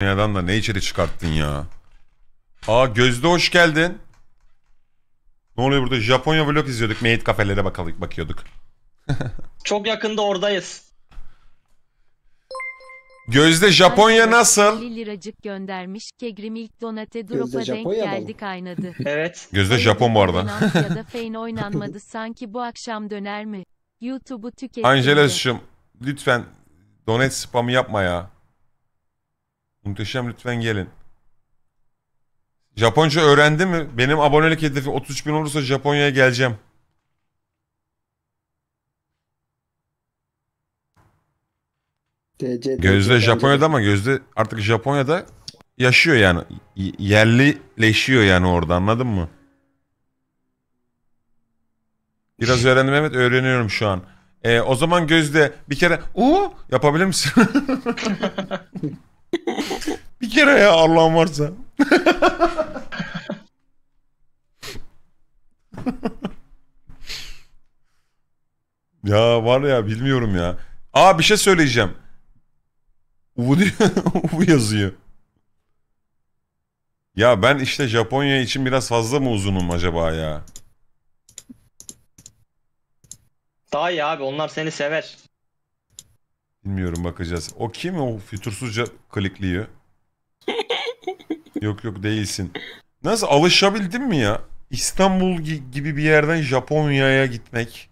Dünyadan da ne içeri çıkarttın ya. Aa Gözde hoş geldin. Ne oluyor burada? Japonya vlog izliyorduk. Made kafelere bakalık, bakıyorduk. Çok yakında oradayız. Gözde Japonya nasıl? 50 liracık göndermiş. Kegrim ilk donate dropa Gözde denk Japonya'da geldi kaynadı. evet. Gözde Japon bu arada. da fane oynanmadı sanki bu akşam döner mi? YouTube'u tüketildi. Angelus'cum lütfen donet spamı yapma ya. Muhteşem lütfen gelin. Japonca öğrendi mi? Benim abonelik hedefi 33 bin olursa Japonya'ya geleceğim. Gözde Japonya'da ama Gözde artık Japonya'da yaşıyor yani. Yerlileşiyor yani orada anladın mı? Biraz şey- öğrendim Mehmet öğreniyorum şu an. Ee, o zaman Gözde bir kere uuu yapabilir misin? bir kere ya Allah'ın varsa. ya var ya bilmiyorum ya. Aa bir şey söyleyeceğim. Bu Uvu yazıyor. Ya ben işte Japonya için biraz fazla mı uzunum acaba ya? Daha iyi abi onlar seni sever. Bilmiyorum bakacağız. O kim o fütursuzca klikliyor? yok yok değilsin. Nasıl alışabildin mi ya? İstanbul gibi bir yerden Japonya'ya gitmek.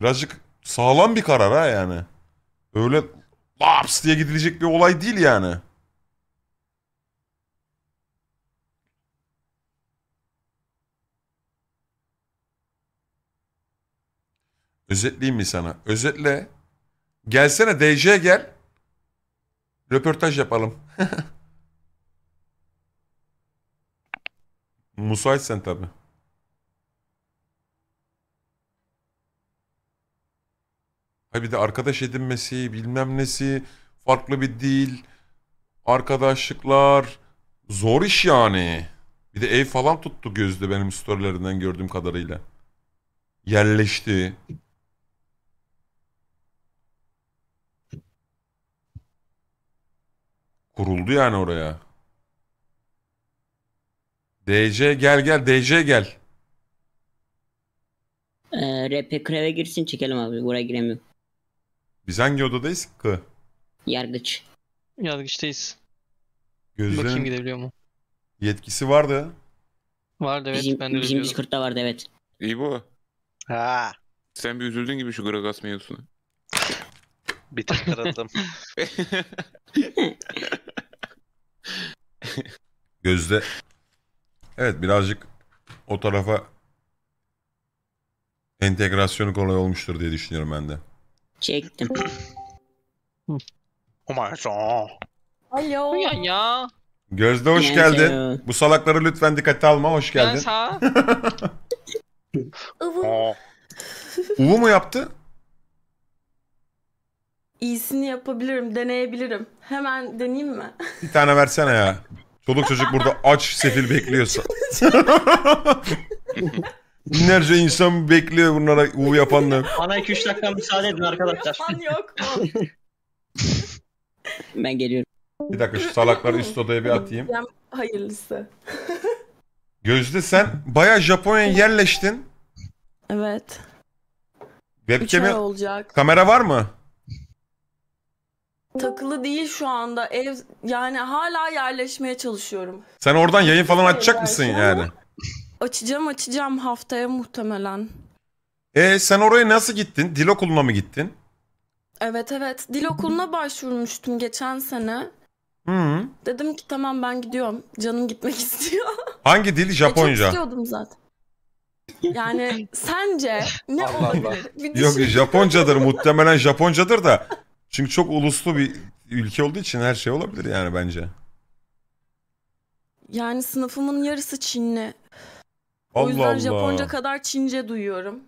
Birazcık sağlam bir karar ha yani. Öyle laps diye gidilecek bir olay değil yani. Özetleyeyim mi sana? Özetle Gelsene DC gel. Röportaj yapalım. Müsaitsen tabi. Ha bir de arkadaş edinmesi, bilmem nesi, farklı bir dil, arkadaşlıklar. Zor iş yani. Bir de ev falan tuttu gözde benim storylerinden gördüğüm kadarıyla. Yerleşti. Kuruldu yani oraya. DC gel gel DC gel. Ee, RP kreve girsin çekelim abi. Buraya giremiyor. Biz hangi odadayız ki? Yargıç. Yargıçtayız. Gözden Bakayım gidebiliyor mu? Yetkisi vardı. Vardı evet. Bizim, ben de bizim Discord'da vardı evet. İyi bu. Ha. Sen bir üzüldün gibi şu Gragas mevzusuna. Bir tık kırıldım. Gözde. Evet birazcık o tarafa entegrasyonu kolay olmuştur diye düşünüyorum ben de. Çektim. Oh my god. Alo. Ya ya. Gözde hoş geldin. Bu salakları lütfen dikkate alma hoş Ben geldin. sağ. Uvu. Uvu mu yaptı? İyisini yapabilirim, deneyebilirim. Hemen deneyeyim mi? Bir tane versene ya. Çoluk çocuk burada aç sefil bekliyorsa. Binlerce insan bekliyor bunlara U yapanla. Bana 2-3 dakika müsaade edin arkadaşlar. Yapan yok mu? ben geliyorum. Bir dakika şu salakları üst odaya bir atayım. hayırlısı. Gözde sen baya Japonya'ya yerleştin. Evet. Webcami. olacak. Kamera var mı? takılı değil şu anda. Ev yani hala yerleşmeye çalışıyorum. Sen oradan yayın falan açacak mısın yani? Açacağım açacağım haftaya muhtemelen. E sen oraya nasıl gittin? Dil okuluna mı gittin? Evet evet. Dil okuluna başvurmuştum geçen sene. Hı. hı. Dedim ki tamam ben gidiyorum. Canım gitmek istiyor. Hangi dil? E, Japonca. Çok istiyordum zaten. Yani sence ne Allah olabilir? Allah. Bir Yok Japoncadır muhtemelen Japoncadır da çünkü çok uluslu bir ülke olduğu için her şey olabilir yani bence. Yani sınıfımın yarısı Çinli. Allah o yüzden Allah. Japonca kadar Çince duyuyorum.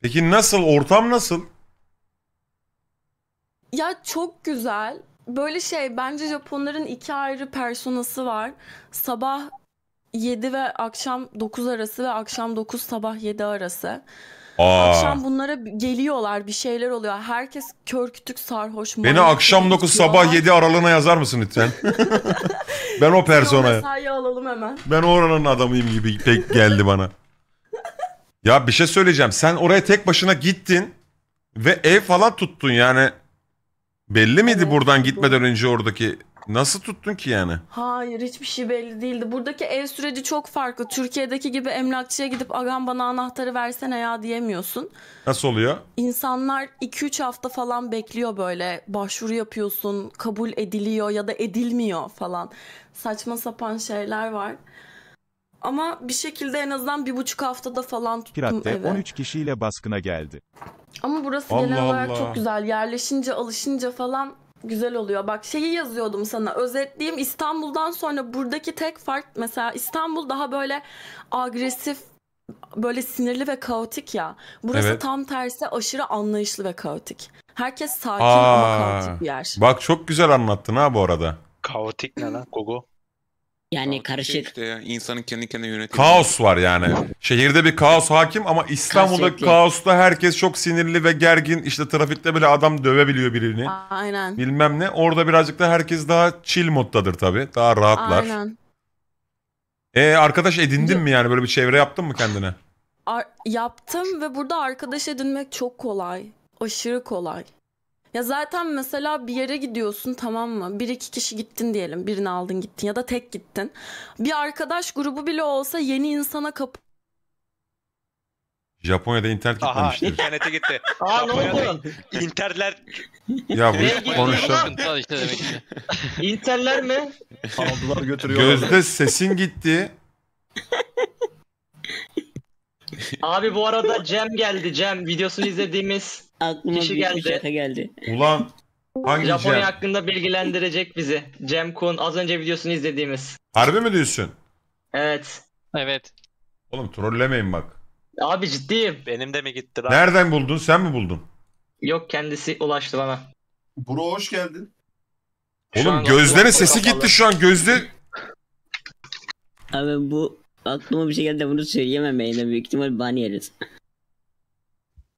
Peki nasıl? Ortam nasıl? Ya çok güzel. Böyle şey bence Japonların iki ayrı personası var. Sabah 7 ve akşam 9 arası ve akşam 9 sabah 7 arası. Akşam bunlara geliyorlar bir şeyler oluyor. Herkes kör kütük sarhoş. Beni akşam gibi 9 diyorlar. sabah 7 aralığına yazar mısın lütfen? ben o O personaya. mesaiyi alalım hemen. Ben oranın adamıyım gibi pek geldi bana. Ya bir şey söyleyeceğim. Sen oraya tek başına gittin ve ev falan tuttun yani. Belli miydi Evet, buradan gitmeden önce oradaki Nasıl tuttun ki yani? Hayır hiçbir şey belli değildi. Buradaki ev süreci çok farklı. Türkiye'deki gibi emlakçıya gidip agam bana anahtarı versene ya diyemiyorsun. Nasıl oluyor? İnsanlar 2-3 hafta falan bekliyor böyle. Başvuru yapıyorsun, kabul ediliyor ya da edilmiyor falan. Saçma sapan şeyler var. Ama bir şekilde en azından bir buçuk haftada falan tuttum Pirat'te eve. 13 kişiyle baskına geldi. Ama burası Allah genel olarak Allah. çok güzel. Yerleşince, alışınca falan Güzel oluyor. Bak şeyi yazıyordum sana. Özetleyeyim İstanbul'dan sonra buradaki tek fark mesela İstanbul daha böyle agresif böyle sinirli ve kaotik ya. Burası evet. tam tersi aşırı anlayışlı ve kaotik. Herkes sakin Aa, ama kaotik bir yer. Bak çok güzel anlattın ha bu arada. Kaotik ne lan Gogo? Yani Abi şey karışık. Şey işte ya, insanın kendi kendine yönetimi. Kaos var yani. Şehirde bir kaos hakim ama İstanbul'da Kasvetli. kaosta herkes çok sinirli ve gergin. İşte trafikte bile adam dövebiliyor birini. Aynen. Bilmem ne. Orada birazcık da herkes daha chill moddadır tabii. Daha rahatlar. Aynen. E arkadaş edindin mi yani böyle bir çevre yaptın mı kendine? Ar- yaptım ve burada arkadaş edinmek çok kolay. Aşırı kolay. Ya zaten mesela bir yere gidiyorsun tamam mı? Bir iki kişi gittin diyelim. Birini aldın gittin ya da tek gittin. Bir arkadaş grubu bile olsa yeni insana kapı Japonya'da internet Aha internete gitti. Aa ne Japonya'da oldu? İnterler Ya bu konuşalım. İnterler mi? Aldılar götürüyorlar. Gözde sesin gitti. Abi bu arada Cem geldi Cem. Videosunu izlediğimiz Aklıma Kişi bir geldi. şaka geldi. Ulan hangi Japonya Cem? hakkında bilgilendirecek bizi. Cem Kun az önce videosunu izlediğimiz. Harbi mi diyorsun? Evet. Evet. Oğlum trollemeyin bak. Abi ciddiyim. Benim de mi gitti lan? Nereden buldun? Sen mi buldun? Yok kendisi ulaştı bana. Bro hoş geldin. Oğlum an gözlerin sesi kulak gitti şu an. Gözde Abi bu aklıma bir şey geldi bunu söyleyemem yayında büyük ihtimal ban yeriz.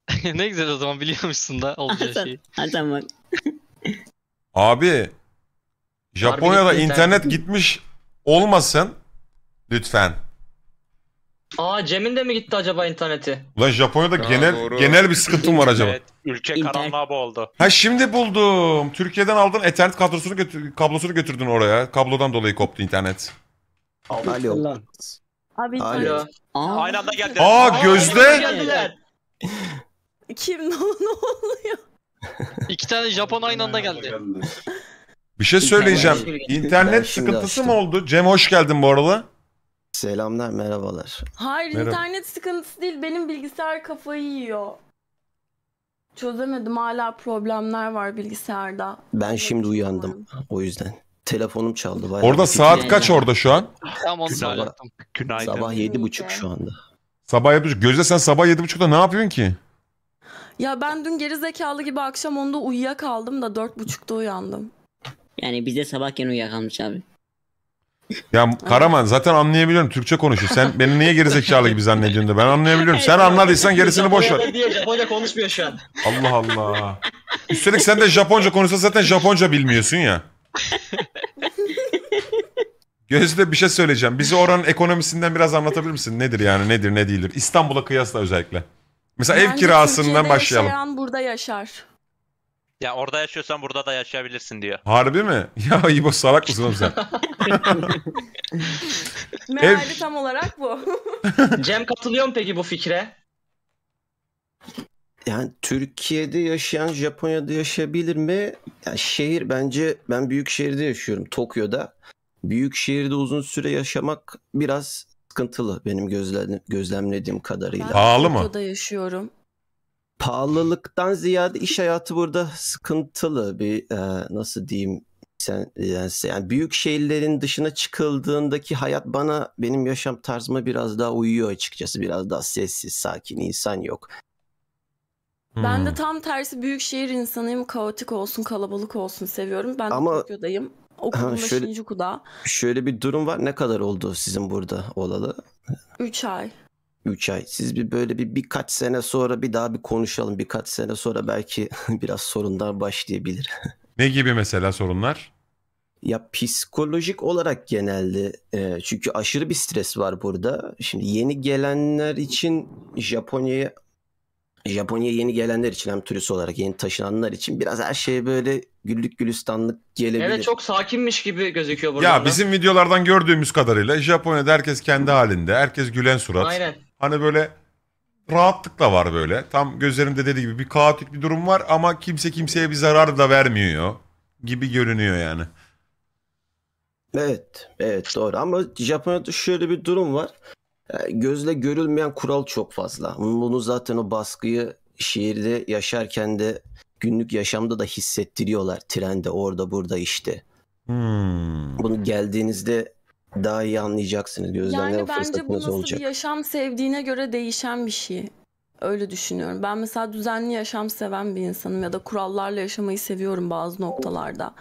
ne güzel o zaman biliyormuşsun da olacağı şeyi. Hasan bak. Abi Japonya'da Harbi internet, gitmiş olmasın lütfen. Aa Cem'in de mi gitti acaba interneti? Ulan Japonya'da Aa, genel doğru. genel bir sıkıntım var acaba. ülke karanlığa boğuldu. Ha şimdi buldum. Türkiye'den aldın Ethernet kablosunu götür kablosunu götürdün oraya. Kablodan dolayı koptu internet. Alo. Abi Alo. Alo. Aa, Aynı anda geldiler. Aa, Aa gözde. Geldiler. Kim ne oluyor? İki tane Japon aynı anda geldi. Bir şey söyleyeceğim. İnternet sıkıntısı mı oldu? Cem hoş geldin bu arada. Selamlar, merhabalar. Hayır Merhaba. internet sıkıntısı değil benim bilgisayar kafayı yiyor. Çözemedim hala problemler var bilgisayarda. Ben şimdi uyandım o yüzden. Telefonum çaldı bayağı. Orada saat kaç orada şu an? Tam Günaydın. Sabah yedi buçuk şu anda. Sabah yedi buçuk. Gözde sen sabah yedi buçukta ne yapıyorsun ki? Ya ben dün geri gibi akşam onda uyuyakaldım da dört buçukta uyandım. Yani biz de sabahken uyuyakalmış abi. Ya Karaman zaten anlayabiliyorum Türkçe konuşuyor. Sen beni niye gerizekalı gibi zannediyorsun da ben anlayabiliyorum. Sen anladıysan gerisini boş ver. Japonca konuşmuyor şu an. Allah Allah. Üstelik sen de Japonca konuşsa zaten Japonca bilmiyorsun ya. Gözde bir şey söyleyeceğim. Bizi oranın ekonomisinden biraz anlatabilir misin? Nedir yani nedir ne değildir? İstanbul'a kıyasla özellikle. Mesela ev kirasından başlayalım. yaşayan burada yaşar. Ya orada yaşıyorsan burada da yaşayabilirsin diyor. Harbi mi? Ya İbo salak mısın oğlum sen? Meali tam olarak bu. Cem katılıyor mu peki bu fikre? Yani Türkiye'de yaşayan Japonya'da yaşayabilir mi? Yani şehir bence ben büyük şehirde yaşıyorum Tokyo'da. Büyük şehirde uzun süre yaşamak biraz sıkıntılı benim gözle, gözlemlediğim kadarıyla. Ben Pahalı mı? Ben yaşıyorum. Pahalılıktan ziyade iş hayatı burada sıkıntılı bir e, nasıl diyeyim sen yani, yani büyük şehirlerin dışına çıkıldığındaki hayat bana benim yaşam tarzıma biraz daha uyuyor açıkçası. Biraz daha sessiz, sakin, insan yok. Ben hmm. de tam tersi büyük şehir insanıyım. Kaotik olsun, kalabalık olsun seviyorum. Ben Ama... Tokyo'dayım. Okulum şöyle, Shinjuku'da. Şöyle bir durum var. Ne kadar oldu sizin burada olalı? 3 ay. 3 ay. Siz bir böyle bir birkaç sene sonra bir daha bir konuşalım. Birkaç sene sonra belki biraz sorunlar başlayabilir. ne gibi mesela sorunlar? Ya psikolojik olarak genelde e, çünkü aşırı bir stres var burada. Şimdi yeni gelenler için Japonya'ya Japonya yeni gelenler için hem turist olarak yeni taşınanlar için biraz her şey böyle güllük gülistanlık gelebilir. Evet çok sakinmiş gibi gözüküyor burada. Ya bizim videolardan gördüğümüz kadarıyla Japonya'da herkes kendi halinde. Herkes gülen surat. Aynen. Hani böyle rahatlıkla var böyle. Tam gözlerinde dediği gibi bir kaotik bir durum var ama kimse kimseye bir zarar da vermiyor gibi görünüyor yani. Evet, evet doğru ama Japonya'da şöyle bir durum var. E, gözle görülmeyen kural çok fazla. Bunu zaten o baskıyı şiirde yaşarken de günlük yaşamda da hissettiriyorlar. Trende orada burada işte. Hmm. Bunu geldiğinizde daha iyi anlayacaksınız. Gözlemleme yani bence bu nasıl olacak. bir yaşam sevdiğine göre değişen bir şey. Öyle düşünüyorum. Ben mesela düzenli yaşam seven bir insanım ya da kurallarla yaşamayı seviyorum bazı noktalarda.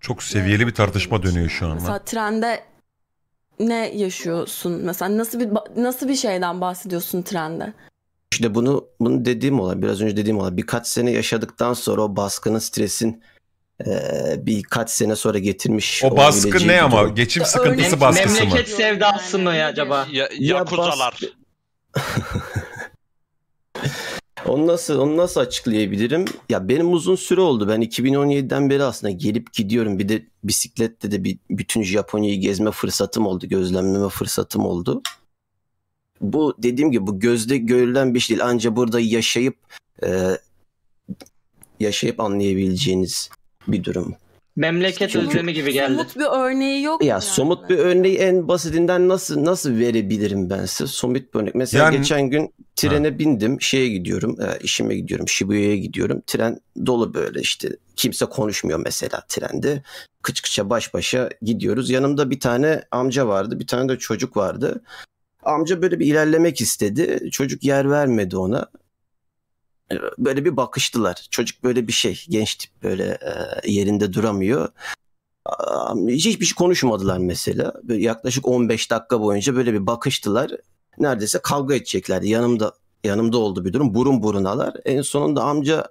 Çok seviyeli bir tartışma dönüyor şu an. Mesela trende ne yaşıyorsun mesela nasıl bir nasıl bir şeyden bahsediyorsun trende? İşte bunu bunu dediğim olan biraz önce dediğim olay birkaç sene yaşadıktan sonra o baskının stresin e, birkaç sene sonra getirmiş. O baskı ne ama durum. geçim sıkıntısı Öyle, baskısı memleket mı? Memleket sevdası mı acaba? Şey ya, ya, ya kuzalar. Bas... Onu nasıl onu nasıl açıklayabilirim? Ya benim uzun süre oldu. Ben 2017'den beri aslında gelip gidiyorum. Bir de bisiklette de bir bütün Japonya'yı gezme fırsatım oldu, gözlemleme fırsatım oldu. Bu dediğim gibi bu gözde görülen bir şey değil. Anca burada yaşayıp e, yaşayıp anlayabileceğiniz bir durum. Memleket işte özlemi gibi geldi. Somut bir örneği yok. Ya yani. somut bir örneği en basitinden nasıl nasıl verebilirim ben size? Somut bir örnek. Mesela yani... geçen gün trene ha. bindim, şeye gidiyorum, e, işime gidiyorum, Shibuya'ya gidiyorum. Tren dolu böyle işte. Kimse konuşmuyor mesela trende. Kıç kıça baş başa gidiyoruz. Yanımda bir tane amca vardı, bir tane de çocuk vardı. Amca böyle bir ilerlemek istedi. Çocuk yer vermedi ona böyle bir bakıştılar. Çocuk böyle bir şey genç tip böyle e, yerinde duramıyor. hiçbir şey konuşmadılar mesela. Böyle yaklaşık 15 dakika boyunca böyle bir bakıştılar. Neredeyse kavga edeceklerdi. Yanımda yanımda oldu bir durum. Burun burunalar. En sonunda amca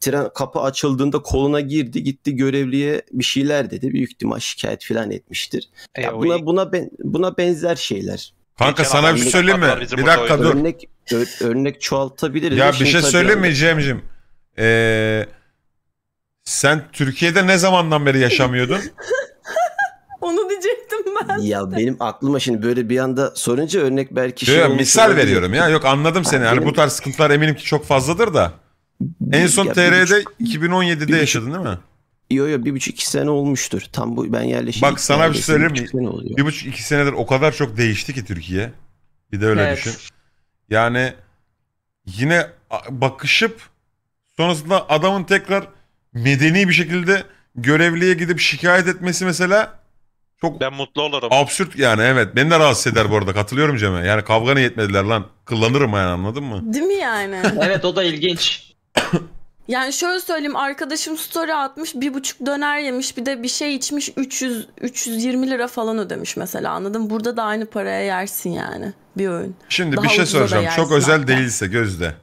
tren kapı açıldığında koluna girdi gitti görevliye bir şeyler dedi. Büyük ihtimal şikayet falan etmiştir. E, ya buna buna ben, buna benzer şeyler. Kanka Geçen sana bir şey söyleyeyim mi? Bir dakika dur. Örnek, ö- örnek çoğaltabiliriz. Ya bir şey söyleyeyim mi Cem'cim? Ee, sen Türkiye'de ne zamandan beri yaşamıyordun? Onu diyecektim ben. Ya benim aklıma şimdi böyle bir anda sorunca örnek belki şey Yok, misal veriyorum ya. Yok anladım seni. Yani bu tarz sıkıntılar eminim ki çok fazladır da. En son Ya bir TR'de buçuk- 2017'de yaşadın değil mi? Yo yo bir buçuk iki sene olmuştur. Tam bu ben yerleşim. Bak sana bir şey söyleyeyim mi? bir buçuk iki senedir o kadar çok değişti ki Türkiye. Bir de öyle evet. düşün. Yani yine bakışıp sonrasında adamın tekrar medeni bir şekilde görevliye gidip şikayet etmesi mesela çok ben mutlu olurum. Absürt yani evet. Beni de rahatsız eder bu arada. Katılıyorum Cem'e. Yani kavga ne yetmediler lan. Kullanırım yani anladın mı? Değil mi yani? evet o da ilginç. Yani şöyle söyleyeyim arkadaşım story atmış bir buçuk döner yemiş bir de bir şey içmiş 300 320 lira falan ödemiş mesela anladım. Burada da aynı paraya yersin yani bir öğün. Şimdi Daha bir şey soracağım çok özel hatta. değilse Gözde.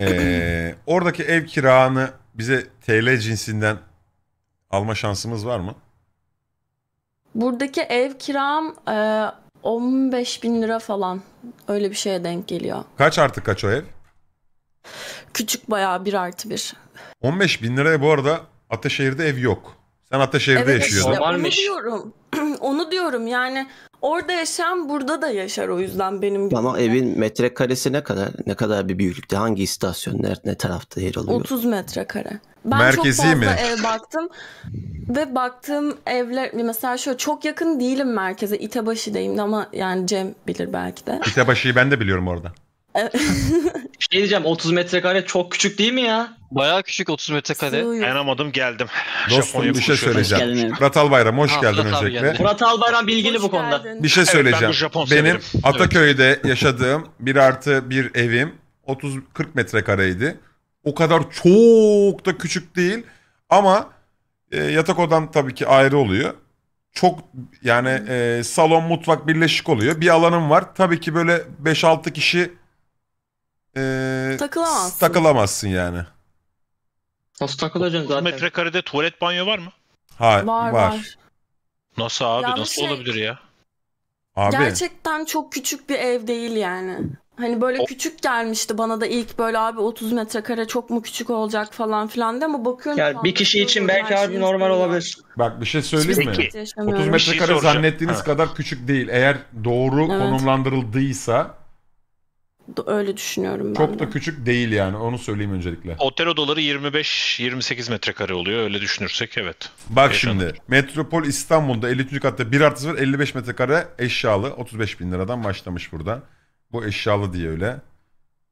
Ee, oradaki ev kiranı bize TL cinsinden alma şansımız var mı? Buradaki ev kiram e, 15 bin lira falan öyle bir şeye denk geliyor. Kaç artık kaç o ev? Küçük bayağı bir artı bir. 15 bin liraya bu arada Ataşehir'de ev yok. Sen Ataşehir'de evet, yaşıyordun. Işte, onu diyorum. onu diyorum yani orada yaşayan burada da yaşar o yüzden benim gibi. Ama evin metrekaresi ne kadar? Ne kadar bir büyüklükte? Hangi istasyon? Ne, ne tarafta yer alıyor? 30 metrekare. Ben Merkezi çok fazla mi? ev baktım ve baktığım evler mesela şöyle çok yakın değilim merkeze. İtebaşı'dayım ama yani Cem bilir belki de. İtebaşı'yı ben de biliyorum orada. şey diyeceğim 30 metrekare çok küçük değil mi ya? Bayağı küçük 30 metrekare. Dayanamadım geldim. Dostum Japonya bir şey söyleyeceğim. Murat Albayram hoş Ha, geldin Murat abi geldi. Murat Albayram bilgili bu konuda. Bir şey Evet, ben söyleyeceğim. Benim severim. Ataköy'de yaşadığım 1 artı 1 evim 30-40 metrekareydi. O kadar çok da küçük değil ama e, yatak odam tabii ki ayrı oluyor. Çok yani e, salon mutfak birleşik oluyor. Bir alanım var. Tabii ki böyle 5-6 kişi e, takılamazsın. takılamazsın yani. Nasıl takılacaksın zaten? Metrekarede tuvalet banyo var mı? Ha, var, var. var. Nasıl abi? Ya nasıl şey, olabilir ya? Abi. Gerçekten çok küçük bir ev değil yani. Hani böyle o... küçük gelmişti bana da ilk böyle abi 30 metrekare çok mu küçük olacak falan filan de ama bakıyorum. Yani bir kişi için belki abi normal olabilir. Bak bir şey söyleyeyim mi? 30 şey metrekare şey zannettiğiniz ha. kadar küçük değil. Eğer doğru evet. konumlandırıldıysa Öyle düşünüyorum ben Çok de. da küçük değil yani onu söyleyeyim öncelikle. Otel odaları 25-28 metrekare oluyor öyle düşünürsek evet. Bak şimdi Metropol İstanbul'da 53. katta 1 artı 0 55 metrekare eşyalı 35 bin liradan başlamış burada. Bu eşyalı diye öyle.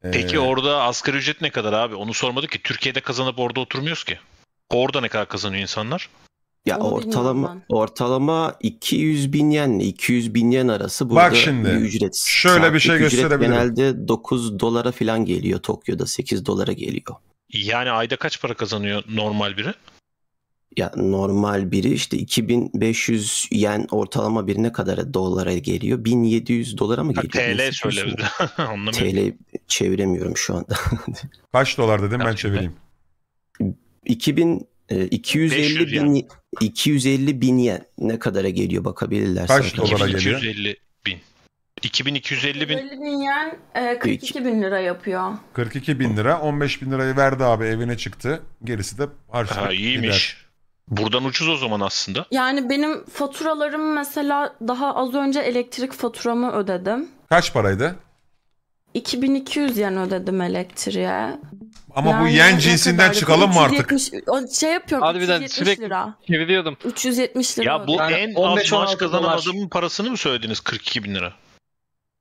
Ee... Peki orada asgari ücret ne kadar abi onu sormadık ki Türkiye'de kazanıp orada oturmuyoruz ki. Orada ne kadar kazanıyor insanlar? Ya Onu ortalama ortalama 200 bin yen 200 bin yen arası burada Bak şimdi, bir ücret. Şöyle bir şey gösterebilirim. Genelde 9 dolara falan geliyor Tokyo'da 8 dolara geliyor. Yani ayda kaç para kazanıyor normal biri? Ya normal biri işte 2500 yen ortalama birine kadar dolara geliyor. 1700 dolara mı geliyor? Ha, TL söyle. TL çeviremiyorum şu anda. kaç dolar dedim ben çevireyim. 2000 250 ee, bin yani. 250 bin yen ne kadara geliyor bakabilirler. Kaç dolara geliyor? 250 bin. 2250 bin. 250 bin yen 42 e, bin lira yapıyor. 42 bin lira. 15 bin lirayı verdi abi evine çıktı. Gerisi de harçlık. Ha, iyiymiş. Gider. Buradan ucuz o zaman aslında. Yani benim faturalarım mesela daha az önce elektrik faturamı ödedim. Kaç paraydı? 2200 yen ödedim elektriğe. Ama bu yen cinsinden çıkalım mı artık? 370, şey yapıyorum Harbiden 370 sürekli lira. çeviriyordum. 370 lira. Ya bu ödedim. en az maaş kazanan parasını mı söylediniz 42 bin lira?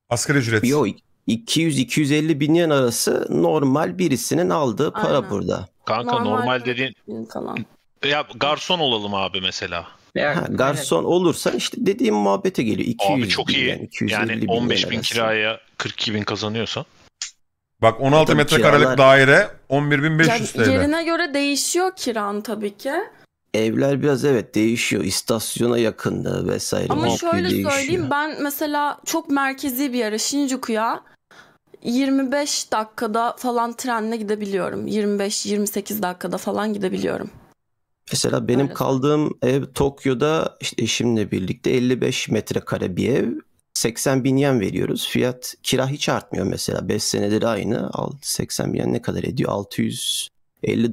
Asgari ücret. Yok 200-250 bin yen arası normal birisinin aldığı para Aynen. burada. Kanka normal, normal dediğin... Falan. Ya garson olalım abi mesela. Yani, ha, garson evet. olursa işte dediğim muhabbete geliyor. 200 Abi çok bin, iyi. Yani, 250 yani 15 bin, bin kiraya 42 bin kazanıyorsan. Bak 16 e, metrekarelik kiralar... daire 11.500 TL. Yani yerine göre değişiyor kiran tabii ki. Evler biraz evet değişiyor. İstasyona yakında vesaire. Ama şöyle değişiyor. söyleyeyim ben mesela çok merkezi bir yere Shinjuku'ya 25 dakikada falan trenle gidebiliyorum. 25-28 dakikada falan gidebiliyorum. Mesela benim Öyle. kaldığım ev Tokyo'da işte eşimle birlikte 55 metrekare bir ev. 80 bin yen veriyoruz. Fiyat kira hiç artmıyor mesela. 5 senedir aynı. 80 bin yen ne kadar ediyor? 650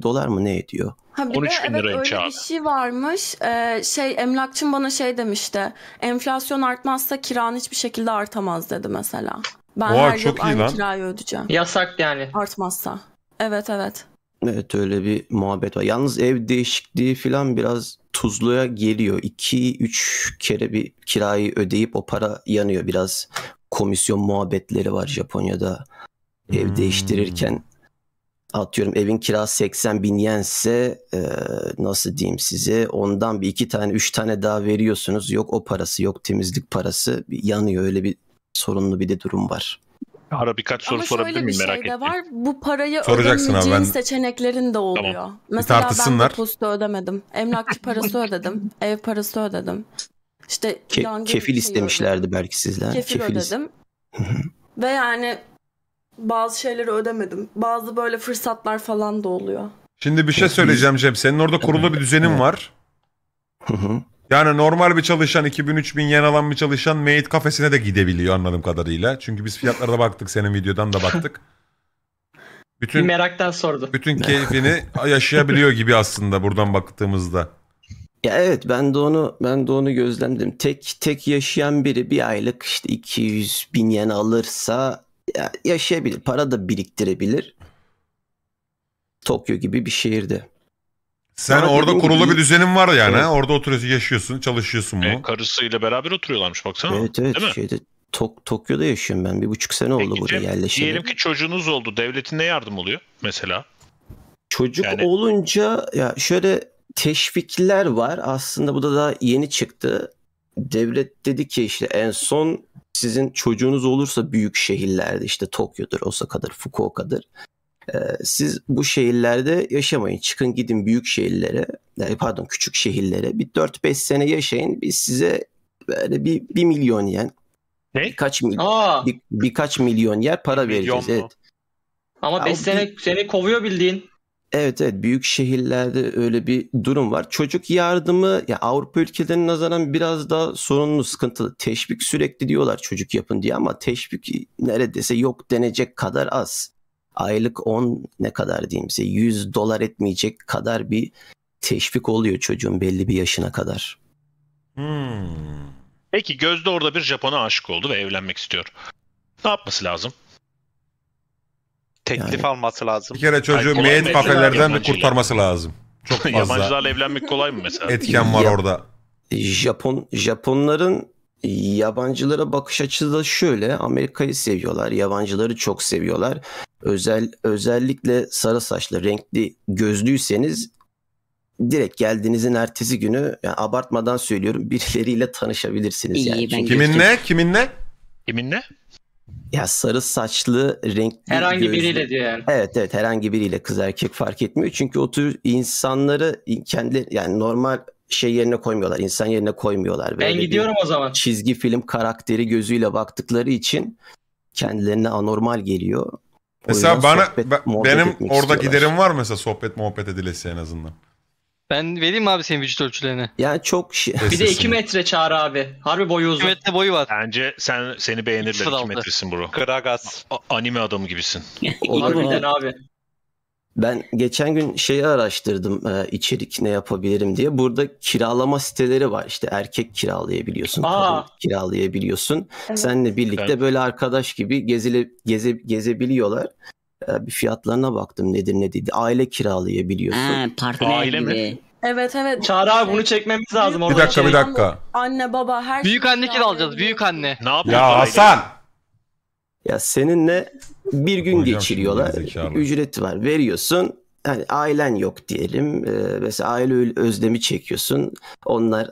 dolar mı ne ediyor? Ha bir 13 de, evet, öyle abi. bir şey varmış. Ee, şey emlakçım bana şey demişti. Enflasyon artmazsa kiran hiçbir şekilde artamaz dedi mesela. Ben Oha, her çok yıl iyi aynı lan. kirayı ödeyeceğim. Yasak yani. Artmazsa. Evet evet. Evet öyle bir muhabbet var. Yalnız ev değişikliği falan biraz Tuzlu'ya geliyor. 2-3 kere bir kirayı ödeyip o para yanıyor. Biraz komisyon muhabbetleri var Japonya'da. Ev hmm. değiştirirken atıyorum evin kirası 80 bin yense e, nasıl diyeyim size ondan bir iki tane üç tane daha veriyorsunuz. Yok o parası yok temizlik parası yanıyor öyle bir sorunlu bir de durum var. Ara birkaç soru Ama sorabilir miyim merak ettim. Ama şöyle bir şey de var. Bu parayı Soracaksın ödemeyeceğin ben... seçeneklerin de oluyor. Tamam. Mesela ben deposito ödemedim. Emlakçı parası ödedim. Ev parası ödedim. İşte Ke- kefil istemişlerdi belki sizler. Kefil, kefil ödedim. Ve yani bazı şeyleri ödemedim. Bazı böyle fırsatlar falan da oluyor. Şimdi bir şey söyleyeceğim Cem. Senin orada kurulu bir düzenin var. Yani normal bir çalışan 2000-3000 yen alan bir çalışan maid kafesine de gidebiliyor anladığım kadarıyla. Çünkü biz fiyatlara da baktık senin videodan da baktık. Bütün, bir meraktan sordu. Bütün keyfini yaşayabiliyor gibi aslında buradan baktığımızda. Ya evet ben de onu ben de onu gözlemledim. Tek tek yaşayan biri bir aylık işte 200 bin yen alırsa ya yaşayabilir. Para da biriktirebilir. Tokyo gibi bir şehirde. Sen Bana orada kurulu bir düzenin var yani. Evet. Şey- orada oturuyorsun, yaşıyorsun, çalışıyorsun mu? E, karısıyla beraber oturuyorlarmış baksana. Evet evet. Değil mi? Şeyde, Tok Tokyo'da yaşıyorum ben. Bir buçuk sene oldu Peki, buraya yerleşeli. Diyelim ki çocuğunuz oldu. Devletin ne yardım oluyor mesela? Çocuk yani... olunca ya şöyle teşvikler var. Aslında bu da daha yeni çıktı. Devlet dedi ki işte en son sizin çocuğunuz olursa büyük şehirlerde işte Tokyo'dur, Osaka'dır, Fukuoka'dır. Ee, siz bu şehirlerde yaşamayın. Çıkın gidin büyük şehirlere, e, pardon küçük şehirlere. Bir 4-5 sene yaşayın. Biz size böyle bir, bir milyon yen. Ne? Birkaç, mil, Aa. bir, birkaç milyon yer para milyon vereceğiz. Mu? Evet. Ama 5 sene bir... seni kovuyor bildiğin. Evet evet büyük şehirlerde öyle bir durum var. Çocuk yardımı ya Avrupa ülkelerine nazaran biraz daha sorunlu, sıkıntılı. Teşvik sürekli diyorlar çocuk yapın diye ama teşvik neredeyse yok denecek kadar az aylık 10 ne kadar diyeyim size 100 dolar etmeyecek kadar bir teşvik oluyor çocuğun belli bir yaşına kadar. Hmm. Peki Gözde orada bir Japon'a aşık oldu ve evlenmek istiyor. Ne yapması lazım? Teklif yani. alması lazım. Bir kere çocuğu yani maid kafelerden kurtarması lazım. Çok fazla. Yabancılarla evlenmek kolay mı mesela? Etken var orada. Japon Japonların yabancılara bakış açısı da şöyle. Amerika'yı seviyorlar. Yabancıları çok seviyorlar. Özel özellikle sarı saçlı, renkli gözlüyseniz direkt geldiğinizin ertesi günü yani abartmadan söylüyorum birileriyle tanışabilirsiniz İyi, yani. Ben kiminle? Kiminle? Kiminle? Ya sarı saçlı, renkli herhangi gözlü. biriyle diyor yani. Evet evet herhangi biriyle kız erkek fark etmiyor. Çünkü o tür insanları kendi yani normal şey yerine koymuyorlar. insan yerine koymuyorlar. Böyle ben gidiyorum o zaman. Çizgi film karakteri gözüyle baktıkları için kendilerine anormal geliyor. mesela bana sohbet, ben, benim orada giderim var mesela sohbet muhabbet edilesi en azından. Ben vereyim mi abi senin vücut ölçülerini? Yani çok şey. Bir de 2 metre çağır abi. Harbi boyu uzun. 2 metre boyu var. Bence sen seni beğenirler 2 metresin bro. Kragas. A- anime adamı gibisin. Olabilir abi. Ben geçen gün şeyi araştırdım e, içerik ne yapabilirim diye. Burada kiralama siteleri var işte erkek kiralayabiliyorsun, Aa. kadın kiralayabiliyorsun. Evet. Seninle birlikte Güzel. böyle arkadaş gibi gezile, geze, gezebiliyorlar. E, bir fiyatlarına baktım nedir ne dedi Aile kiralayabiliyorsun. Ha, partner Aile gibi. mi? Evet evet. Çağrı abi şey, bunu çekmemiz lazım. Bir dakika bir şey dakika. Anne baba her Büyük anne kiralacağız büyük anne. Ne yapıyorsun? Ya Hasan! Ya seninle bir gün Hocam geçiriyorlar. Ücreti var. Veriyorsun. Hani ailen yok diyelim. Ee, mesela aile özlemi çekiyorsun. Onlar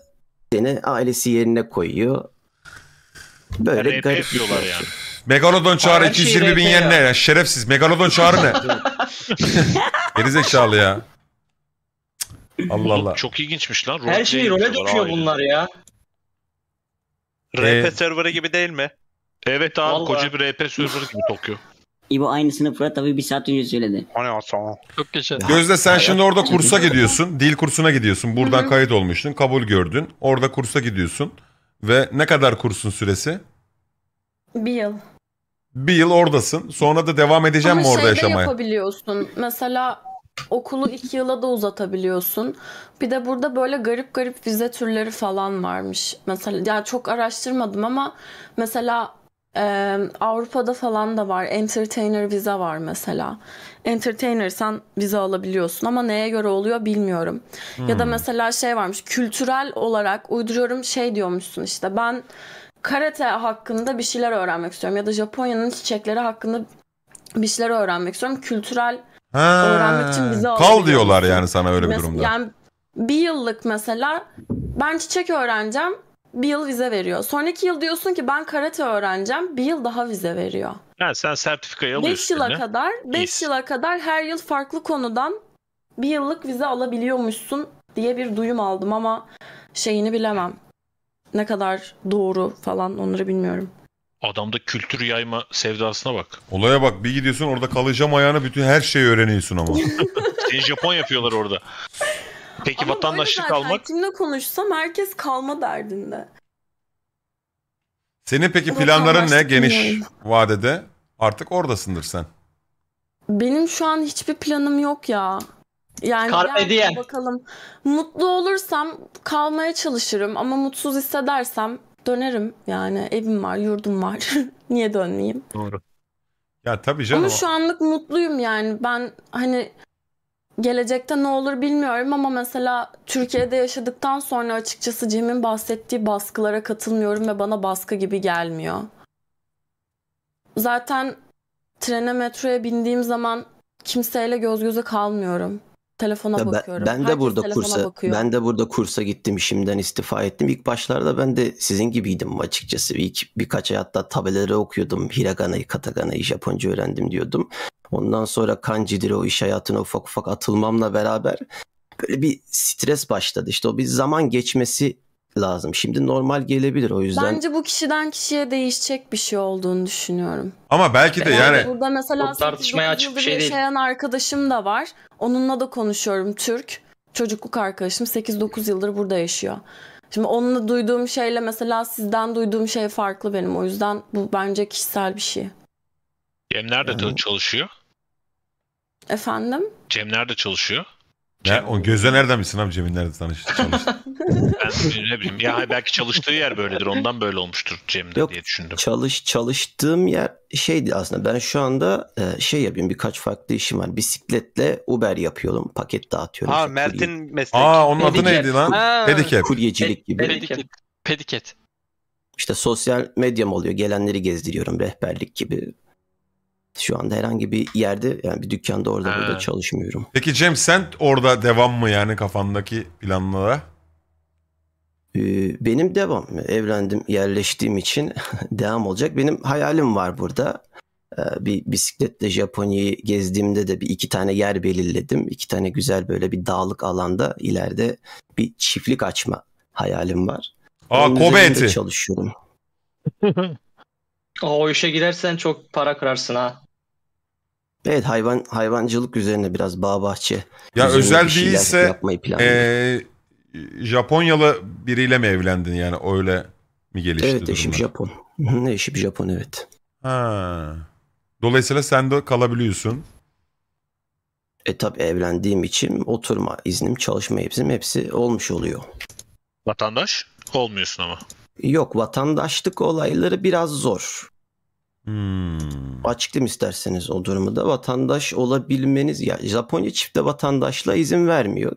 seni ailesi yerine koyuyor. Böyle yani garip diyorlar şey. yani. Megalodon çağrı 220 şey bin yen ne Şerefsiz. Megalodon çağır ne? Gerizekalı ya. Allah Allah. Çok ilginçmiş lan. Her şeyi role döküyor bunlar ya. RP ee, serverı gibi değil mi? Evet abi Vallahi. koca bir RP server gibi Tokyo. İbo aynısını Fırat abi bir saat önce söyledi. O ne aslan? Çok geçer. Gözde sen şimdi orada kursa gidiyorsun. Dil kursuna gidiyorsun. Buradan Hı-hı. kayıt olmuştun. Kabul gördün. Orada kursa gidiyorsun. Ve ne kadar kursun süresi? Bir yıl. Bir yıl oradasın. Sonra da devam edeceğim mi orada yaşamaya? Ama yapabiliyorsun. Mesela okulu iki yıla da uzatabiliyorsun. Bir de burada böyle garip garip vize türleri falan varmış. Mesela ya yani çok araştırmadım ama mesela ee, Avrupa'da falan da var. Entertainer vize var mesela. Entertainer sen vize alabiliyorsun ama neye göre oluyor bilmiyorum. Hmm. Ya da hmm. mesela şey varmış kültürel olarak uyduruyorum şey diyormuşsun işte ben karate hakkında bir şeyler öğrenmek istiyorum ya da Japonya'nın çiçekleri hakkında bir şeyler öğrenmek istiyorum. Kültürel ha, öğrenmek için vize Kal diyorlar yani sana öyle bir durumda. Yani bir yıllık mesela ben çiçek öğreneceğim bir yıl vize veriyor. Sonraki yıl diyorsun ki ben karate öğreneceğim. Bir yıl daha vize veriyor. Ha, sen sertifikayı alıyorsun. 5 yıla kadar 5 yıla kadar her yıl farklı konudan bir yıllık vize alabiliyormuşsun diye bir duyum aldım ama şeyini bilemem. Ne kadar doğru falan onları bilmiyorum. Adamda kültür yayma sevdasına bak. Olaya bak bir gidiyorsun orada kalacağım ayağını bütün her şeyi öğreniyorsun ama. Seni Japon yapıyorlar orada. Peki Ama vatandaşlık zaten, almak? Kimle konuşsam herkes kalma derdinde. Senin peki planların ne geniş bilmiyorum. vadede? Artık oradasındır sen. Benim şu an hiçbir planım yok ya. Yani Carpe bakalım. Mutlu olursam kalmaya çalışırım ama mutsuz hissedersem dönerim. Yani evim var, yurdum var. Niye dönmeyeyim? Doğru. Ya tabii canım. Ama şu anlık mutluyum yani. Ben hani gelecekte ne olur bilmiyorum ama mesela Türkiye'de yaşadıktan sonra açıkçası Cem'in bahsettiği baskılara katılmıyorum ve bana baskı gibi gelmiyor. Zaten trene metroya bindiğim zaman kimseyle göz göze kalmıyorum telefona ya ben, bakıyorum. Ben de Herkes burada kursa bakıyor. ben de burada kursa gittim, işimden istifa ettim. İlk başlarda ben de sizin gibiydim açıkçası. İlk birkaç ay hatta tabelaları okuyordum. Hiragana'yı, Katagana'yı, Japonca öğrendim diyordum. Ondan sonra Kanji'dir o iş hayatına ufak ufak atılmamla beraber böyle bir stres başladı. İşte o bir zaman geçmesi lazım. Şimdi normal gelebilir o yüzden. Bence bu kişiden kişiye değişecek bir şey olduğunu düşünüyorum. Ama belki de yani. yani burada mesela tartışmaya açık bir şey değil. arkadaşım da var. Onunla da konuşuyorum Türk. Çocukluk arkadaşım 8-9 yıldır burada yaşıyor. Şimdi onunla duyduğum şeyle mesela sizden duyduğum şey farklı benim. O yüzden bu bence kişisel bir şey. Cem nerede yani... çalışıyor? Efendim? Cem nerede çalışıyor? Ne, o gözle nereden bilsin abi Cem'in nerede tanıştı çalıştı? ben ne bileyim ya belki çalıştığı yer böyledir ondan böyle olmuştur Cem'de Yok, diye düşündüm. Çalış çalıştığım yer şeydi aslında ben şu anda e, şey yapayım birkaç farklı işim var. Bisikletle Uber yapıyorum paket dağıtıyorum. Ha Mert'in meslek Aa onun adı neydi lan? Ha. Pedicab. Kuryecilik gibi. Pediket. Pediket. İşte sosyal medyam oluyor gelenleri gezdiriyorum rehberlik gibi şu anda herhangi bir yerde yani bir dükkanda orada He. burada çalışmıyorum. Peki Cem sen orada devam mı yani kafandaki planlara? Ee, benim devam. Evlendim, yerleştiğim için devam olacak. Benim hayalim var burada. Ee, bir bisikletle Japonya'yı gezdiğimde de bir iki tane yer belirledim. İki tane güzel böyle bir dağlık alanda ileride bir çiftlik açma hayalim var. Aa Onun Kobe eti. Çalışıyorum. Aa, o işe gidersen çok para kırarsın ha. Evet hayvan hayvancılık üzerine biraz bağ bahçe. Ya özel değilse e, Japonyalı biriyle mi evlendin yani öyle mi gelişti? Evet durumda? Japon ne eşim Japon evet. Ha. Dolayısıyla sen de kalabiliyorsun. E tabi evlendiğim için oturma iznim çalışma iznim hepsi olmuş oluyor. Vatandaş olmuyorsun ama. Yok vatandaşlık olayları biraz zor. Hmm. Açıklayayım isterseniz o durumu da. Vatandaş olabilmeniz ya Japonya çifte vatandaşla izin vermiyor.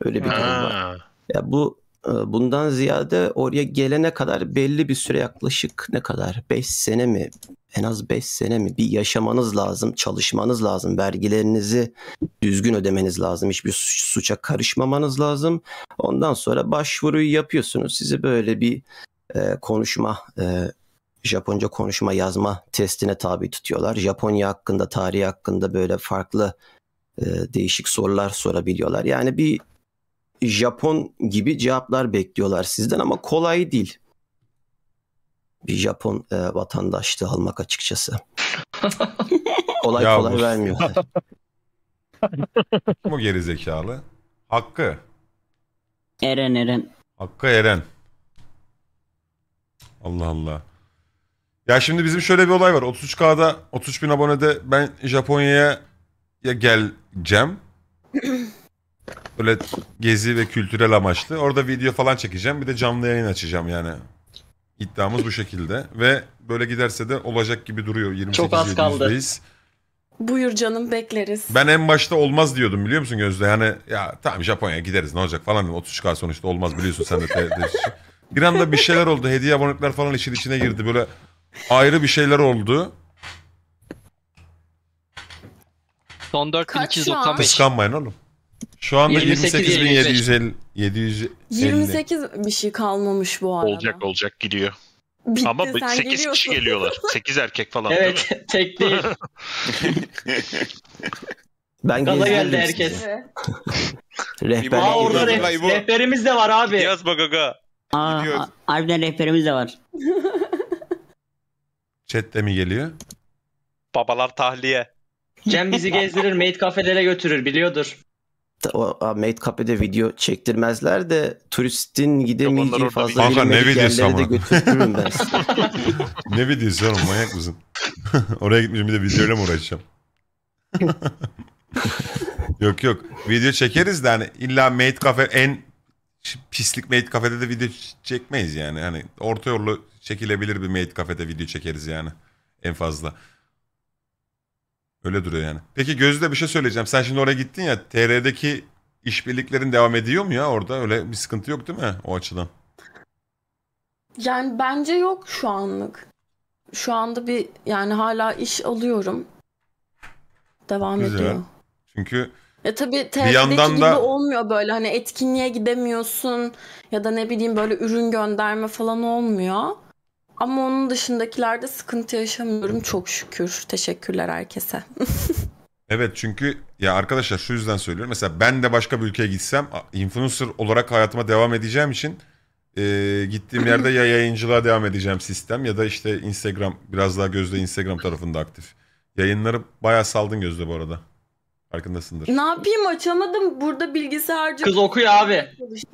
Öyle bir durum var. Ya bu e, bundan ziyade oraya gelene kadar belli bir süre yaklaşık ne kadar 5 sene mi en az 5 sene mi bir yaşamanız lazım, çalışmanız lazım, vergilerinizi düzgün ödemeniz lazım, hiçbir suça karışmamanız lazım. Ondan sonra başvuruyu yapıyorsunuz. Sizi böyle bir e, konuşma e, Japonca konuşma yazma testine tabi tutuyorlar. Japonya hakkında, tarihi hakkında böyle farklı e, değişik sorular sorabiliyorlar. Yani bir Japon gibi cevaplar bekliyorlar sizden ama kolay değil. Bir Japon e, vatandaşlığı almak açıkçası. kolay ya kolay bu... vermiyorlar. Bu gerizekalı. Hakkı. Eren Eren. Hakkı Eren. Allah Allah. Ya şimdi bizim şöyle bir olay var. 33K'da 33 bin abonede ben Japonya'ya ya geleceğim. Böyle gezi ve kültürel amaçlı. Orada video falan çekeceğim. Bir de canlı yayın açacağım yani. İddiamız bu şekilde. Ve böyle giderse de olacak gibi duruyor. 28 Çok az kaldı. Buyur canım bekleriz. Ben en başta olmaz diyordum biliyor musun Gözde? yani ya tamam Japonya'ya gideriz ne olacak falan 33K sonuçta olmaz biliyorsun sen de. bir anda bir şeyler oldu. Hediye abonelikler falan işin içine girdi. Böyle Ayrı bir şeyler oldu. Son Kaç şu an? Kıskanmayın oğlum. Şu anda 28.750 28.750 28 bir şey kalmamış bu arada. Olacak olacak gidiyor. Bitti, Ama 8 kişi geliyorlar. 8 erkek falan değil mi? Evet tek değil. Ben Gaza geldi herkes. Rehber. Aa orada rehberimiz de var abi. Yaz bak aga. Aa, harbiden rehberimiz de var. Chat'te mi geliyor? Babalar tahliye. Cem bizi gezdirir, maid kafelere götürür biliyordur. O, a, mate kafede video çektirmezler de turistin gidemeyeceği fazla Kanka, ne videosu ama. de götürürüm ben ne videosu oğlum manyak mısın? Oraya gitmişim bir de videoyla mı uğraşacağım? yok yok. Video çekeriz de hani illa maid kafe en pislik maid kafede de video çekmeyiz yani. Hani orta yolu çekilebilir bir Made Cafe'de video çekeriz yani. En fazla. Öyle duruyor yani. Peki Gözde bir şey söyleyeceğim. Sen şimdi oraya gittin ya. TR'deki işbirliklerin devam ediyor mu ya orada? Öyle bir sıkıntı yok değil mi o açıdan? Yani bence yok şu anlık. Şu anda bir yani hala iş alıyorum. Devam Güzel. ediyor. Çünkü ya tabii TR'deki bir yandan gibi da... olmuyor böyle hani etkinliğe gidemiyorsun ya da ne bileyim böyle ürün gönderme falan olmuyor. Ama onun dışındakilerde sıkıntı yaşamıyorum çok şükür. Teşekkürler herkese. evet çünkü ya arkadaşlar şu yüzden söylüyorum. Mesela ben de başka bir ülkeye gitsem influencer olarak hayatıma devam edeceğim için e, gittiğim yerde ya yayıncılığa devam edeceğim sistem ya da işte Instagram biraz daha Gözde Instagram tarafında aktif. Yayınları bayağı saldın Gözde bu arada. Farkındasındır. Ne yapayım açamadım. Burada bilgisayarcı... Kız okuyor abi.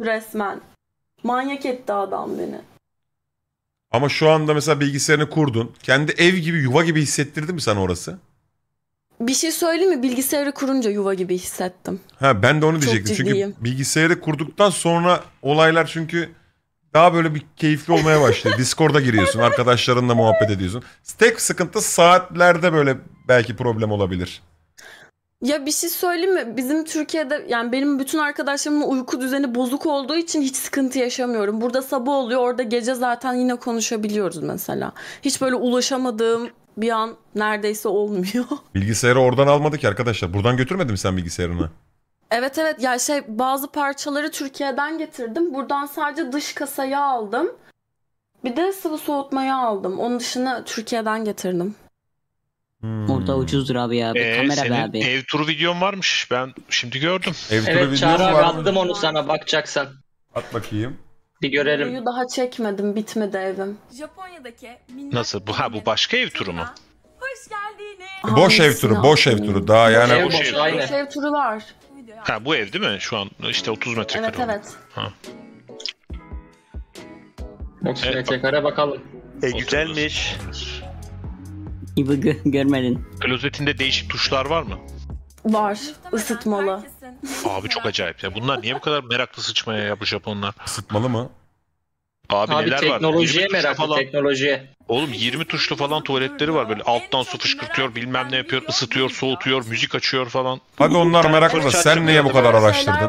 Resmen. Manyak etti adam beni. Ama şu anda mesela bilgisayarını kurdun. Kendi ev gibi yuva gibi hissettirdi mi sana orası? Bir şey söyleyeyim mi? Bilgisayarı kurunca yuva gibi hissettim. Ha ben de onu diyecektim. Ciddiyim. Çünkü bilgisayarı kurduktan sonra olaylar çünkü daha böyle bir keyifli olmaya başlıyor. Discord'a giriyorsun, arkadaşlarınla muhabbet ediyorsun. Tek sıkıntı saatlerde böyle belki problem olabilir. Ya bir şey söyleyeyim mi? Bizim Türkiye'de yani benim bütün arkadaşlarımın uyku düzeni bozuk olduğu için hiç sıkıntı yaşamıyorum. Burada sabah oluyor, orada gece zaten yine konuşabiliyoruz mesela. Hiç böyle ulaşamadığım bir an neredeyse olmuyor. Bilgisayarı oradan almadık ki arkadaşlar. Buradan götürmedin mi sen bilgisayarını? Evet evet ya şey bazı parçaları Türkiye'den getirdim. Buradan sadece dış kasayı aldım. Bir de sıvı soğutmayı aldım. Onun dışında Türkiye'den getirdim. Hmm. Orada ucuzdur abi ya. Bir ee, kamera senin abi. Ev turu videon varmış. Ben şimdi gördüm. Ev turu evet Çağrı abi attım onu sana bakacaksan. At bakayım. Bir görelim. Videoyu daha çekmedim. Bitmedi evim. Japonya'daki Nasıl? Bu, ha bu başka ev turu mu? Hoş geldiniz. E, boş ev turu, boş ev turu. Daha yani ev boş, boş, ev, boş ev, turu var. Ha bu ev değil mi? Şu an işte 30 metrekare. Evet evet. Ha. 30 metrekare bakalım. E, güzelmiş. 30. İbıgı görmedin. Klozetinde değişik tuşlar var mı? Var. Isıtmalı. Abi çok acayip ya. Bunlar niye bu kadar meraklı sıçmaya ya bu Japonlar? Isıtmalı mı? Abi, Abi neler teknolojiye var? meraklı falan... teknolojiye. Oğlum 20 tuşlu falan tuvaletleri var böyle alttan su fışkırtıyor bilmem ne yapıyor ısıtıyor soğutuyor müzik açıyor falan. Hadi onlar meraklı sen niye bu kadar araştırdın?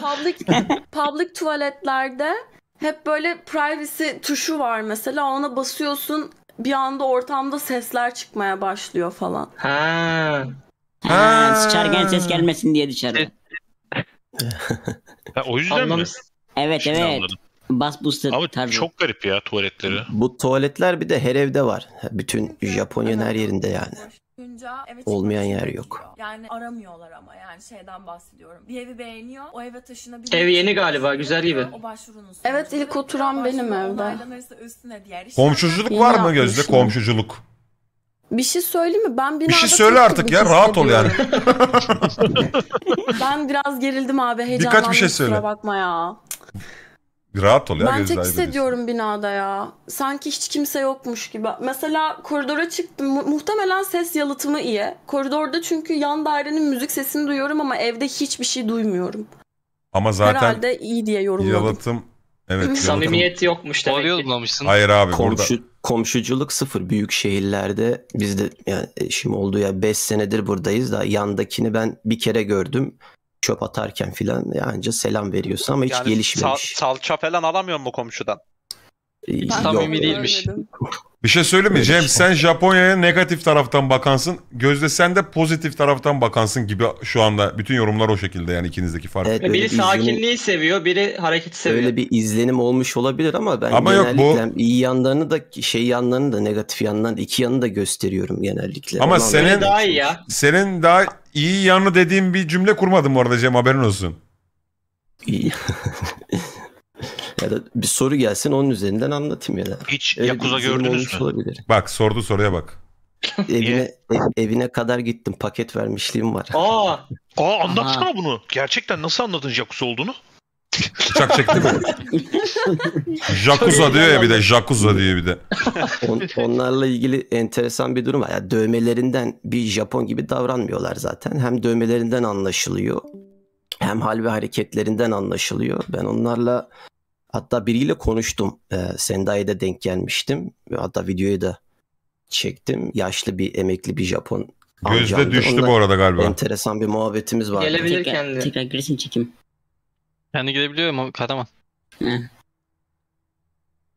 public, public tuvaletlerde hep böyle privacy tuşu var mesela ona basıyorsun bir anda ortamda sesler çıkmaya başlıyor falan. Ha. Ha, ha. sıçarken ses gelmesin diye dışarı. ha, o yüzden Anlamış. mi? Evet Şimdi evet. Anladım. Bas booster Abi tarzı. çok garip ya tuvaletleri. Bu tuvaletler bir de her evde var. Bütün Japonya'nın her yerinde yani olunca eve olmayan yer yok. Yani aramıyorlar ama yani şeyden bahsediyorum. Bir evi beğeniyor, o eve taşınabilir. Ev yeni galiba, şey güzel gibi. O başvurunun sonucu. Evet, ilk oturan benim evde. üstüne diğer Komşuculuk Yeni var mı Gözde? yapmışım. Komşuculuk. Bir şey söyleyeyim mi? Ben binada Bir şey söyle artık ya, rahat ol yani. ben biraz gerildim abi, heyecanlandım. Birkaç bir şey söyle. Kusura bakma ya. Rahat ol ya. Ben tek hissediyorum binada ya. Sanki hiç kimse yokmuş gibi. Mesela koridora çıktım. Mu- muhtemelen ses yalıtımı iyi. Koridorda çünkü yan dairenin müzik sesini duyuyorum ama evde hiçbir şey duymuyorum. Ama zaten Herhalde iyi diye yorumladım. yalıtım evet yalıtım. Samimiyet yokmuş demek Hayır abi Komşu, burada komşuculuk sıfır büyük şehirlerde bizde yani şimdi oldu ya 5 senedir buradayız da yandakini ben bir kere gördüm çöp atarken filan anca selam veriyorsun ama hiç yani gelişmemiş. Sal, salça falan alamıyor mu komşudan? Ee, Samimi değilmiş. Bir şey söyleyeyim mi Cem? Sen Japonya'ya negatif taraftan bakansın. Gözde sen de pozitif taraftan bakansın gibi şu anda. Bütün yorumlar o şekilde yani ikinizdeki fark. Evet, e, biri sakinliği izlenim, seviyor, biri hareketi seviyor. Öyle bir izlenim olmuş olabilir ama ben ama genellikle yok bu... iyi yanlarını da şey yanlarını da negatif yanlarını iki yanını da gösteriyorum genellikle. Ama Ondan senin daha iyi ya. Senin daha iyi yanı dediğim bir cümle kurmadım bu arada Cem haberin olsun. İyi. ya da bir soru gelsin onun üzerinden anlatayım ya da. Hiç Öyle Yakuza gördünüz mü? Olabilir. Bak sordu soruya bak. evine ev, evine kadar gittim paket vermişliğim var. Aa, aa anlatsana bunu. Gerçekten nasıl anladın Yakuza olduğunu? Bıçak çekti mi? Jakuza diyor ya bir de. Jakuza diyor bir de. On, onlarla ilgili enteresan bir durum var. Yani dövmelerinden bir Japon gibi davranmıyorlar zaten. Hem dövmelerinden anlaşılıyor. Hem hal ve hareketlerinden anlaşılıyor. Ben onlarla hatta biriyle konuştum. Ee, Sendai'de denk gelmiştim. Hatta videoyu da çektim. Yaşlı bir emekli bir Japon Gözde düştü Onunla bu arada galiba. Enteresan bir muhabbetimiz var. Gelebilir tekrar, kendi. Tekrar girsin çekim. Kendi gidebiliyor ama kahraman? Hı.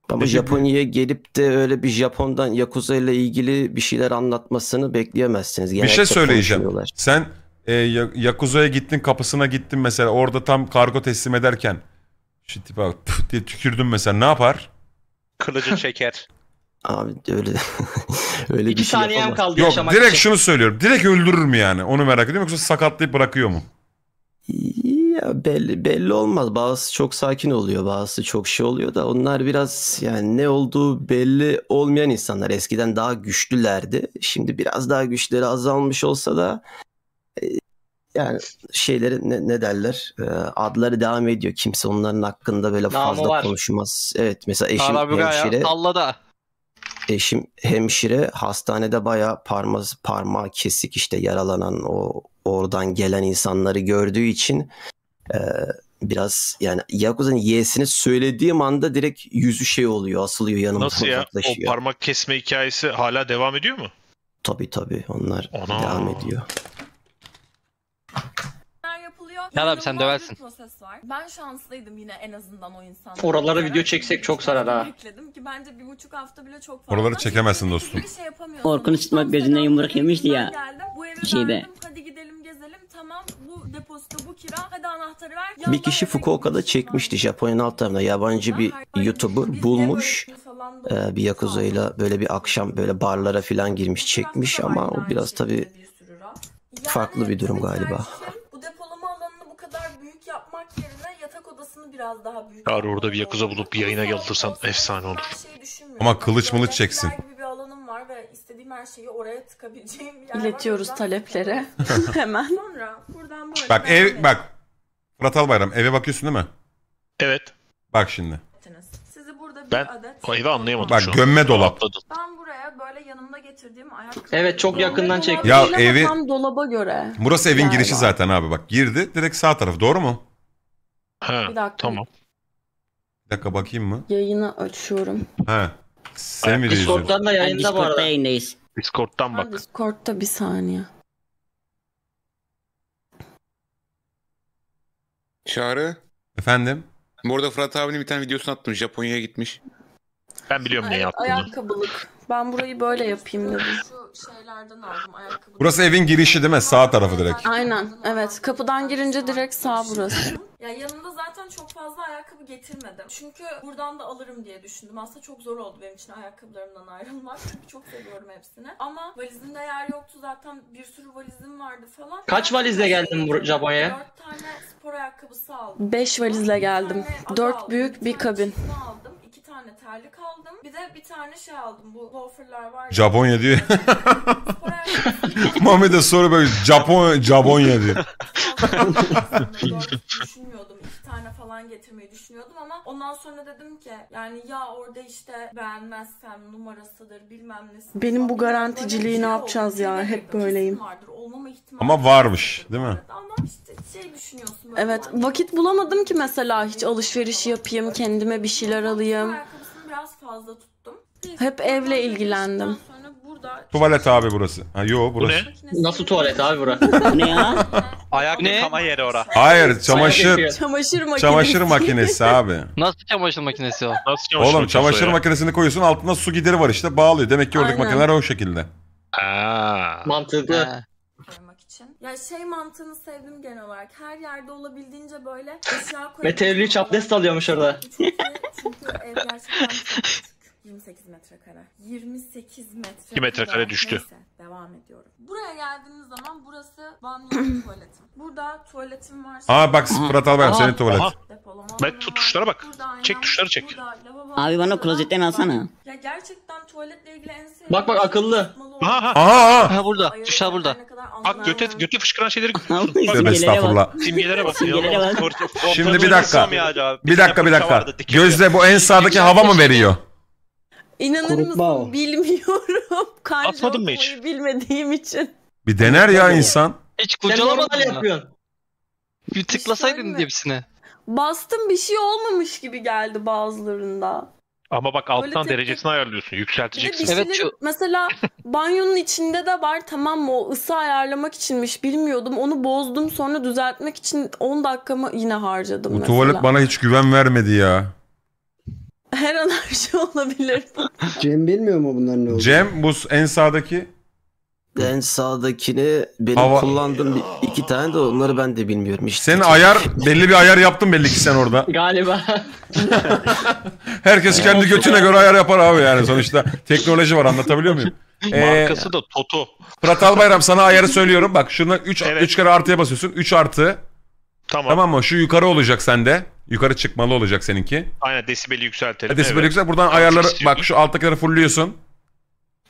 Ama Peki, Japonya'ya gelip de öyle bir Japon'dan Yakuza ile ilgili bir şeyler anlatmasını bekleyemezsiniz. Genellikle bir şey söyleyeceğim. Sen e, Yakuza'ya gittin kapısına gittin mesela orada tam kargo teslim ederken şu tipe diye tükürdün mesela ne yapar? Kılıcı çeker. Abi öyle öyle İki bir şey saniyem kaldı Yok direkt için. şunu söylüyorum. Direkt öldürür mü yani? Onu merak ediyorum yoksa sakatlayıp bırakıyor mu? belli, belli olmaz. Bazısı çok sakin oluyor, bazısı çok şey oluyor da onlar biraz yani ne olduğu belli olmayan insanlar. Eskiden daha güçlülerdi. Şimdi biraz daha güçleri azalmış olsa da e, yani şeyleri ne, ne derler? E, adları devam ediyor. Kimse onların hakkında böyle Namı fazla var. konuşmaz. Evet mesela eşim hemşire. Tallada. Eşim hemşire hastanede bayağı parma, parmağı kesik işte yaralanan o oradan gelen insanları gördüğü için ee, biraz yani Yakuza'nın Y'sini söylediğim anda direkt yüzü şey oluyor asılıyor yanımda Nasıl ya o parmak kesme hikayesi hala devam ediyor mu? Tabi tabi onlar Ana. devam ediyor. Ya abi sen döversin. Ben şanslıydım yine en azından o insan. Oralara video çeksek çok sarar ha. Bekledim ki bence bir buçuk hafta bile çok fazla. Oraları çekemezsin dostum. Şey Orkun çıtmak gözünden yumruk yemişti ya. Şeyde depozito bu kira. Hadi anahtarı ver. Yandan bir kişi Fukuoka'da çekmişti Japonya'nın alt tarafında yabancı bir YouTuber bulmuş e, bir yakuzayla böyle bir akşam böyle barlara falan girmiş çekmiş ama o biraz tabi farklı bir durum galiba. Bu depolama alanını bu kadar büyük yapmak yerine yatak odasını biraz daha büyük. Eğer orada bir yakuza bulup bir yayına yalıtırsan efsane olur. Şey ama kılıç mılıç çeksin her şeyi oraya tıkabileceğim bir yer İletiyoruz var. taleplere hemen. Sonra buradan böyle. Bak ev de... bak Fırat Albayram eve bakıyorsun değil mi? Evet. Bak şimdi. Sizi burada bir ben adet o evi anlayamadım Bak şu gömme an. dolap. Ben buraya böyle yanımda getirdiğim ayak Evet çok yakından çek. Ya evi tam dolaba göre. Burası evin girişi var. zaten abi bak. Girdi direkt sağ taraf doğru mu? He. Bir dakika. Tamam. Bir dakika bakayım mı? Yayını açıyorum. He. Sen mi Discord'dan da yayında var. Discord'da yayındayız. Discord'dan bak. Discord'da bir saniye. Çağrı. Efendim? Bu arada Fırat abinin bir tane videosunu attım. Japonya'ya gitmiş. Ben biliyorum ne yaptığını. Ayakkabılık. Ben burayı böyle yapayım dedim. Şu şeylerden aldım ayakkabı. Burası evin girişi değil mi? Sağ tarafı direkt. Aynen. Evet. Kapıdan girince direkt sağ burası. Ya yanımda zaten çok fazla ayakkabı getirmedim. Çünkü buradan da alırım diye düşündüm. Aslında çok zor oldu benim için ayakkabılarımdan ayrılmak. Çünkü çok seviyorum hepsini. Ama valizimde yer yoktu zaten. Bir sürü valizim vardı falan. Kaç valizle geldin Japonya'ya? 4 tane spor ayakkabısı aldım. 5 valizle geldim. 4 büyük bir kabin. aldım İki tane terlik aldım. Bir de bir tane şey aldım. Bu loaferlar var. Ya. Japonya diyor. Muhammed'e soru böyle Japon Japonya diyor. düşünmüyordum. İki tane falan getirmeyi düşünüyordum ama ondan sonra dedim ki yani ya orada işte beğenmezsem numarasıdır bilmem ne. Benim bu garanticiliği şey ne yapacağız ya hep böyleyim. ama varmış değil mi? şey düşünüyorsun. Evet yani. vakit bulamadım ki mesela hiç alışveriş yapayım kendime bir şeyler alayım. biraz fazla tuttum. Hep evle ilgilendim burada. Tuvalet abi burası. Ha yo burası. Nasıl tuvalet abi burası? ne ya? Ayak ne? yıkama yeri ora. Hayır çamaşır Çamaşır makinesi. çamaşır makinesi abi. Nasıl çamaşır makinesi o? Nasıl çamaşır Oğlum çamaşır makinesini koyuyorsun altına su gideri var işte bağlıyor. Demek ki oradaki makineler o şekilde. Aa. Mantıklı. Ya şey mantığını sevdim genel olarak. Her yerde olabildiğince böyle eşya koymak. Mete Evliç alıyormuş orada. Çünkü, çünkü ev gerçekten 28 metrekare. 28 metrekare. 2 metrekare düştü. Neyse, devam ediyorum. Buraya geldiğiniz zaman burası banyo tuvaletim. Burada tuvaletim var. Aa bak Fırat Albayrak senin tuvalet. Ben alanım var. tuşlara bak. Burada Çek tuşları çek. burada Abi bana klozetten alsana. Ya gerçekten tuvaletle ilgili en sevdiğim... Bak, bak, şey akıllı. Ha aha. Aha Ha burada. Tuşlar burada. Bak göte anlamlı. göte fışkıran şeyleri Abi görüyorsun. Bak Tövbe bak. estağfurullah. simgelere bak. Simgelere bak. Şimdi bir dakika. Bir dakika bir dakika. Gözle bu en sağdaki hava mı veriyor? İnanır mısın o. bilmiyorum. Atmadın mı hiç? Bilmediğim için. Bir dener ya insan. Hiç kurcalamadın Sen yapıyorsun. Bir tıklasaydın diye Bastım bir şey olmamış gibi geldi bazılarında. Ama bak alttan tek- derecesini ayarlıyorsun. Bir de Evet, şu- mesela banyonun içinde de var tamam mı o ısı ayarlamak içinmiş bilmiyordum. Onu bozdum sonra düzeltmek için 10 dakikamı yine harcadım Bu mesela. tuvalet bana hiç güven vermedi ya. Her an her şey olabilir. Cem bilmiyor mu bunların ne olduğunu? Cem bu en sağdaki En sağdakini benim Hava- kullandığım iki tane de onları ben de bilmiyorum işte. senin ayar belli bir ayar yaptın belli ki sen orada. Galiba. Herkes kendi götüne göre ayar yapar abi yani sonuçta teknoloji var anlatabiliyor muyum? Ee, Markası da Toto. Fırat bayram sana ayarı söylüyorum. Bak şuna 3 Evet. üç kere artıya basıyorsun. 3 artı Tamam. Tamam mı? Şu yukarı olacak sende. Yukarı çıkmalı olacak seninki. Aynen desibeli yükseltelim. E, desibeli evet. yüksel. Buradan ayarları bak şu alttakileri fullüyorsun.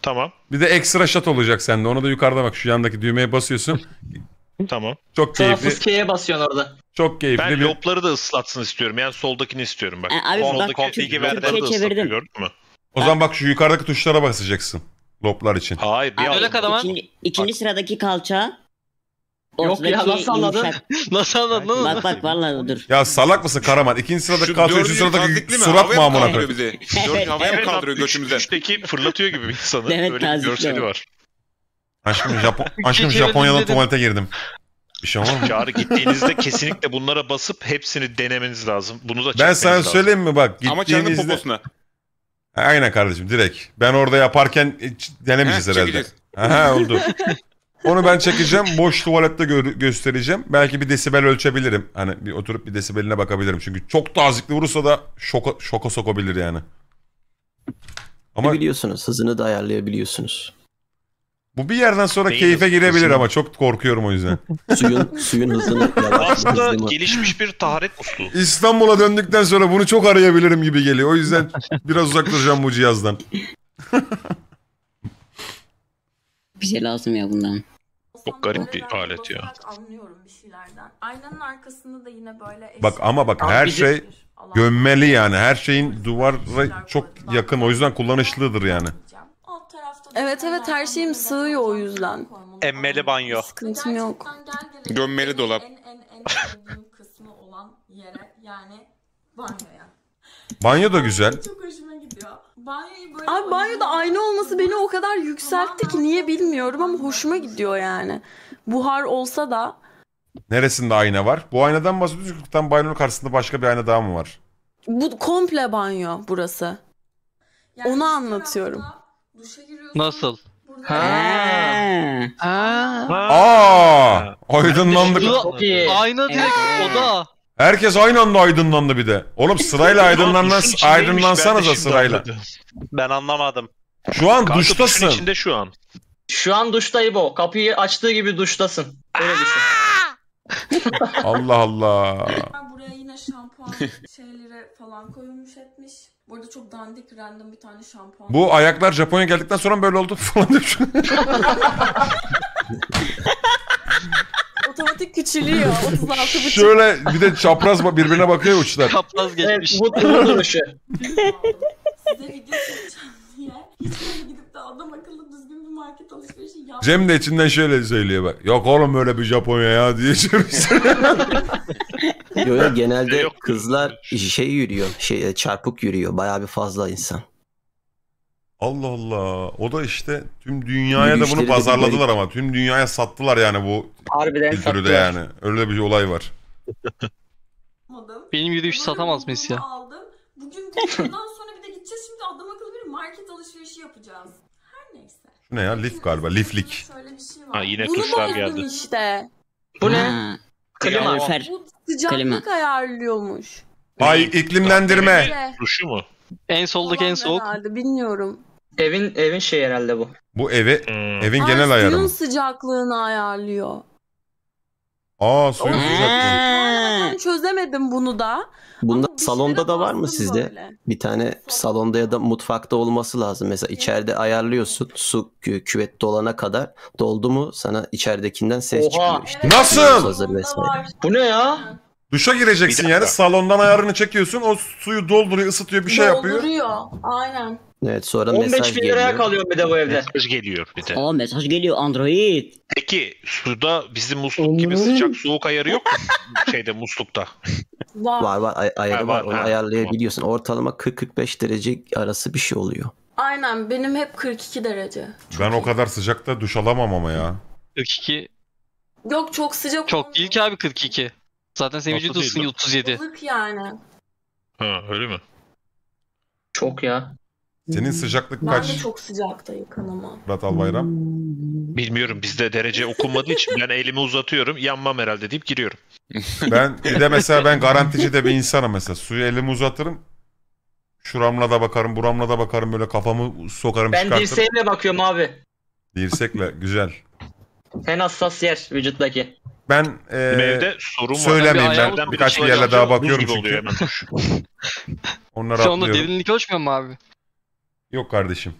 Tamam. Bir de ekstra shot olacak sende. Onu da yukarıda bak şu yandaki düğmeye basıyorsun. tamam. Çok Sonra keyifli. Fıskiye'ye basıyorsun orada. Çok keyifli. Ben bir... lopları da ıslatsın istiyorum. Yani soldakini istiyorum bak. Yani e, abi Soldaki Ligi Verder'i de ıslatıyor gördün mü? O zaman bak şu yukarıdaki tuşlara basacaksın. Loplar için. Hayır bir abi, adam. İkinci, ikinci sıradaki kalça. Yok ya nasıl anladın? nasıl anladın lan? Bak bak vallahi dur. Ya salak mısın Karaman? İkinci sırada kadro, üçüncü sıradaki surat mı amına koyayım? Bizi. Dördüncü havaya mı kaldırıyor göçümüzden? Üçteki fırlatıyor gibi insanı. Evet, Öyle bir görseli var. Aşkım, Japon, aşkım Japonya'dan tuvalete girdim. Bir şey olur mu? Çağrı gittiğinizde kesinlikle bunlara basıp hepsini denemeniz lazım. Bunu da Ben sana söyleyeyim mi bak gittiğinizde... Ama Çağrı'nın poposuna. Aynen kardeşim direkt. Ben orada yaparken denemeyeceğiz herhalde. Ha oldu. Onu ben çekeceğim. Boş tuvalette gö- göstereceğim. Belki bir desibel ölçebilirim. Hani bir oturup bir desibeline bakabilirim. Çünkü çok da tazikli vurursa da şoka, şoka sokabilir yani. Ama Biliyorsunuz hızını da ayarlayabiliyorsunuz. bu bir yerden sonra Beyin keyfe girebilir hızını- ama çok korkuyorum o yüzden. Suyun suyun hızını Aslında yavaşlatma. gelişmiş bir taharet musluğu. İstanbul'a döndükten sonra bunu çok arayabilirim gibi geliyor. O yüzden biraz uzak duracağım bu cihazdan. Bir şey lazım ya bundan. Çok garip bir alet ya. Anlıyorum bir şeylerden. Aynanın arkasında da yine böyle eşit. Bak ama bak her Abici- şey gömmeli yani. Her şeyin duvara çok yakın. O yüzden kullanışlıdır yani. Evet, evet, her şeyim sığıyor o yüzden. Emmeli banyo. Sıkıntım yok. Gerçekten Gömmeli dolap. En en en sevdiğim kısmı olan yere yani banyoya. Banyo da güzel. Çok hoşuma Banyoyu böyle Abi banyoda ayna olması beni o kadar yükseltti ki niye bilmiyorum ama hoşuma gidiyor yani. Buhar olsa da. Neresinde ayna var? Bu aynadan bahsediyoruz çünkü tam banyonun karşısında başka bir ayna daha mı var? Bu komple banyo burası. Yani Onu anlatıyorum. Nasıl? Ha. Ha. Ha. Aa, aydınlandık. Ayna direkt oda. Herkes aynı anda aydınlandı bir de. Oğlum sırayla aydınlanan, aydınlansanız da sırayla. Ben anlamadım. Şu an Kanka, duştasın. içinde şu an. Şu an duşta İbo. Kapıyı açtığı gibi duştasın. Öyle düşün. Allah Allah. Buraya yine şampuan şeylere falan koyulmuş etmiş. Bu arada çok dandik random bir tane şampuan. Bu ayaklar Japonya geldikten sonra böyle oldu falan demiş. Otomatik küçülüyor. 36 Şöyle bir de çapraz birbirine bakıyor uçlar. Çapraz geçmiş. Bu duruşu. Size de adam akıllı düzgün bir market alışverişi yapmadım. Cem de içinden şöyle söylüyor bak. Yok oğlum öyle bir Japonya ya diye çevirsin. Yo, genelde Yok. kızlar şey yürüyor. Şey, çarpık yürüyor. baya bir fazla insan. Allah Allah. O da işte tüm dünyaya da bunu şey- pazarladılar ama tüm dünyaya sattılar yani bu Harbiden kültürü de yani. Öyle bir olay var. Benim yürüyüş satamaz mıyız ya? Aldım. Bugün bundan sonra bir de gideceğiz şimdi adam akıllı bir market alışverişi yapacağız. Her neyse. Şu ne ya? Lif galiba. Liflik. Şöyle bir şey var. Ha, yine tuşlar geldi. işte. Bu ne? Hmm. Klima. Klima. sıcaklık Klima. ayarlıyormuş. Ay iklimlendirme. Tuşu mu? En soldaki en soğuk. herhalde, bilmiyorum. Evin evin şey herhalde bu. Bu eve Hmm. evin Ha, genel ayarı Suyun mı? sıcaklığını ayarlıyor. Aa suyun Oha. sıcaklığı. Ben çözemedim bunu da. Bunda salonda da var mı sizde? böyle. Bir tane salonda ya da mutfakta olması lazım. Mesela içeride ayarlıyorsun. Su küvet dolana kadar doldu mu sana içeridekinden ses Oha. çıkıyor işte. Nasıl? Hazır Salonda Bu ne ya? Duşa gireceksin yani salondan ayarını çekiyorsun o suyu dolduruyor ısıtıyor bir şey yapıyor. Dolduruyor. Aynen. Evet sonra 15 mesaj bin liraya geliyor. kalıyor bir de bu evde. Mesaj geliyor bir de. Aa mesaj geliyor Android. Peki suda bizim musluk gibi sıcak soğuk ayarı yok mu? Şeyde muslukta. Var var, var ay- ayarı var, var. Onu ha, ayarlayabiliyorsun. Tamam. Ortalama 40-45 derece arası bir şey oluyor. Aynen benim hep 42 derece. Çok ben iyi. o kadar sıcakta duş alamam ama ya. 42. Yok çok sıcak. Çok olmuyor. ilk abi 42. Zaten senin vücut 37. Ilık yani. Ha öyle mi? Çok ya. Senin hmm. sıcaklık Ben kaç? de çok sıcakta yıkanamam. Murat Albayram. Hmm. Bilmiyorum bizde derece okunmadığı için ben elimi uzatıyorum yanmam herhalde deyip giriyorum. Ben bir de mesela ben garantici de bir insanım mesela. Suyu elimi uzatırım. Şuramla da bakarım, buramla da bakarım böyle kafamı sokarım Ben çıkartırım. dirseğimle bakıyorum abi. Dirsekle güzel. En hassas yer vücuttaki. Ben e, Benim eee evde sorun var. söylemeyeyim Bir ben. Birkaç bir yerle daha bakıyorum çünkü. Onları Sen onu atlıyorum. derinlik ölçmüyor mu abi? Yok kardeşim.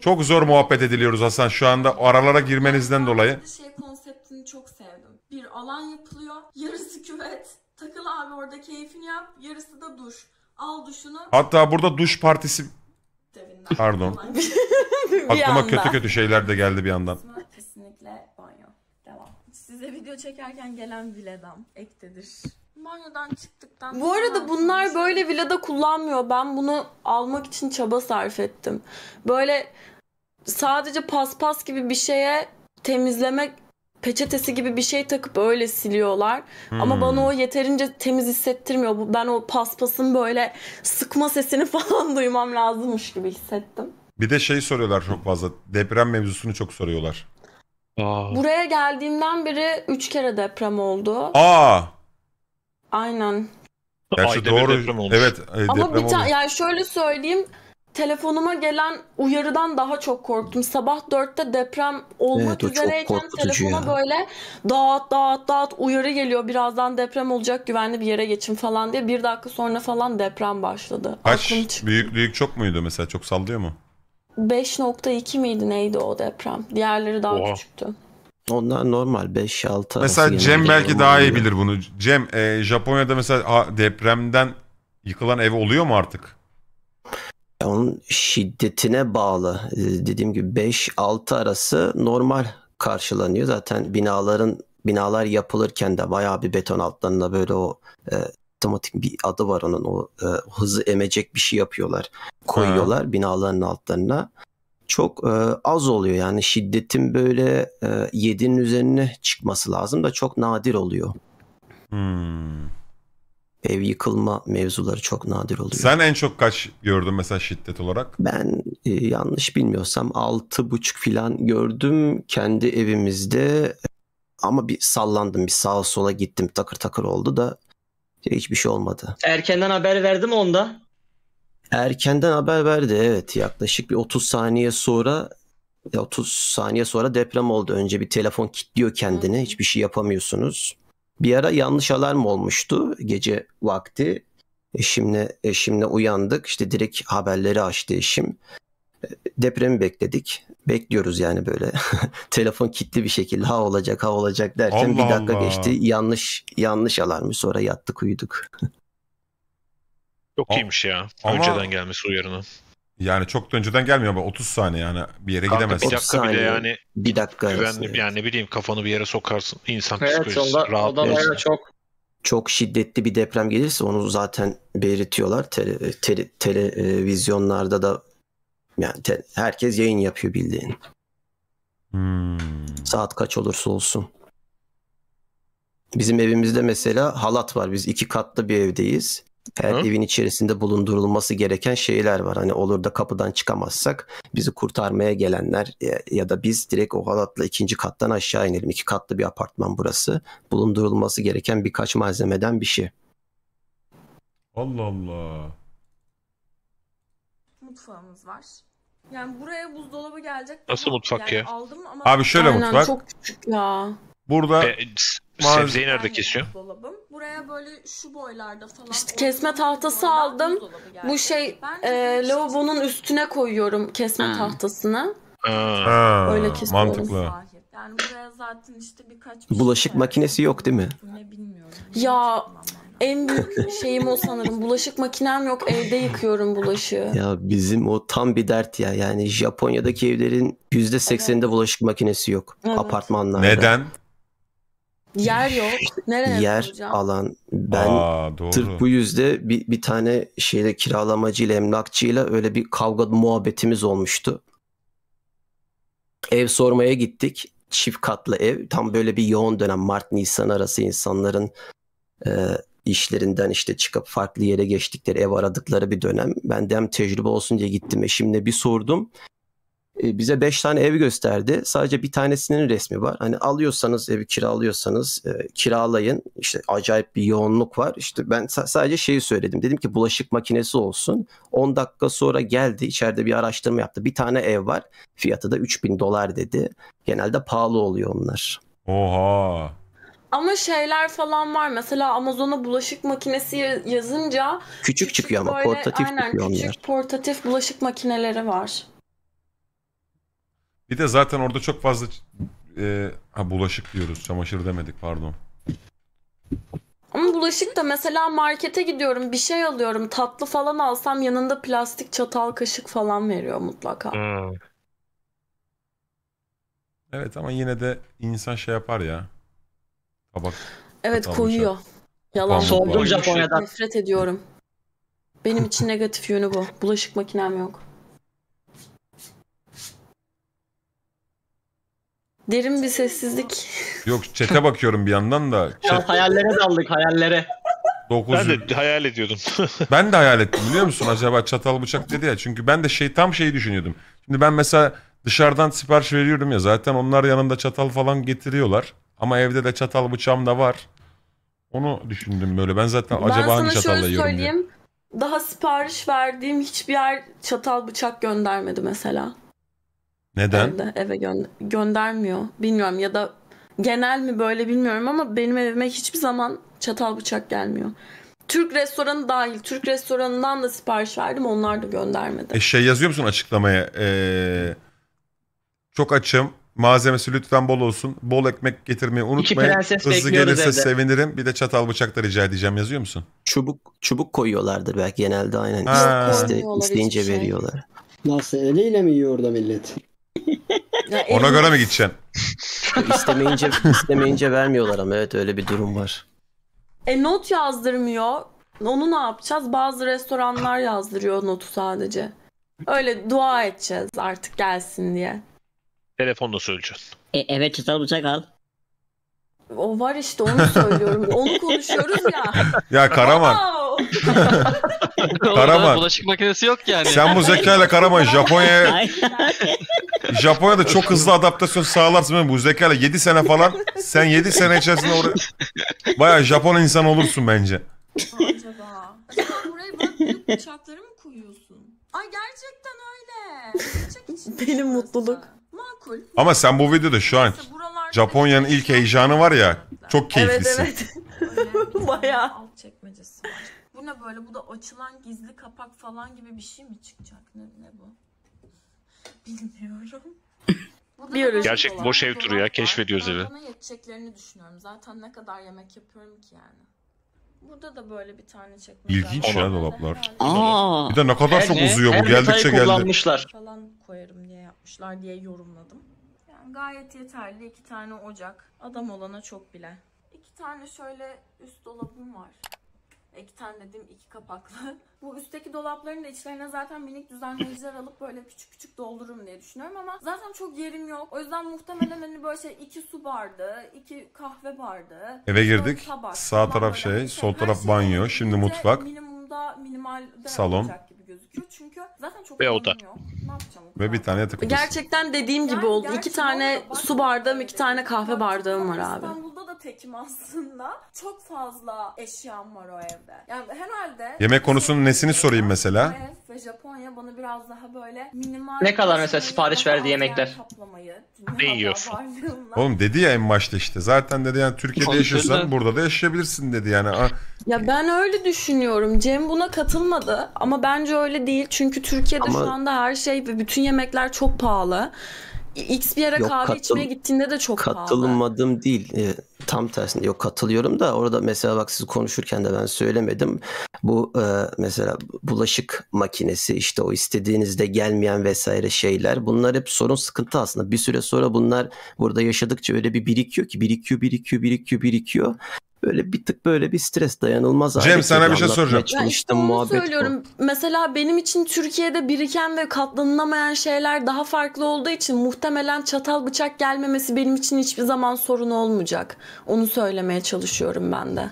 Çok zor muhabbet ediliyoruz Hasan şu anda o aralara girmenizden dolayı. Şey konseptini çok sevdim. Bir alan yapılıyor. Yarısı küvet. Takıl abi orada keyfini yap. Yarısı da duş. Al duşunu. Hatta burada duş partisi Devinden. Pardon. aklıma kötü kötü şeyler de geldi bir yandan. Kesinlikle banyo. Devam. Size video çekerken gelen viledam ektedir. Banyodan çıktıktan Bu arada bunlar böyle villada kullanmıyor. Ben bunu almak için çaba sarf ettim. Böyle sadece paspas gibi bir şeye temizlemek peçetesi gibi bir şey takıp öyle siliyorlar. Hmm. Ama bana o yeterince temiz hissettirmiyor. Ben o paspasın böyle sıkma sesini falan duymam lazımmış gibi hissettim. Bir de şey soruyorlar çok fazla. Deprem mevzusunu çok soruyorlar. Aa. Buraya geldiğimden beri 3 kere deprem oldu. Aa. Aynen. Gerçi Ayda doğru. Deprem olmuş. Evet. E, deprem Ama bir tane, yani şöyle söyleyeyim. Telefonuma gelen uyarıdan daha çok korktum. Sabah 4'te deprem olmak evet, üzereyken telefona ya. böyle dağıt dağıt dağıt uyarı geliyor. Birazdan deprem olacak güvenli bir yere geçin falan diye. Bir dakika sonra falan deprem başladı. Kaç? Büyüklük çok muydu mesela? Çok sallıyor mu? 5.2 miydi neydi o deprem? Diğerleri daha Oha. küçüktü. Onlar normal 5-6 Mesela Cem belki daha iyi bilir bunu. Cem e, Japonya'da mesela depremden yıkılan ev oluyor mu artık? E, onun şiddetine bağlı. E, dediğim gibi 5-6 arası normal karşılanıyor. Zaten binaların binalar yapılırken de bayağı bir beton altlarında böyle o e, otomatik bir adı var onun o e, hızı emecek bir şey yapıyorlar. Koyuyorlar ha. binaların altlarına çok e, az oluyor. Yani şiddetin böyle e, 7'nin üzerine çıkması lazım da çok nadir oluyor. Hmm. Ev yıkılma mevzuları çok nadir oluyor. Sen en çok kaç gördün mesela şiddet olarak? Ben e, yanlış bilmiyorsam 6,5 falan gördüm kendi evimizde. Ama bir sallandım bir sağa sola gittim takır takır oldu da hiçbir şey olmadı. Erkenden haber verdim onda. Erkenden haber verdi evet yaklaşık bir 30 saniye sonra 30 saniye sonra deprem oldu. Önce bir telefon kilitliyor kendini. Hmm. Hiçbir şey yapamıyorsunuz. Bir ara yanlış alarm olmuştu gece vakti. Eşimle eşimle uyandık. işte direkt haberleri açtı eşim. E, depremi bekledik. Bekliyoruz yani böyle. telefon kilitli bir şekilde ha olacak ha olacak derken Allah bir dakika Allah. geçti. Yanlış yanlış alarmı sonra yattık uyuduk. Çok iyiymiş ya. Ama... Önceden gelmesi uyarını. Yani çok da önceden gelmiyor ama 30 saniye yani bir yere gidemez. gidemezsin. Bir dakika saniye, bile yani. Bir dakika. Güvenli, evet. yani ne bileyim kafanı bir yere sokarsın. İnsan evet, psikolojisi rahatlayacak. çok çok şiddetli bir deprem gelirse onu zaten belirtiyorlar. Tele, tele, televizyonlarda e, da yani te, herkes yayın yapıyor bildiğin. Hmm. Saat kaç olursa olsun. Bizim evimizde mesela halat var. Biz iki katlı bir evdeyiz. Evet evin içerisinde bulundurulması gereken şeyler var. Hani olur da kapıdan çıkamazsak bizi kurtarmaya gelenler e, ya da biz direkt o halatla ikinci kattan aşağı inelim. İki katlı bir apartman burası. Bulundurulması gereken birkaç malzemeden bir şey. Allah Allah. Mutfağımız var. Yani buraya buzdolabı gelecek. Nasıl mutfak yani ya? Aldım ama Abi şöyle Aynen, mutfak. çok küçük ya. Burada e, sebzeyi nerede kesiyor? Buzdolabım buraya böyle şu boylarda falan. İşte kesme tahtası aldım. Bu şey e, lavabonun üstüne koyuyorum kesme hmm. tahtasını. Ha, Öyle kesiyorum. Mantıklı. Yani buraya zaten işte birkaç... Şey bulaşık şey makinesi yok değil mi? Ne bilmiyorum. Ya en büyük şeyim o sanırım. Bulaşık makinem yok. Evde yıkıyorum bulaşığı. Ya bizim o tam bir dert ya. Yani Japonya'daki evlerin %80'inde evet. bulaşık makinesi yok. Evet. Apartmanlarda. Neden? Yer yok. Nereye yer alan. Ben Aa, doğru. sırf bu yüzde bir, bir tane şeyle kiralamacıyla emlakçıyla öyle bir kavga muhabbetimiz olmuştu. Ev sormaya gittik. Çift katlı ev. Tam böyle bir yoğun dönem Mart-Nisan arası insanların e, işlerinden işte çıkıp farklı yere geçtikleri ev aradıkları bir dönem. Ben de hem tecrübe olsun diye gittim eşimle bir sordum. E, bize 5 tane ev gösterdi. Sadece bir tanesinin resmi var. Hani alıyorsanız evi kiralıyorsanız e, kiralayın. İşte acayip bir yoğunluk var. İşte ben sadece şeyi söyledim. Dedim ki bulaşık makinesi olsun. 10 dakika sonra geldi. İçeride bir araştırma yaptı. Bir tane ev var. Fiyatı da 3000 dolar dedi. Genelde pahalı oluyor onlar. Oha. Ama şeyler falan var. Mesela Amazon'a bulaşık makinesi yazınca küçük, küçük çıkıyor ama böyle, portatif aynen, çıkıyor küçük onlar. portatif bulaşık makineleri var. Bir de zaten orada çok fazla e, ha bulaşık diyoruz. Çamaşır demedik pardon. Ama bulaşık da mesela markete gidiyorum bir şey alıyorum tatlı falan alsam yanında plastik çatal kaşık falan veriyor mutlaka. Hmm. Evet ama yine de insan şey yapar ya. Tabak. Evet koyuyor. Çatal. Yalan. Soğudum Japonya'dan. Nefret ediyorum. Benim için negatif yönü bu. Bulaşık makinem yok. Derin bir sessizlik. Yok çete bakıyorum bir yandan da. Chat... Ya hayallere daldık hayallere. 900. Ben de hayal ediyordum. ben de hayal ettim biliyor musun? Acaba çatal bıçak dedi ya. Çünkü ben de şey tam şeyi düşünüyordum. Şimdi ben mesela dışarıdan sipariş veriyorum ya zaten onlar yanında çatal falan getiriyorlar. Ama evde de çatal bıçağım da var. Onu düşündüm böyle. Ben zaten ben acaba hangi çatalla yiyorum diye. Daha sipariş verdiğim hiçbir yer çatal bıçak göndermedi mesela. Neden? Evde, eve gö- göndermiyor. Bilmiyorum ya da genel mi böyle bilmiyorum ama benim evime hiçbir zaman çatal bıçak gelmiyor. Türk restoranı dahil. Türk restoranından da sipariş verdim. Onlar da göndermedi. E şey yazıyor musun açıklamaya? Ee, çok açım. Malzemesi lütfen bol olsun. Bol ekmek getirmeyi unutmayın. prenses Hızlı gelirse evde. sevinirim. Bir de çatal bıçak da rica edeceğim yazıyor musun? Çubuk çubuk koyuyorlardır belki genelde aynen. Ha. İste, isteyince hiçbir şey. veriyorlar. Nasıl eliyle mi yiyor orada millet? Ya Ona göre mi gideceksin? istemeyince istemeyince vermiyorlar ama evet öyle bir durum var. E not yazdırmıyor. Onu ne yapacağız? Bazı restoranlar yazdırıyor notu sadece. Öyle dua edeceğiz artık gelsin diye. Telefonla söyleyeceksin. E, eve çatal bıçak al. O var işte onu söylüyorum. onu konuşuyoruz ya. Ya Karaman. Wow. Karaman. Bulaşık makinesi yok yani. Sen bu zekayla Karaman Japonya, Japonya'da çok hızlı adaptasyon sağlarsın. Ben bu zekayla 7 sene falan sen 7 sene içerisinde oraya baya Japon insan olursun bence. Acaba. Sen buraya böyle bıçakları mı koyuyorsun? Ay gerçekten öyle. Benim mutluluk. Makul. Ama sen bu videoda şu an Japonya'nın ilk şey heyecanı var ya çok keyiflisin. Evet evet. Bayağı. Alt çekmecesi var. Bu ne böyle? Bu da açılan gizli kapak falan gibi bir şey mi çıkacak? Ne, ne bu? Bilmiyorum. Burada Biyoloji. Gerçek boş ev turu ya. Keşfediyoruz evi. Bana yeteceklerini düşünüyorum. Zaten ne kadar yemek yapıyorum ki yani. Burada da böyle bir tane çekmişler. İlginç ya dolaplar. Bir de ne kadar çok şey- uzuyor bu. Geldikçe geldi. Falan koyarım diye yapmışlar diye yorumladım. Yani gayet yeterli. iki tane ocak. Adam olana çok bile. İki tane şöyle üst dolabım var iki tane dedim iki kapaklı bu üstteki dolapların da içlerine zaten minik düzenleyiciler alıp böyle küçük küçük doldururum diye düşünüyorum ama zaten çok yerim yok. O yüzden muhtemelen hani böyle şey iki su bardağı, iki kahve bardağı. Eve girdik. Tabak, Sağ taraf şey, şey, sol taraf banyo, şimdi mutfak. Minimumda minimalde salon. gibi gözüküyor. Çünkü zaten çok yerim yok Ve bir tane yatak odası. Gerçekten dediğim gibi yani oldu. İki tane su bardağım, iki tane kahve bardağım var abi. İstanbul'da da tekim aslında. Çok fazla eşyam var o evde. Yani herhalde... Yemek konusunun tanesini sorayım mesela. Ve Japonya bana biraz daha böyle minimal... Ne kadar mesela şey sipariş verdi yemekler? Ne yiyorsun? Oğlum dedi ya en başta işte. Zaten dedi yani Türkiye'de yaşıyorsan burada da yaşayabilirsin dedi yani. Ya ben öyle düşünüyorum. Cem buna katılmadı ama bence öyle değil. Çünkü Türkiye'de Ama- şu anda her şey ve bütün yemekler çok pahalı. X bir yere yok, kahve katıl, içmeye gittiğinde de çok katılmadım pahalı. değil. E, tam tersine yok katılıyorum da orada mesela bak siz konuşurken de ben söylemedim. Bu e, mesela bulaşık makinesi işte o istediğinizde gelmeyen vesaire şeyler bunlar hep sorun sıkıntı aslında. Bir süre sonra bunlar burada yaşadıkça öyle bir birikiyor ki birikiyor birikiyor birikiyor birikiyor. Böyle bir tık böyle bir stres dayanılmaz. Cem sana bir şey soracağım. Ya işte muhabbet. söylüyorum. Bu. Mesela benim için Türkiye'de biriken ve katlanılamayan şeyler daha farklı olduğu için muhtemelen çatal bıçak gelmemesi benim için hiçbir zaman sorun olmayacak. Onu söylemeye çalışıyorum ben de.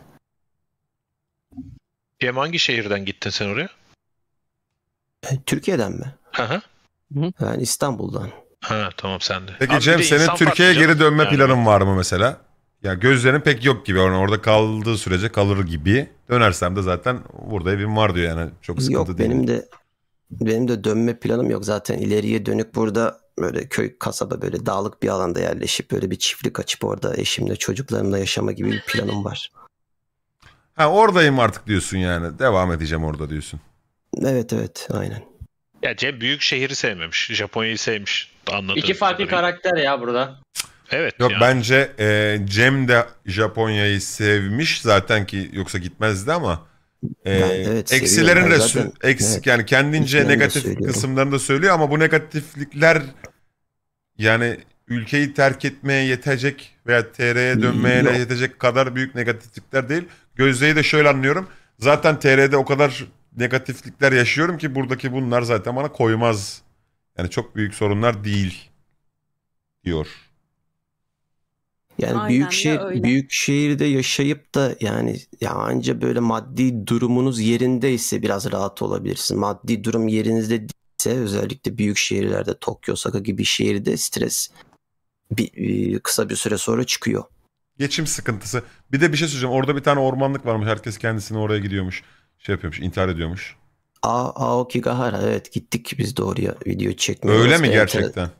Cem hangi şehirden gittin sen oraya? E, Türkiye'den mi? Hı hı. Yani İstanbul'dan. Ha tamam sen de. Peki Abi Cem senin Türkiye'ye geri dönme yani. planın var mı mesela? Ya gözlerin pek yok gibi. Yani orada kaldığı sürece kalır gibi. Dönersem de zaten burada evim var diyor yani. Çok sıkıntı yok, değil. Benim de benim de dönme planım yok zaten. ileriye dönük burada böyle köy kasaba böyle dağlık bir alanda yerleşip böyle bir çiftlik açıp orada eşimle çocuklarımla yaşama gibi bir planım var. Ha oradayım artık diyorsun yani. Devam edeceğim orada diyorsun. Evet evet aynen. Ya Cem büyük şehri sevmemiş. Japonya'yı sevmiş. Anladım. İki farklı karakter ya burada. Cık. Evet. Yok yani. bence e, Cem de Japonya'yı sevmiş zaten ki yoksa gitmezdi ama e, evet, eksilerin de zaten, eksik evet. yani kendince Hiç negatif kısımlarını da söylüyor ama bu negatiflikler yani ülkeyi terk etmeye yetecek veya TR'ye dönmeye Yok. yetecek kadar büyük negatiflikler değil. Gözde'yi de şöyle anlıyorum. Zaten TR'de o kadar negatiflikler yaşıyorum ki buradaki bunlar zaten bana koymaz. Yani çok büyük sorunlar değil diyor. Yani Aynen büyük şehir öyle. büyük şehirde yaşayıp da yani ya anca böyle maddi durumunuz yerindeyse biraz rahat olabilirsin. Maddi durum yerinizde değilse özellikle büyük şehirlerde Tokyo, Osaka gibi şehirde stres bir, e, kısa bir süre sonra çıkıyor. Geçim sıkıntısı. Bir de bir şey söyleyeceğim. Orada bir tane ormanlık varmış. Herkes kendisini oraya gidiyormuş. Şey yapıyormuş, intihar ediyormuş. A Aokigahara evet gittik biz de oraya video çekmeye. Öyle mi gerçekten? Enter-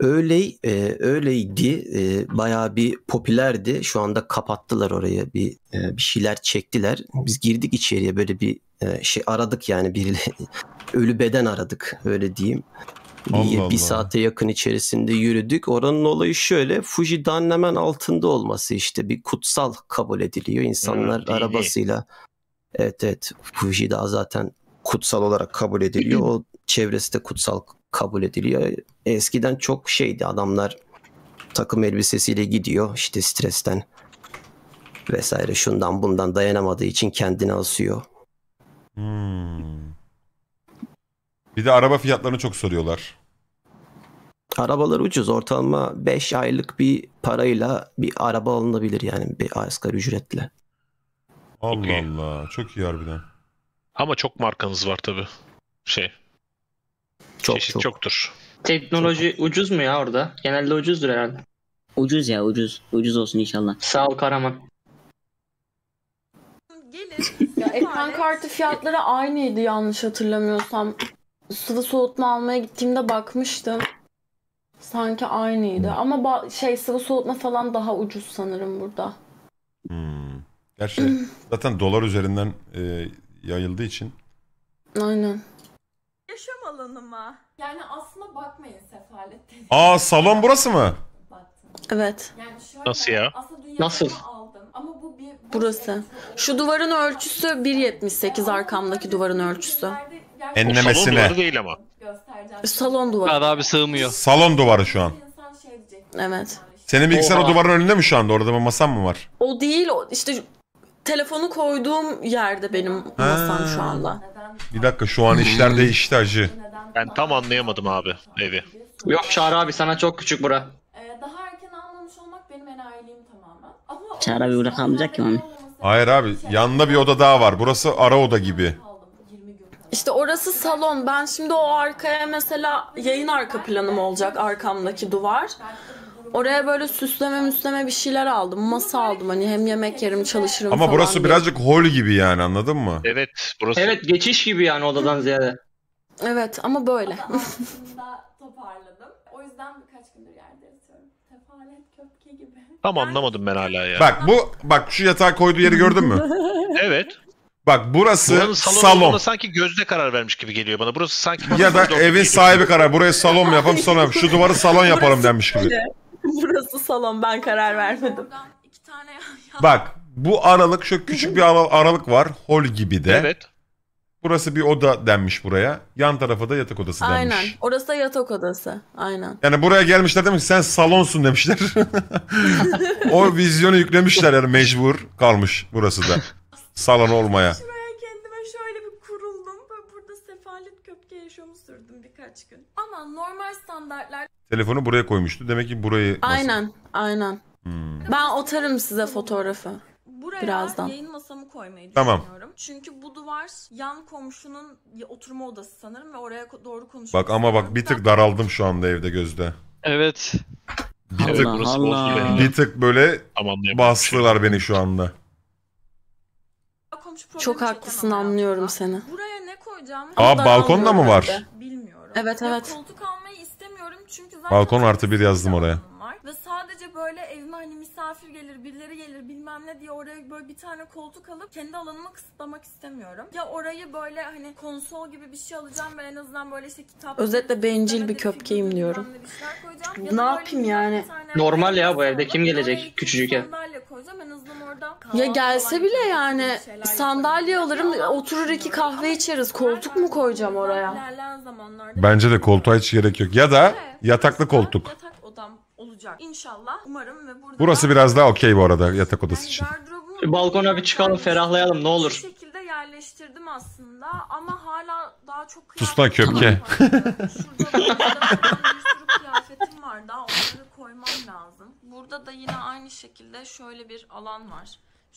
Öyle e, öyleydi. E, bayağı bir popülerdi. Şu anda kapattılar orayı, bir e, bir şeyler çektiler. Biz girdik içeriye böyle bir e, şey aradık yani biri ölü beden aradık öyle diyeyim. bir, Allah. bir saate yakın içerisinde yürüdük. Oranın olayı şöyle. Fuji Dannemen altında olması işte bir kutsal kabul ediliyor. insanlar evet, arabasıyla Evet evet Fuji daha zaten kutsal olarak kabul ediliyor. O çevresi de kutsal kabul ediliyor. Eskiden çok şeydi adamlar takım elbisesiyle gidiyor işte stresten vesaire şundan bundan dayanamadığı için kendini asıyor. Hmm. Bir de araba fiyatlarını çok soruyorlar. Arabalar ucuz. Ortalama 5 aylık bir parayla bir araba alınabilir yani bir asgari ücretle. Allah Allah. Çok iyi harbiden. Ama çok markanız var tabi. Şey çok, Çeşit çok. çoktur. Teknoloji çok. ucuz mu ya orada? Genelde ucuzdur herhalde. Ucuz ya ucuz. Ucuz olsun inşallah. Sağ ol Karaman. ya ekran kartı fiyatları aynıydı yanlış hatırlamıyorsam. Sıvı soğutma almaya gittiğimde bakmıştım. Sanki aynıydı ama şey sıvı soğutma falan daha ucuz sanırım burada. Hmm. Gerçi zaten dolar üzerinden e, yayıldığı için. Aynen salonuma. Yani aslında bakmayın sefalet dedi. Aa salon burası mı? Evet. Yani şöyle, Nasıl ya? aslında dünyamı Nasıl? aldım ama bu bir... bu Burası. Şu duvarın ölçüsü 1.78 arkamdaki duvarın ölçüsü. Enlemesine. salon duvarı değil ama. Salon duvarı. Daha daha bir sığmıyor. Salon duvarı şu an. Şey evet. Senin bilgisayar Oha. o duvarın önünde mi şu anda? Orada bir masan mı var? O değil o işte telefonu koyduğum yerde benim masam şu anda. Bir dakika şu an işler değişti acı. Neden? Ben tam anlayamadım abi evi. Yok Çağrı abi sana çok küçük bura. Ee, daha erken almamış olmak benim en enayilim tamamen. Çağrı abi burada kalmayacak ki mami. Hayır abi yanında bir oda daha var. Burası ara oda gibi. İşte orası salon. Ben şimdi o arkaya mesela yayın arka planım olacak arkamdaki duvar. Oraya böyle süsleme müsleme bir şeyler aldım. Masa aldım hani hem yemek yerim çalışırım Ama falan burası diye. birazcık hol gibi yani anladın mı? Evet burası Evet geçiş gibi yani odadan ziyade. Evet ama böyle. toparladım. O yüzden birkaç gündür yerde yatıyorum. köpke gibi. Tam anlamadım ben hala ya. Bak bu bak şu yatağı koyduğu yeri gördün mü? evet. Bak burası salon. salon. sanki gözde karar vermiş gibi geliyor bana. Burası sanki Ya da evin geliyor. sahibi karar. Buraya salon mu yapalım sonra şu duvarı salon yaparım demiş gibi. Burası salon ben karar vermedim. Buradan tane Bak bu aralık şu küçük bir aralık var. Hol gibi de. Evet. Burası bir oda denmiş buraya. Yan tarafa da yatak odası Aynen. denmiş. Aynen. Orası da yatak odası. Aynen. Yani buraya gelmişler demiş ki sen salonsun demişler. o vizyonu yüklemişler yani mecbur kalmış burası da. Salon olmaya. Şuraya kendime şöyle bir kuruldum. Burada sefalet köpke yaşamı sürdüm birkaç gün. Ama normal standartlar... Telefonu buraya koymuştu. Demek ki burayı... Nasıl... Aynen. Aynen. Hmm. Ben otarım size fotoğrafı. Buraya Birazdan. yayın masamı koymayı Tamam. Çünkü bu duvar yan komşunun oturma odası sanırım ve oraya doğru konuşuyor. Bak ama bak bir tık daraldım şu anda evde gözde. Evet. Bir tık, Allah Allah. Bir tık böyle Tam bastılar beni şu anda. Çok haklısın anlıyorum seni. Buraya ne koyacağımı Aa, balkonda mı var? daralmıyorum bilmiyorum. Evet, Ya evet. koltuk almayı istemiyorum çünkü zaten... Balkon artı bir yazdım oraya. Ve sadece böyle evime hani misafir gelir, birileri gelir bilmem ne diye oraya böyle bir tane koltuk alıp kendi alanımı kısıtlamak istemiyorum. Ya orayı böyle hani konsol gibi bir şey alacağım ben en azından böyle işte kitap... Özetle bencil bir köpkeyim diyorum. ya ne yapayım yani? Hani Normal ya bu evde kim gelecek küçücük ev? Ya gelse bile yani sandalye alırım oturur iki kahve içeriz. Koltuk mu koyacağım oraya? Bence de koltuğa hiç gerek yok. Ya da yataklı koltuk olacak. İnşallah umarım ve burada... Burası biraz daha okey bu arada yatak odası yani için. balkona bir çıkalım ferahlayalım ne olur. Bir şekilde yerleştirdim aslında ama hala daha çok kıyafet Sus lan köpke. kıyafetim var daha onları koymam lazım. Burada da yine aynı şekilde şöyle bir alan var.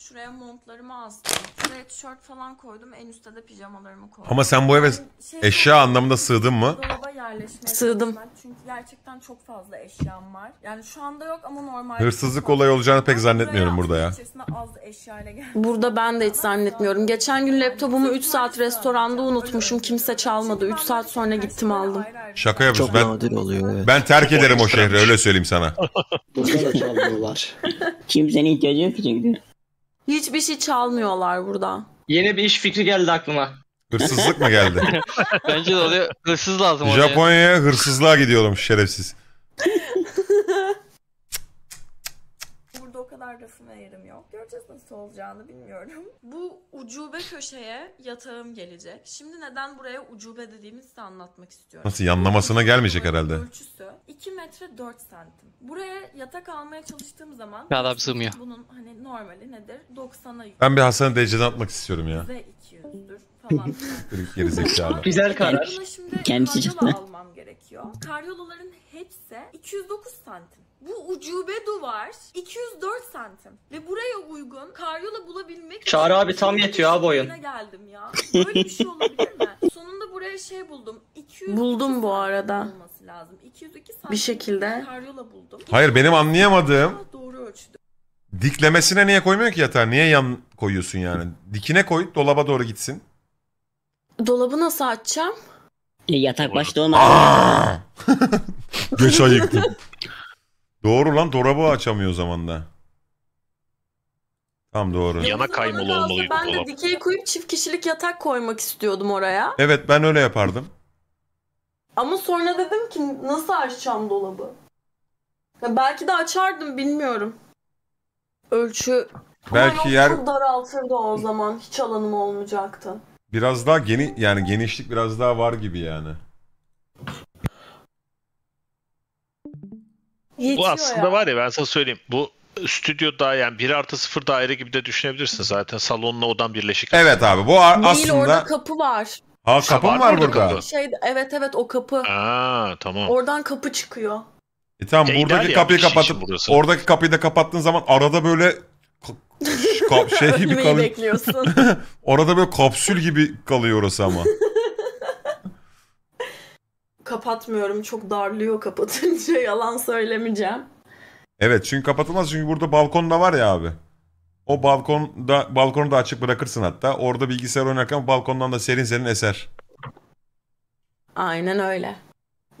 Şuraya montlarımı astım. Şuraya tişört falan koydum. En üstte de pijamalarımı koydum. Ama sen bu eve şey, eşya anlamında sığdın mı? Dolaba yerleşmeye Sığdım. Çünkü gerçekten çok fazla eşyam var. Yani şu anda yok ama normal. Hırsızlık olayı olacağını pek zannetmiyorum burada ya. Az eşyayla burada ben de hiç zannetmiyorum. Geçen gün laptopumu 3 saat restoranda unutmuşum. Kimse çalmadı. 3 saat sonra gittim aldım. Şaka yapıyorsun. Çok ben, nadir oluyor. Evet. Ben terk ederim o şehri öyle söyleyeyim sana. Burada da çaldılar. Kimsenin ihtiyacı yok çünkü. Hiçbir şey çalmıyorlar burada. Yeni bir iş fikri geldi aklıma. Hırsızlık mı geldi? Bence de oraya hırsız lazım oraya. Japonya'ya hırsızlığa gidiyorum şerefsiz. nasıl olacağını bilmiyorum. Bu ucube köşeye yatağım gelecek. Şimdi neden buraya ucube dediğimizi de anlatmak istiyorum. Nasıl yanlamasına gelmeyecek herhalde. Ölçüsü 2 metre 4 santim. Buraya yatak almaya çalıştığım zaman Ya adam sığmıyor. bunun hani normali nedir? 90'a Ben bir Hasan'ı dereceden atmak istiyorum ya. yüze 200'dür falan. Geri Güzel karar. Buna şimdi Kendisi almam gerekiyor. Karyolaların hepsi 209 santim. Bu ucube duvar 204 santim. Ve buraya uygun karyola bulabilmek Çağrı abi tam yetiyor abi boyun. geldim ya. Böyle bir şey olabilir mi? Sonunda buraya şey buldum. 200 Buldum bu arada. Olması lazım. 202 santim Bir şekilde. karyola buldum. Hayır benim anlayamadığım Doğru ölçüde. diklemesine niye koymuyor ki yatağı? Niye yan koyuyorsun yani? Dikine koy dolaba doğru gitsin. Dolabı nasıl açacağım? E, Yatak başta olmaz. Aa! Geç ayıktım. Doğru lan dolabı açamıyor o zaman da. Tam doğru. Yana kaymalı olmalıydı Ben de dikey koyup çift kişilik yatak koymak istiyordum oraya. Evet ben öyle yapardım. Ama sonra dedim ki nasıl açacağım dolabı? Ya belki de açardım bilmiyorum. Ölçü Belki yol yer çok daraltırdı o zaman. Hiç alanım olmayacaktı. biraz daha geni yani genişlik biraz daha var gibi yani. Yetiyor bu aslında ya. var ya ben sana söyleyeyim. Bu stüdyo da yani 1 artı 0 daire gibi de düşünebilirsin zaten. Salonla odan birleşik. Evet abi bu ar- aslında... orada kapı var. Ha kapı mı var burada? Kapı. Şey, evet evet o kapı. Aa tamam. Oradan kapı çıkıyor. E tamam ya buradaki kapıyı kapatıp oradaki kapıyı da kapattığın zaman arada böyle ka- şey gibi kalıyor. bekliyorsun. orada böyle kapsül gibi kalıyor orası ama. kapatmıyorum. Çok darlıyor kapatınca. Yalan söylemeyeceğim. Evet çünkü kapatılmaz çünkü burada balkonda var ya abi. O balkonda balkonu da açık bırakırsın hatta. Orada bilgisayar oynarken balkondan da serin serin eser. Aynen öyle.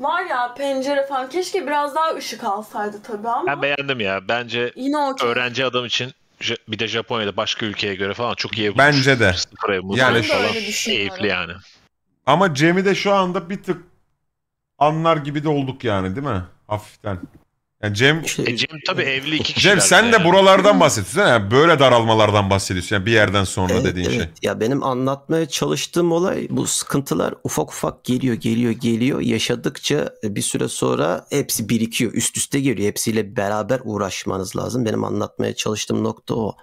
Var ya pencere falan keşke biraz daha ışık alsaydı tabii ama. Ben beğendim ya. Bence yine okay. öğrenci adam için bir de Japonya'da başka ülkeye göre falan çok iyi Bence de. Yani ben Keyifli yani. Ama Cem'i de şu anda bir tık anlar gibi de olduk yani değil mi? Hafiften. Yani Cem E Cem tabii evli iki kişi. Cem sen de yani. buralardan bahsediyorsun. Yani böyle daralmalardan bahsediyorsun. Yani bir yerden sonra Evet, dediğin şey. evet. şey. Ya benim anlatmaya çalıştığım olay bu sıkıntılar ufak ufak geliyor, geliyor, geliyor. Yaşadıkça e, bir süre sonra hepsi birikiyor, üst üste geliyor. Hepsiyle beraber uğraşmanız lazım. Benim anlatmaya çalıştığım nokta o.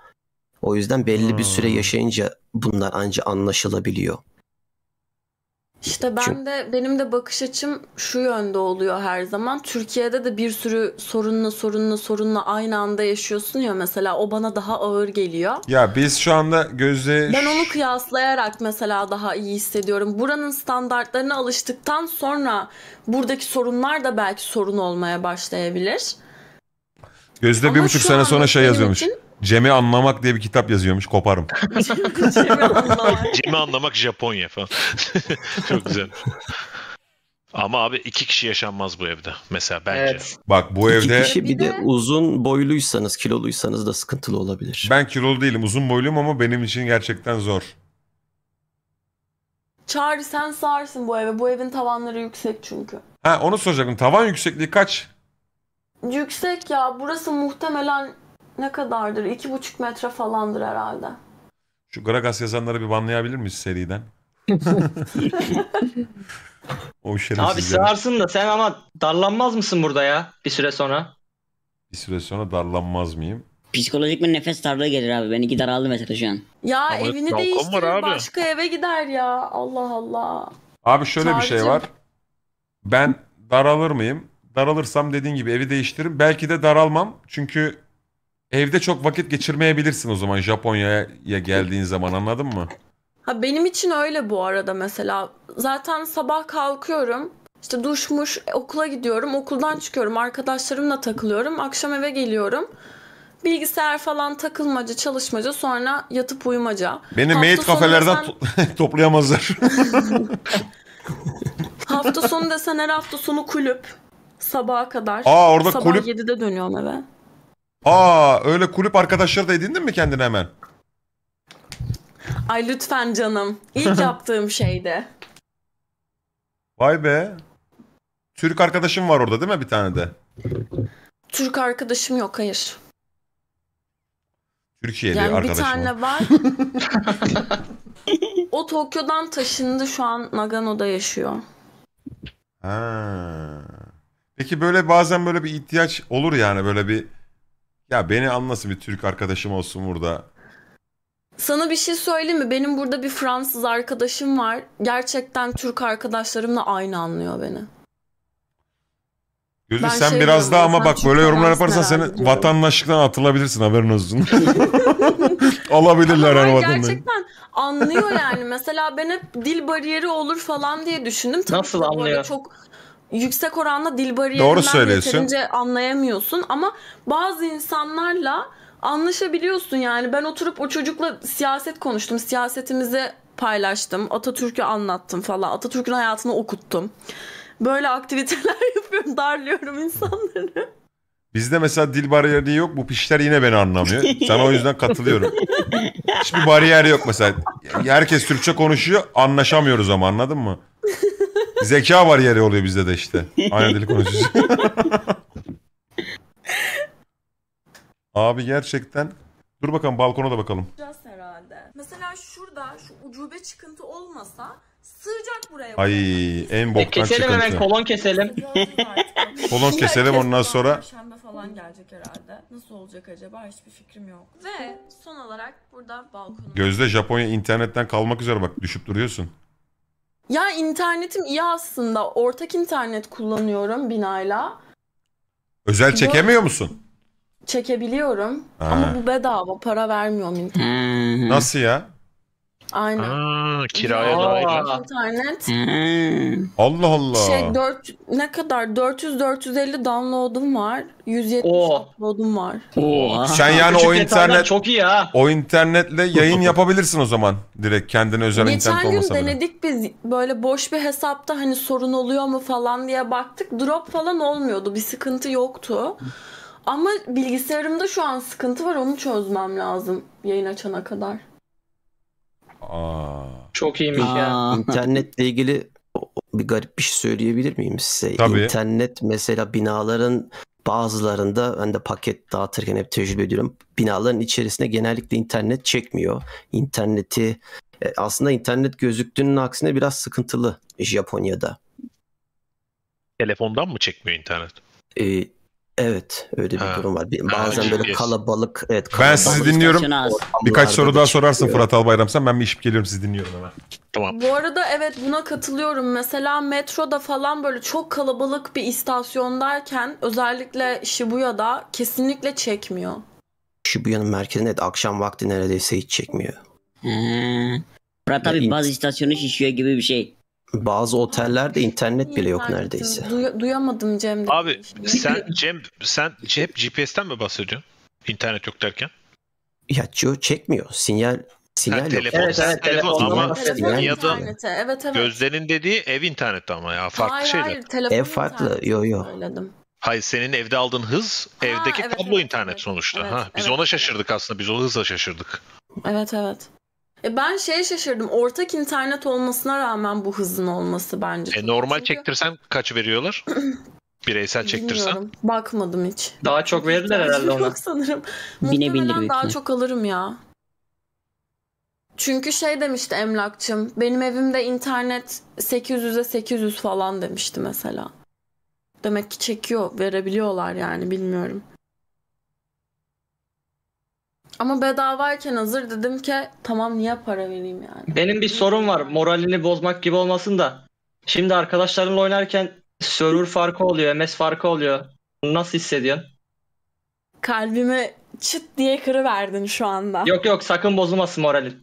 O yüzden belli bir süre hmm. yaşayınca bunlar ancak anlaşılabiliyor. İşte ben de benim de bakış açım şu yönde oluyor her zaman. Türkiye'de de bir sürü sorunla sorunla sorunla aynı anda yaşıyorsun ya mesela o bana daha ağır geliyor. Ya biz şu anda gözle Ben onu kıyaslayarak mesela daha iyi hissediyorum. Buranın standartlarına alıştıktan sonra buradaki sorunlar da belki sorun olmaya başlayabilir. Gözde Ama bir buçuk sene sonra şey yazıyormuş. Için Cem'i anlamak diye bir kitap yazıyormuş. Koparım. Cem'i anlamak. Japonya falan. Çok güzel. Ama abi iki kişi yaşanmaz bu evde mesela bence. Evet. Bak bu iki evde... kişi bir de uzun boyluysanız, kiloluysanız da sıkıntılı olabilir. Ben kilolu değilim, uzun boyluyum ama benim için gerçekten zor. Çağrı sen sığarsın bu eve. Bu evin tavanları yüksek çünkü. Ha onu soracaktım. Tavan yüksekliği kaç? Yüksek ya. Burası muhtemelen ne kadardır? İki buçuk metre falandır herhalde. Şu Gragas yazanları bir banlayabilir miyiz seriden? o Abi sığarsın da sen ama darlanmaz mısın burada ya bir süre sonra? Bir süre sonra darlanmaz mıyım? Psikolojik bir nefes darlığı gelir abi. Ben iki daraldı mesela şu an. Ya Ama evini değiştir başka eve gider ya. Allah Allah. Abi şöyle Çağrıcım. bir şey var. Ben daralır mıyım? Daralırsam dediğin gibi evi değiştiririm. Belki de daralmam. Çünkü Evde çok vakit geçirmeyebilirsin o zaman Japonya'ya geldiğin zaman anladın mı? Ha benim için öyle bu arada mesela. Zaten sabah kalkıyorum. İşte duşmuş, okula gidiyorum, okuldan çıkıyorum, arkadaşlarımla takılıyorum, akşam eve geliyorum. Bilgisayar falan takılmaca, çalışmaca, sonra yatıp uyumaca. Beni Hafta maid kafelerden desen... toplayamazlar. hafta sonu desen her hafta sonu kulüp. Sabaha kadar. Aa orada Sabah kulüp. 7'de dönüyorum eve. Aa öyle kulüp arkadaşları da edindin mi kendine hemen? Ay lütfen canım. İlk yaptığım şeydi. Vay be. Türk arkadaşım var orada değil mi bir tane de? Türk arkadaşım yok hayır. Türkiye'de yani arkadaşım. Yani bir tane var. o Tokyo'dan taşındı şu an Nagano'da yaşıyor. Ha. Peki böyle bazen böyle bir ihtiyaç olur yani böyle bir ya beni anlasın bir Türk arkadaşım olsun burada. Sana bir şey söyleyeyim mi? Benim burada bir Fransız arkadaşım var. Gerçekten Türk arkadaşlarımla aynı anlıyor beni. Gözde ben sen şey biraz daha ama bak böyle yorumlar yaparsan seni ediyorum. vatandaşlıktan atılabilirsin haberin olsun. Alabilirler her Gerçekten anlıyor yani. Mesela ben hep dil bariyeri olur falan diye düşündüm. Tabii Nasıl anlıyor? Çok yüksek oranla dil bariyerinden yeterince anlayamıyorsun ama bazı insanlarla anlaşabiliyorsun yani ben oturup o çocukla siyaset konuştum siyasetimizi paylaştım Atatürk'ü anlattım falan Atatürk'ün hayatını okuttum böyle aktiviteler yapıyorum darlıyorum insanları Bizde mesela dil bariyeri yok. Bu pişler yine beni anlamıyor. Sana o yüzden katılıyorum. Hiçbir bariyer yok mesela. Herkes Türkçe konuşuyor. Anlaşamıyoruz ama anladın mı? Zeka var yeri oluyor bizde de işte. Aynı dili konuşuyoruz. Abi gerçekten. Dur bakalım balkona da bakalım. herhalde. Mesela şurada şu ucube çıkıntı olmasa sığacak buraya. Ay en E, çıkıntı. keselim hemen kolon keselim. Kolon keselim ondan sonra. Perşembe falan gelecek herhalde. Nasıl olacak acaba hiçbir fikrim yok. Ve son olarak burada balkonum. Gözde Japonya internetten kalmak üzere bak düşüp duruyorsun. Ya internetim iyi aslında. Ortak internet kullanıyorum binayla. Özel çekemiyor musun? Çekebiliyorum. Ha. Ama bu bedava. Para vermiyorum internet. Nasıl ya? Aynen. Aa, kiraya da dairler. İnternet. Hmm. Allah Allah. Şey 4 ne kadar 400 450 download'um var. 170 Oo. upload'um var. Oo. Oh. Sen yani Küçük o internet çok iyi ha. O internetle yayın yapabilirsin o zaman. Direkt kendine özel Geçen internet olmasa Geçen gün denedik biz böyle boş bir hesapta hani sorun oluyor mu falan diye baktık. Drop falan olmuyordu. Bir sıkıntı yoktu. Ama bilgisayarımda şu an sıkıntı var. Onu çözmem lazım yayın açana kadar. Aa. Çok iyiymiş Aa. ya. İnternetle ilgili bir garip bir şey söyleyebilir miyim size? Tabii. İnternet mesela binaların bazılarında ben de paket dağıtırken hep tecrübe ediyorum. Binaların içerisinde genellikle internet çekmiyor. İnterneti e, aslında internet gözüktüğünün aksine biraz sıkıntılı Japonya'da. Telefondan mı çekmiyor internet? Ee, Evet öyle bir ha. durum var. Bazen ha, böyle kalabalık. Evet, kalabalık ben sizi dinliyorum. Birkaç soru daha sorarsın çıkıyor. Fırat Albayram sen ben bir işip geliyorum sizi dinliyorum hemen. Tamam. Bu arada evet buna katılıyorum. Mesela metroda falan böyle çok kalabalık bir istasyondayken özellikle Shibuya'da kesinlikle çekmiyor. Shibuya'nın merkezinde evet, akşam vakti neredeyse hiç çekmiyor. Hmm. Fırat abi bazı istasyonu şişiyor gibi bir şey. Bazı otellerde internet bile yok neredeyse. Duy- duyamadım Cem'de. Abi şey sen Cem sen hep GPS'ten mi bahsediyorsun? İnternet yok derken? Ya Geo çekmiyor. Sinyal sinyal ha, telefon, evet, evet, telefon, telefon ama telefon ya da evet, evet. gözlerin dediği ev internette ama ya farklı hayır, şeyler. Hayır, ev farklı. Yo yo. Söyledim. Hayır senin evde aldığın hız ha, evdeki evet, kablo evet, internet evet, sonuçta. Evet, ha, biz evet. ona şaşırdık aslında. Biz o hızla şaşırdık. Evet evet. E ben şeye şaşırdım. Ortak internet olmasına rağmen bu hızın olması bence. E normal Çünkü... çektirsen kaç veriyorlar? Bireysel çektirsen. Bilmiyorum. Bakmadım hiç. Daha çok verirler herhalde ona. Yok sanırım. Bine bindir daha çok alırım ya. Çünkü şey demişti emlakçım. Benim evimde internet 800'e 800 falan demişti mesela. Demek ki çekiyor, verebiliyorlar yani bilmiyorum. Ama bedavayken hazır dedim ki tamam niye para vereyim yani. Benim bir sorun var moralini bozmak gibi olmasın da. Şimdi arkadaşlarınla oynarken server farkı oluyor, MS farkı oluyor. Nasıl hissediyorsun? Kalbimi çıt diye kırıverdin şu anda. Yok yok sakın bozulmasın moralin.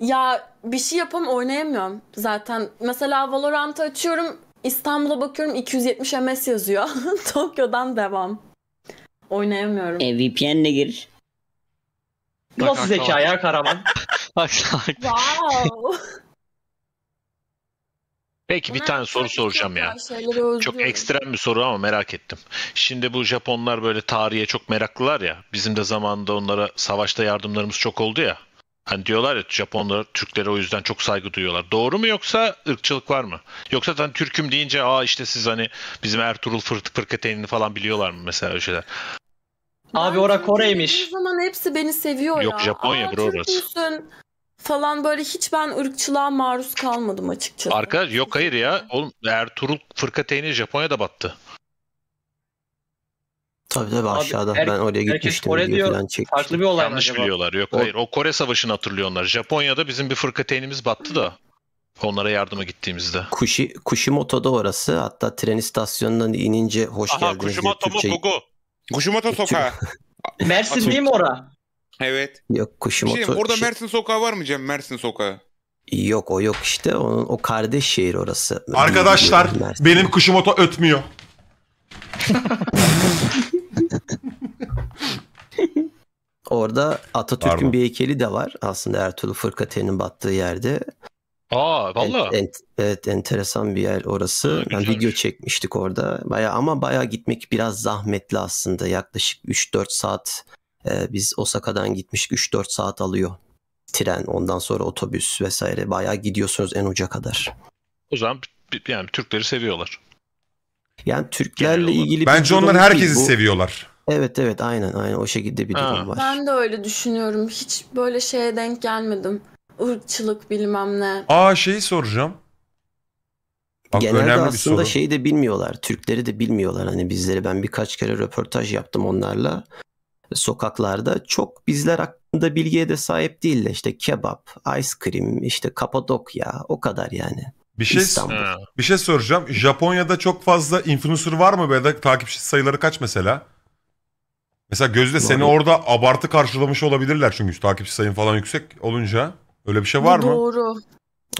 Ya bir şey yapam oynayamıyorum zaten. Mesela Valorant'ı açıyorum İstanbul'a bakıyorum 270 MS yazıyor. Tokyo'dan devam. Oynayamıyorum. E, VPN'le gir. Bak, Nasıl zeka ya Karaman? Bak bak. Wow. Peki bir Bunlar tane soru soracağım ya. Çok özlüyorum. ekstrem bir soru ama merak ettim. Şimdi bu Japonlar böyle tarihe çok meraklılar ya. Bizim de zamanında onlara savaşta yardımlarımız çok oldu ya. Hani diyorlar ya Japonlar Türklere o yüzden çok saygı duyuyorlar. Doğru mu yoksa ırkçılık var mı? Yoksa hani Türk'üm deyince aa işte siz hani bizim Ertuğrul Fırt Fırkateyn'ini falan biliyorlar mı mesela öyle şeyler. Abi ben ora Kore'ymiş. O zaman hepsi beni seviyor Yok, ya. Yok Japonya Aa, bro orası. Türküsün falan böyle hiç ben ırkçılığa maruz kalmadım açıkçası. Arkadaş yok hayır ya. Oğlum Ertuğrul Fırkateyni Japonya'da battı. Tabii tabii Abi, aşağıda. Her, ben oraya gitmiştim. Kore diyor, farklı bir olay Yanlış acaba? biliyorlar. Yok o... hayır. O Kore Savaşı'nı hatırlıyorlar. Japonya'da bizim bir fırkateynimiz battı da. Onlara yardıma gittiğimizde. Kushi, Kushimoto'da orası. Hatta tren istasyonundan inince hoş Aha, geldiniz Kushimoto diye Türkçe... Kushimoto Kuşumato Sokağı. Mersin değil mi ora? Evet. Yok Kuşumato. Şey, orada şey- Mersin Sokağı var mı Cem? Mersin Sokağı. Yok o yok işte. Onun o kardeş şehir orası. Arkadaşlar Mersin. benim Kuşumato ötmüyor. Orada Atatürk'ün bir heykeli de var. Aslında Ertuğrul Fırkate'nin battığı yerde. Aa valla. En, en, evet enteresan bir yer orası. Ben yani video çekmiştik orada. Baya ama baya gitmek biraz zahmetli aslında. Yaklaşık 3-4 saat e, biz Osaka'dan gitmiştik 3-4 saat alıyor. Tren, ondan sonra otobüs vesaire. Baya gidiyorsunuz en uca kadar. O zaman yani Türkleri seviyorlar. Yani Türklerle ilgili Bence onlar herkesi bu. seviyorlar. Evet evet aynen aynen o şekilde bir durum var. Ben de öyle düşünüyorum. Hiç böyle şeye denk gelmedim ırkçılık bilmem ne. Aa şeyi soracağım. Bak, Genelde aslında bir soru. şeyi de bilmiyorlar. Türkleri de bilmiyorlar. Hani bizleri ben birkaç kere röportaj yaptım onlarla. Sokaklarda çok bizler hakkında bilgiye de sahip değiller. işte kebap, ice cream, işte Kapadokya o kadar yani. Bir şey İstanbul. bir şey soracağım. Japonya'da çok fazla influencer var mı veya takipçi sayıları kaç mesela? Mesela gözde seni orada abartı karşılamış olabilirler çünkü takipçi sayın falan yüksek olunca. Öyle bir şey var Bu mı? Doğru.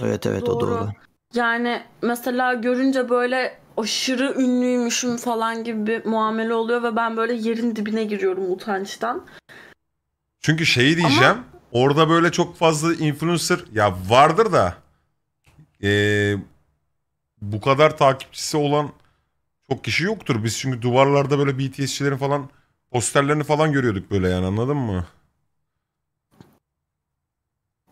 Evet evet doğru. o doğru. Yani mesela görünce böyle aşırı ünlüymüşüm falan gibi bir muamele oluyor ve ben böyle yerin dibine giriyorum utançtan. Çünkü şeyi diyeceğim. Ama... Orada böyle çok fazla influencer ya vardır da ee, bu kadar takipçisi olan çok kişi yoktur. Biz çünkü duvarlarda böyle BTS'çilerin falan posterlerini falan görüyorduk böyle yani anladın mı?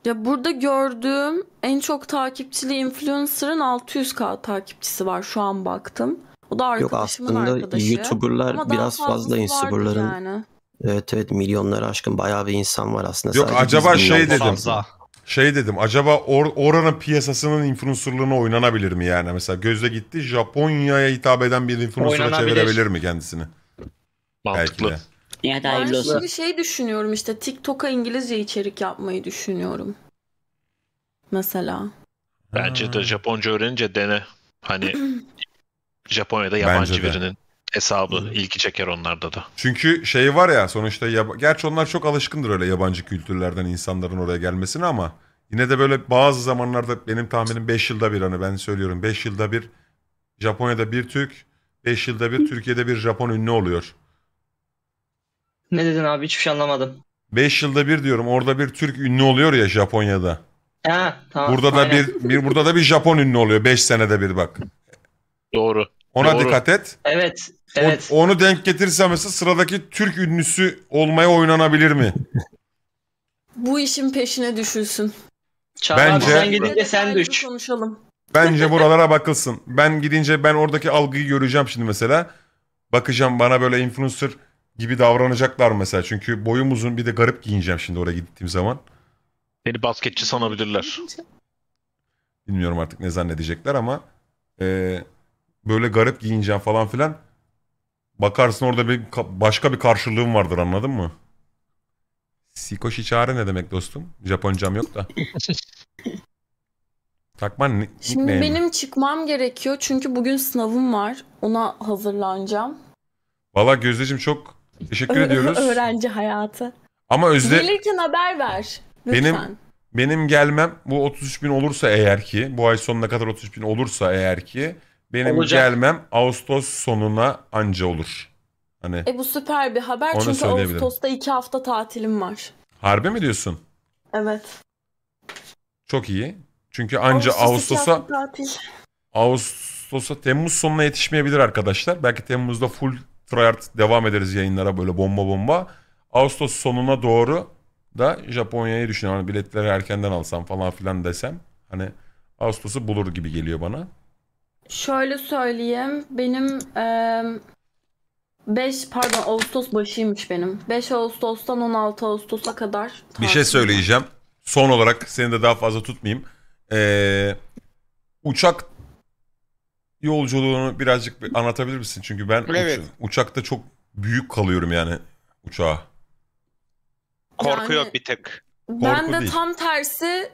Ya burada gördüğüm en çok takipçili influencer'ın 600k takipçisi var şu an baktım. O da arkadaşımın Yok, aslında arkadaşı. YouTuber'lar Ama biraz fazla influencer'ların yani. Evet evet milyonlara aşkın bayağı bir insan var aslında. Yok Sadece acaba şey dedim. Fazla. Şey dedim acaba or oranın piyasasının influencerlığına oynanabilir mi yani? Mesela gözle gitti Japonya'ya hitap eden bir influencer'a çevirebilir mi kendisini? Mantıklı. Belki de. Nihat hayırlı olsun. Ben şimdi şey düşünüyorum işte TikTok'a İngilizce içerik yapmayı düşünüyorum. Mesela. Bence de hmm. Japonca öğrenince dene. Hani Japonya'da yabancı birinin hesabı Hı. Hmm. ilgi çeker onlarda da. Çünkü şey var ya sonuçta yab- gerçi onlar çok alışkındır öyle yabancı kültürlerden insanların oraya gelmesine ama yine de böyle bazı zamanlarda benim tahminim 5 yılda bir hani ben söylüyorum 5 yılda bir Japonya'da bir Türk, 5 yılda bir Türkiye'de bir Japon ünlü oluyor. Ne dedin abi hiçbir şey anlamadım. 5 yılda bir diyorum. Orada bir Türk ünlü oluyor ya Japonya'da. Ha, tamam. Burada da aynen. bir, bir burada da bir Japon ünlü oluyor 5 senede bir bak. Doğru. Ona Doğru. dikkat et. Evet. Evet. O, onu denk getirirsen mesela sıradaki Türk ünlüsü olmaya oynanabilir mi? Bu işin peşine düşülsün. Çağrı Bence... abi sen gidince sen düş. Konuşalım. Bence buralara bakılsın. Ben gidince ben oradaki algıyı göreceğim şimdi mesela. Bakacağım bana böyle influencer gibi davranacaklar mesela. Çünkü boyum uzun bir de garip giyineceğim şimdi oraya gittiğim zaman. Seni basketçi sanabilirler. Bilmiyorum artık ne zannedecekler ama e, böyle garip giyineceğim falan filan. Bakarsın orada bir başka bir karşılığım vardır anladın mı? Sikoshi çağrı ne demek dostum? Japoncam yok da. Takman Şimdi nickname. benim çıkmam gerekiyor çünkü bugün sınavım var. Ona hazırlanacağım. Valla Gözdeciğim çok Teşekkür Ö- ediyoruz. Öğrenci hayatı. Ama Özde... Gelirken haber ver. Lütfen. Benim benim gelmem bu 33 bin olursa eğer ki bu ay sonuna kadar 33 bin olursa eğer ki benim Olacak. gelmem Ağustos sonuna anca olur. Hani E bu süper bir haber çünkü Ağustos'ta iki hafta tatilim var. harbi mi diyorsun? Evet. Çok iyi. Çünkü anca Ağustos iki Ağustos'a hafta tatil. Ağustos'a Temmuz sonuna yetişmeyebilir arkadaşlar. Belki Temmuz'da full tryhard devam ederiz yayınlara böyle bomba bomba. Ağustos sonuna doğru da Japonya'yı düşünüyorum. Hani biletleri erkenden alsam falan filan desem. Hani Ağustos'u bulur gibi geliyor bana. Şöyle söyleyeyim. Benim e, pardon Ağustos başıymış benim. 5 Ağustos'tan 16 Ağustos'a kadar. Bir şey söyleyeceğim. Son olarak seni de daha fazla tutmayayım. Ee, uçak yolculuğunu birazcık bir anlatabilir misin? Çünkü ben Evet. uç- uçakta çok büyük kalıyorum yani uçağa. Korku Yani- yok bir tık. Ben de değil. tam tersi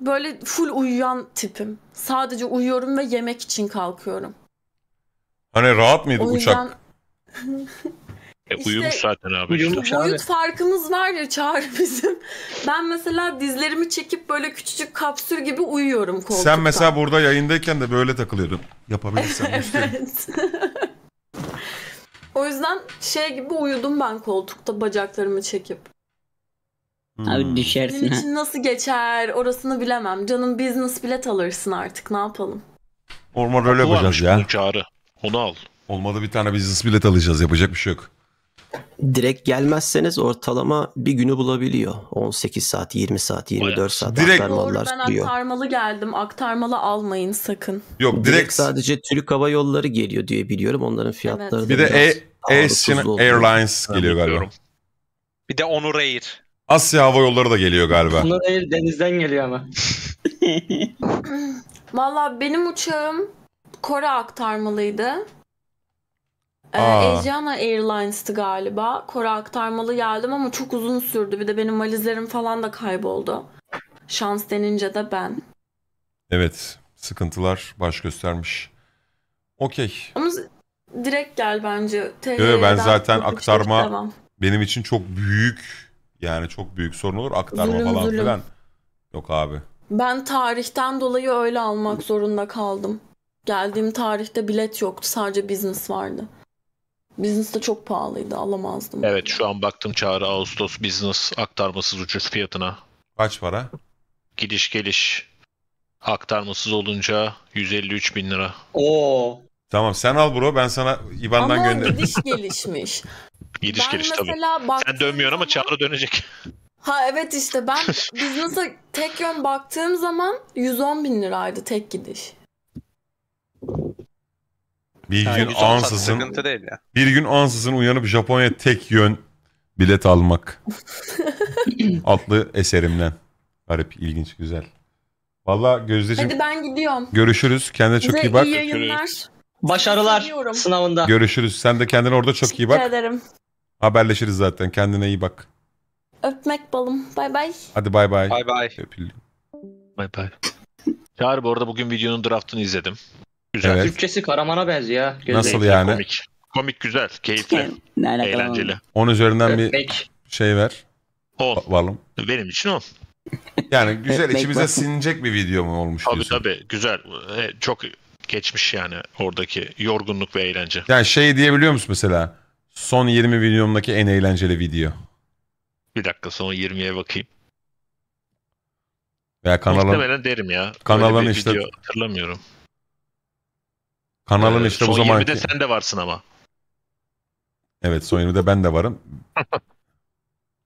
böyle full uyuyan tipim. Sadece uyuyorum ve yemek için kalkıyorum. Hani rahat mıydı O uçak? yüzden E, işte, uyumuş zaten abi. Uyumuş işte. Boyut farkımız var ya Çağrı bizim. Ben mesela dizlerimi çekip böyle küçücük kapsül gibi uyuyorum koltukta. Sen mesela burada yayındayken de böyle takılıyordun. Yapabilirsen. evet. o yüzden şey gibi uyudum ben koltukta bacaklarımı çekip. Abi hmm. düşersin Benim için nasıl geçer orasını bilemem. Canım business bilet alırsın artık ne yapalım. Normal öyle yapacağız ya. Çağrı. Onu al. Olmadı bir tane business bilet alacağız yapacak bir şey yok direkt gelmezseniz ortalama bir günü bulabiliyor. 18 saat, 20 saat, 24 Bayağı. saat direkt. aktarmalar Doğru, ben sürüyor. aktarmalı geldim. Aktarmalı almayın sakın. Yok direkt, direkt sadece Türk Hava Yolları geliyor diye biliyorum. Onların fiyatları evet. da Bir de e Asian Airlines geliyor galiba. Bir de Onur Air. Asya Hava Yolları da geliyor galiba. Onur Air denizden geliyor ama. Valla benim uçağım Kore aktarmalıydı. Ee, Asiana Airlines'tı galiba. Kore aktarmalı geldim ama çok uzun sürdü. Bir de benim valizlerim falan da kayboldu. Şans denince de ben. Evet. Sıkıntılar baş göstermiş. Okey. Ama direkt gel bence. Evet, ben zaten aktarma benim için çok büyük yani çok büyük sorun olur. Aktarma zulüm, falan zulüm. filan. Yok abi. Ben tarihten dolayı öyle almak zorunda kaldım. Geldiğim tarihte bilet yoktu. Sadece business vardı. Business da çok pahalıydı alamazdım. Evet şu an baktım çağrı Ağustos business aktarmasız ucuz fiyatına. Kaç para? Gidiş geliş aktarmasız olunca 153 bin lira. Oo. Tamam sen al bro ben sana IBAN'dan ama gönderirim. Ama gidiş gelişmiş. gidiş ben geliş tabii. Sen dönmüyorsun ama çağrı dönecek. Ha evet işte ben business'a tek yön baktığım zaman 110 bin liraydı tek gidiş. Bir Ha, gün ansızın Sıkıntı değil ya. bir gün ansızın uyanıp Japonya tek yön bilet almak adlı eserimden. Garip, ilginç, güzel. Valla Gözdeciğim Hadi ben gidiyorum. görüşürüz. Kendine çok iyi bak. iyi yayınlar. Başarılar Seviyorum. sınavında. Görüşürüz. Sen de kendine orada çok iyi Teşekkür bak. ederim. Haberleşiriz zaten. Kendine iyi bak. Öpmek balım. Bay bay. Hadi bay bay. Bay bay. Öpüldüm. Bay bay. Çağrı bu arada bugün videonun draftını izledim. Güzel. Evet. Türkçesi Karaman'a benziyor ya. Nasıl yani? Komik. Komik güzel, keyifli, ne eğlenceli. 10 üzerinden bir Öpmek. şey ver. Ol. Valım. Benim için ol. Yani güzel içimize bakın. sinecek bir video mu olmuş Tabii diyorsun? tabii güzel. E, çok geçmiş yani oradaki yorgunluk ve eğlence. Yani şey diyebiliyor musun mesela? Son 20 videomdaki en eğlenceli video. Bir dakika son 20'ye bakayım. Veya kanalın, Muhtemelen derim ya. kanalın işte video hatırlamıyorum. Kanalın ee, işte bu zaman. Son 20'de sen de varsın ama. Evet son 20'de ben de varım.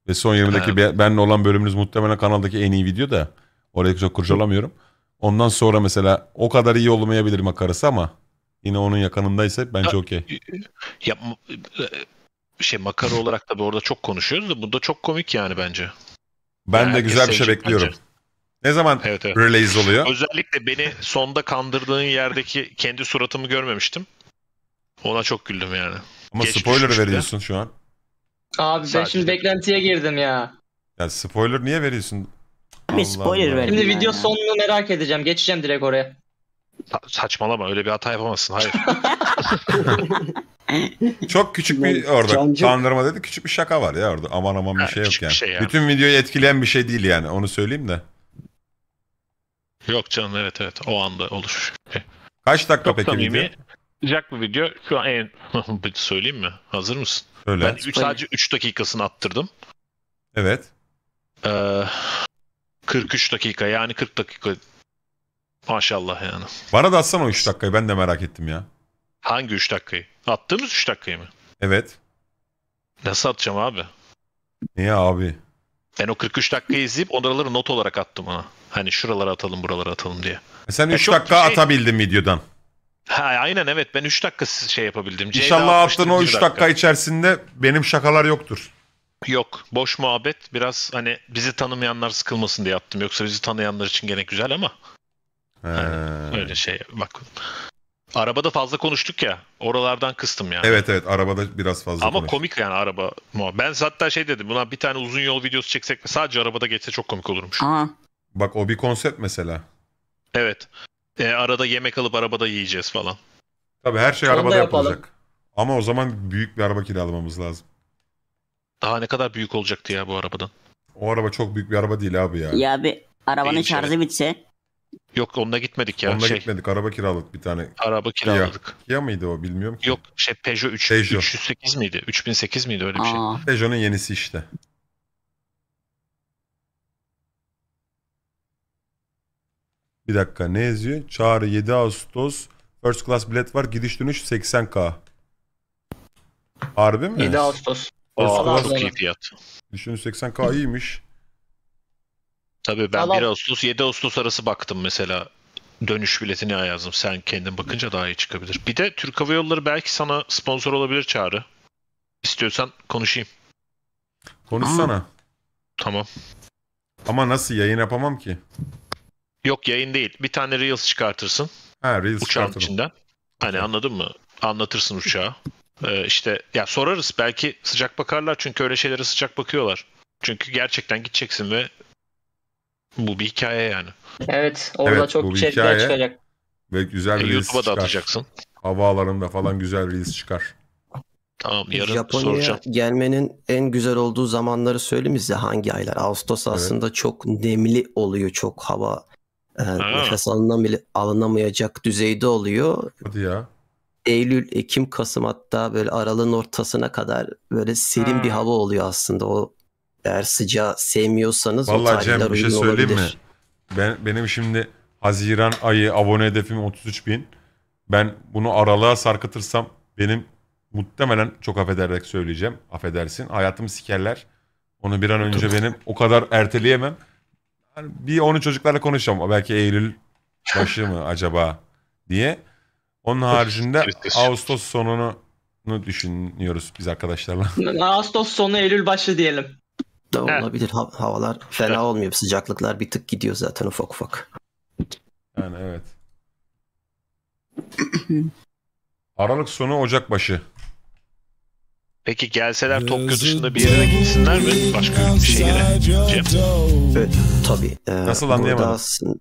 Ve son 20'deki evet. benle olan bölümünüz muhtemelen kanaldaki en iyi video da. Orayı çok kurcalamıyorum. Ondan sonra mesela o kadar iyi olmayabilir makarası ama yine onun yakınındaysa bence okey. Ya, e, şey makara olarak tabii orada çok konuşuyoruz da bu da çok komik yani bence. Ben yani de güzel bir şey bekliyorum. Bence. Ne zaman evet, evet. release oluyor? Özellikle beni sonda kandırdığın yerdeki kendi suratımı görmemiştim. Ona çok güldüm yani. Ama Geç spoiler veriyorsun ya. şu an. Abi Sadece. ben şimdi beklentiye girdim ya. Ya spoiler niye veriyorsun? Abi spoiler ver. Şimdi video ya. sonunu merak edeceğim. Geçeceğim direkt oraya. Sa- saçmalama öyle bir hata yapamazsın. Hayır. Çok küçük bir orada cancık. tanrıma dedi küçük bir şaka var ya orada. Aman aman bir ha, şey yok yani. Şey ya. Bütün videoyu etkileyen bir şey değil yani onu söyleyeyim de. Yok canım evet evet o anda oluşmuş. E, Kaç dakika Çok peki samimi, video? Sıcak bir video. Şu an en söyleyeyim mi? Hazır mısın? Öyle. Ben üç, sadece 3 dakikasını attırdım. Evet. Ee, 43 dakika yani 40 dakika. Maşallah yani. Bana da atsana o 3 dakikayı ben de merak ettim ya. Hangi 3 dakikayı? Attığımız 3 dakikayı mı? Evet. Nasıl atacağım abi? Niye abi? Ben o 43 dakikayı izleyip oraları not olarak attım ona. Hani şuralara atalım buralara atalım diye. E sen ya 3 dakika şey- atabildin videodan. Ha aynen evet ben 3 dakika şey yapabildim. İnşallah atmıştı attığın o bir 3 dakika. içerisinde benim şakalar yoktur. Yok boş muhabbet biraz hani bizi tanımayanlar sıkılmasın diye attım. Yoksa bizi tanıyanlar için gene güzel ama He. öyle şey bak. Arabada fazla konuştuk ya. Oralardan kıstım yani. Evet evet arabada biraz fazla Ama konuştuk. komik yani araba. Ben hatta şey dedim. Buna bir tane uzun yol videosu çeksek ve sadece arabada geçse çok komik olurmuş. Aa. Bak o bir konsept mesela. Evet. E, arada yemek alıp arabada yiyeceğiz falan. Tabii her şey Onu arabada yapılacak. Ama o zaman büyük bir araba kiralamamız lazım. Daha ne kadar büyük olacaktı ya bu arabadan? O araba çok büyük bir araba değil abi ya. Ya bir arabanın değil şarjı evet. bitse Yok onda gitmedik ya. Onda şey, gitmedik. Araba kiraladık bir tane. Araba kiraladık. Kia, Kia mıydı o bilmiyorum ki. Yok şey Peugeot, 3, Peugeot. 308 miydi? 3008 miydi öyle bir şey. Aa. Peugeot'un yenisi işte. Bir dakika ne yazıyor? Çağrı 7 Ağustos First Class bilet var. Gidiş dönüş 80k. Harbi mi? 7 Ağustos. First Aa, class. Çok iyi fiyat. Gidiş dönüş 80k iyiymiş. Tabii ben Yalan. 1 Ağustos 7 Ağustos arası baktım mesela dönüş biletini yazdım. Sen kendin bakınca daha iyi çıkabilir. Bir de Türk Hava Yolları belki sana sponsor olabilir Çağrı. İstiyorsan konuşayım. Konuşsana. Tamam. Ama nasıl yayın yapamam ki? Yok yayın değil. Bir tane Reels çıkartırsın. Ha Reels Uçağın içinden. Hani tamam. anladın mı? Anlatırsın uçağı. Ee, işte ya sorarız. Belki sıcak bakarlar çünkü öyle şeylere sıcak bakıyorlar. Çünkü gerçekten gideceksin ve bu bir hikaye yani. Evet orada evet, çok içerikler şey çıkacak. Ve güzel bir e, YouTube'a da atacaksın. Havaalanında falan güzel reels çıkar. Tamam yarın Japonya'ya soracağım. gelmenin en güzel olduğu zamanları söyleyeyim size hangi aylar? Ağustos evet. aslında çok nemli oluyor. Çok hava e, ha. nefes alınamayacak düzeyde oluyor. Hadi ya. Eylül, Ekim, Kasım hatta böyle aralığın ortasına kadar böyle serin ha. bir hava oluyor aslında. O eğer sıcağı sevmiyorsanız Vallahi o tarihler Cem, bir şey söyleyeyim olabilir. mi? Ben, benim şimdi Haziran ayı abone hedefim 33 bin. Ben bunu aralığa sarkıtırsam benim muhtemelen çok affederek söyleyeceğim. Affedersin. Hayatım sikerler. Onu bir an önce benim o kadar erteleyemem. Yani bir onu çocuklarla konuşacağım. Belki Eylül başı mı acaba diye. Onun haricinde Ağustos sonunu düşünüyoruz biz arkadaşlarla. Ağustos sonu Eylül başı diyelim da olabilir. Ha, havalar fena olmuyor. Sıcaklıklar bir tık gidiyor zaten ufak ufak. Yani evet. Aralık sonu Ocak başı. Peki gelseler Tokyo dışında bir yere gitsinler mi? Başka bir şehire. Cem. Evet, tabii. Ee, Nasıl anlayamadım? Aslında...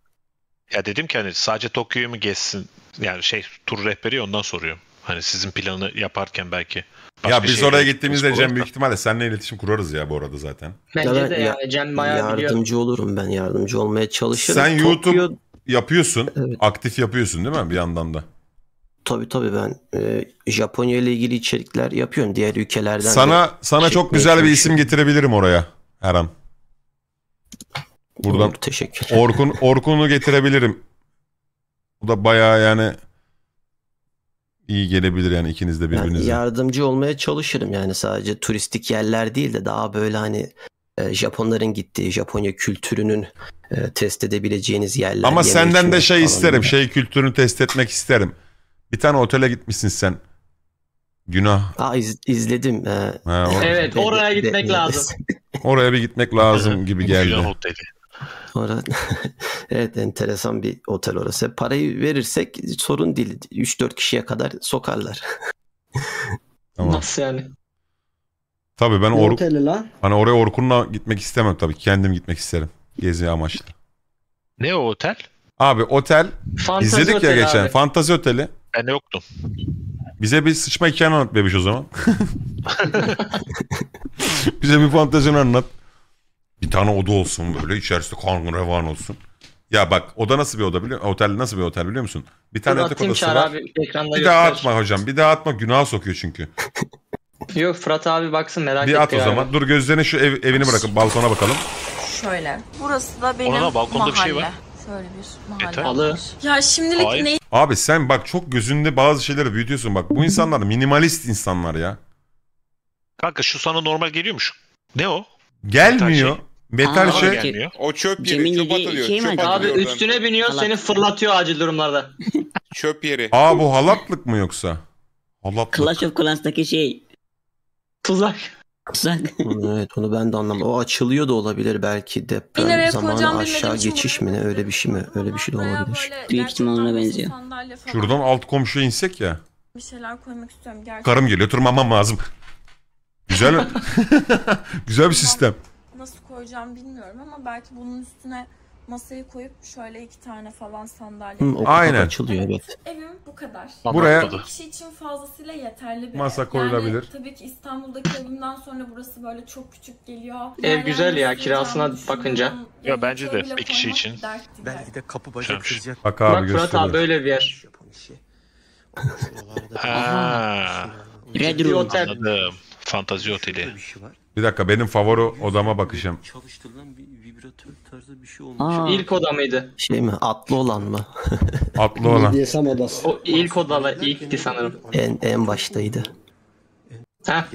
Ya dedim ki hani sadece Tokyo'yu mu gezsin? Yani şey tur rehberi ondan soruyorum. Hani sizin planı yaparken belki. Ya biz oraya gittiğimizde Cem büyük ihtimalle seninle iletişim kurarız ya bu arada zaten. Bence ben, de ya. Cem bayağı Yardımcı biliyor. olurum ben. Yardımcı olmaya çalışırım. Sen Tokyo... YouTube yapıyorsun. Evet. Aktif yapıyorsun değil mi bir yandan da? Tabii tabii ben e, Japonya ile ilgili içerikler yapıyorum diğer ülkelerden. Sana sana çok güzel bir isim getirebilirim oraya her an. Buradan Olur, teşekkür. Orkun Orkun'u getirebilirim. Bu da bayağı yani iyi gelebilir yani ikiniz de birbirinize. Yani yardımcı olmaya çalışırım yani sadece turistik yerler değil de daha böyle hani e, Japonların gittiği Japonya kültürünün e, test edebileceğiniz yerler. Ama senden de şey isterim şey kültürünü test etmek isterim. Bir tane otele gitmişsin sen. Günah. Aa, iz, izledim. Ha, or- evet oraya gitmek lazım. oraya bir gitmek lazım gibi geldi. Günah oteli. Orada, evet enteresan bir otel orası. Parayı verirsek sorun değil. 3-4 kişiye kadar sokarlar. Tamam. Nasıl yani? Tabii ben Ork... Hani oraya Orkun'la gitmek istemem tabii. Kendim gitmek isterim. Gezi amaçlı. Ne o otel? Abi otel Fantezi izledik otel ya geçen. Abi. Fantazi oteli. Ben yoktum. Bize bir sıçma hikayeni anlat bebiş o zaman. Bize bir fantezini anlat. Bir tane oda olsun böyle içerisinde kangın revan olsun. Ya bak oda nasıl bir oda biliyor musun? Otel nasıl bir otel biliyor musun? Bir tane yatak odası var. Abi, bir daha göster. atma hocam. Bir daha atma günah sokuyor çünkü. Yok Fırat abi baksın merak bir etti. Bir at o abi. zaman. Dur gözlerini şu ev, evini bırakın balkona bakalım. Şöyle. Burası da benim Orada balkonda mahalle. bir şey var. Şöyle bir mahalle. Alır. Ya şimdilik ne? Abi sen bak çok gözünde bazı şeyleri büyütüyorsun. Bak bu insanlar minimalist insanlar ya. Kanka şu sana normal geliyor mu şu? Ne o? Gelmiyor. Şey. Metal Aa, şey. O, çöp yeri. Cem'in çöp atılıyor. Şey çöp acaba? Abi oradan. üstüne biniyor Allah. seni fırlatıyor acil durumlarda. Çöp yeri. Aa bu halatlık mı yoksa? Halatlık. Clash of Clans'taki şey. Tuzak. Tuzak. evet onu ben de anlamadım. O açılıyor da olabilir belki deprem Yine zamanı aşağı geçiş mi ne öyle bir şey mi öyle bir şey de Buraya olabilir. Büyük ihtimal ona benziyor. Şuradan alt komşuya insek ya. bir şeyler koymak istiyorum. Gerçekten Karım geliyor tırmanmam lazım. Güzel. Güzel bir sistem nasıl koyacağım bilmiyorum ama belki bunun üstüne masayı koyup şöyle iki tane falan sandalye. Hı, Aynen. Açılıyor evet. Evim bu kadar. Buraya bir kişi için fazlasıyla yeterli bir masa koyulabilir. Yani, tabii ki İstanbul'daki evimden sonra burası böyle çok küçük geliyor. Ev Nereden güzel ya kirasına bakınca. Ya bence de bir kişi için. Belki de kapı bacak kıracak. Bak abi Bak Fırat abi böyle bir yer. Aa. Red Room. Anladım. Fantazi Oteli. Bir, şey var. Bir dakika benim favori odama bakışım. Çalıştırılan bir vibratör tarzı bir şey olmuş. Aa, İlk oda mıydı? Şey mi? Atlı olan mı? Atlı olan. DSM odası. O ilk odala ilkti sanırım. En, en baştaydı. Ha?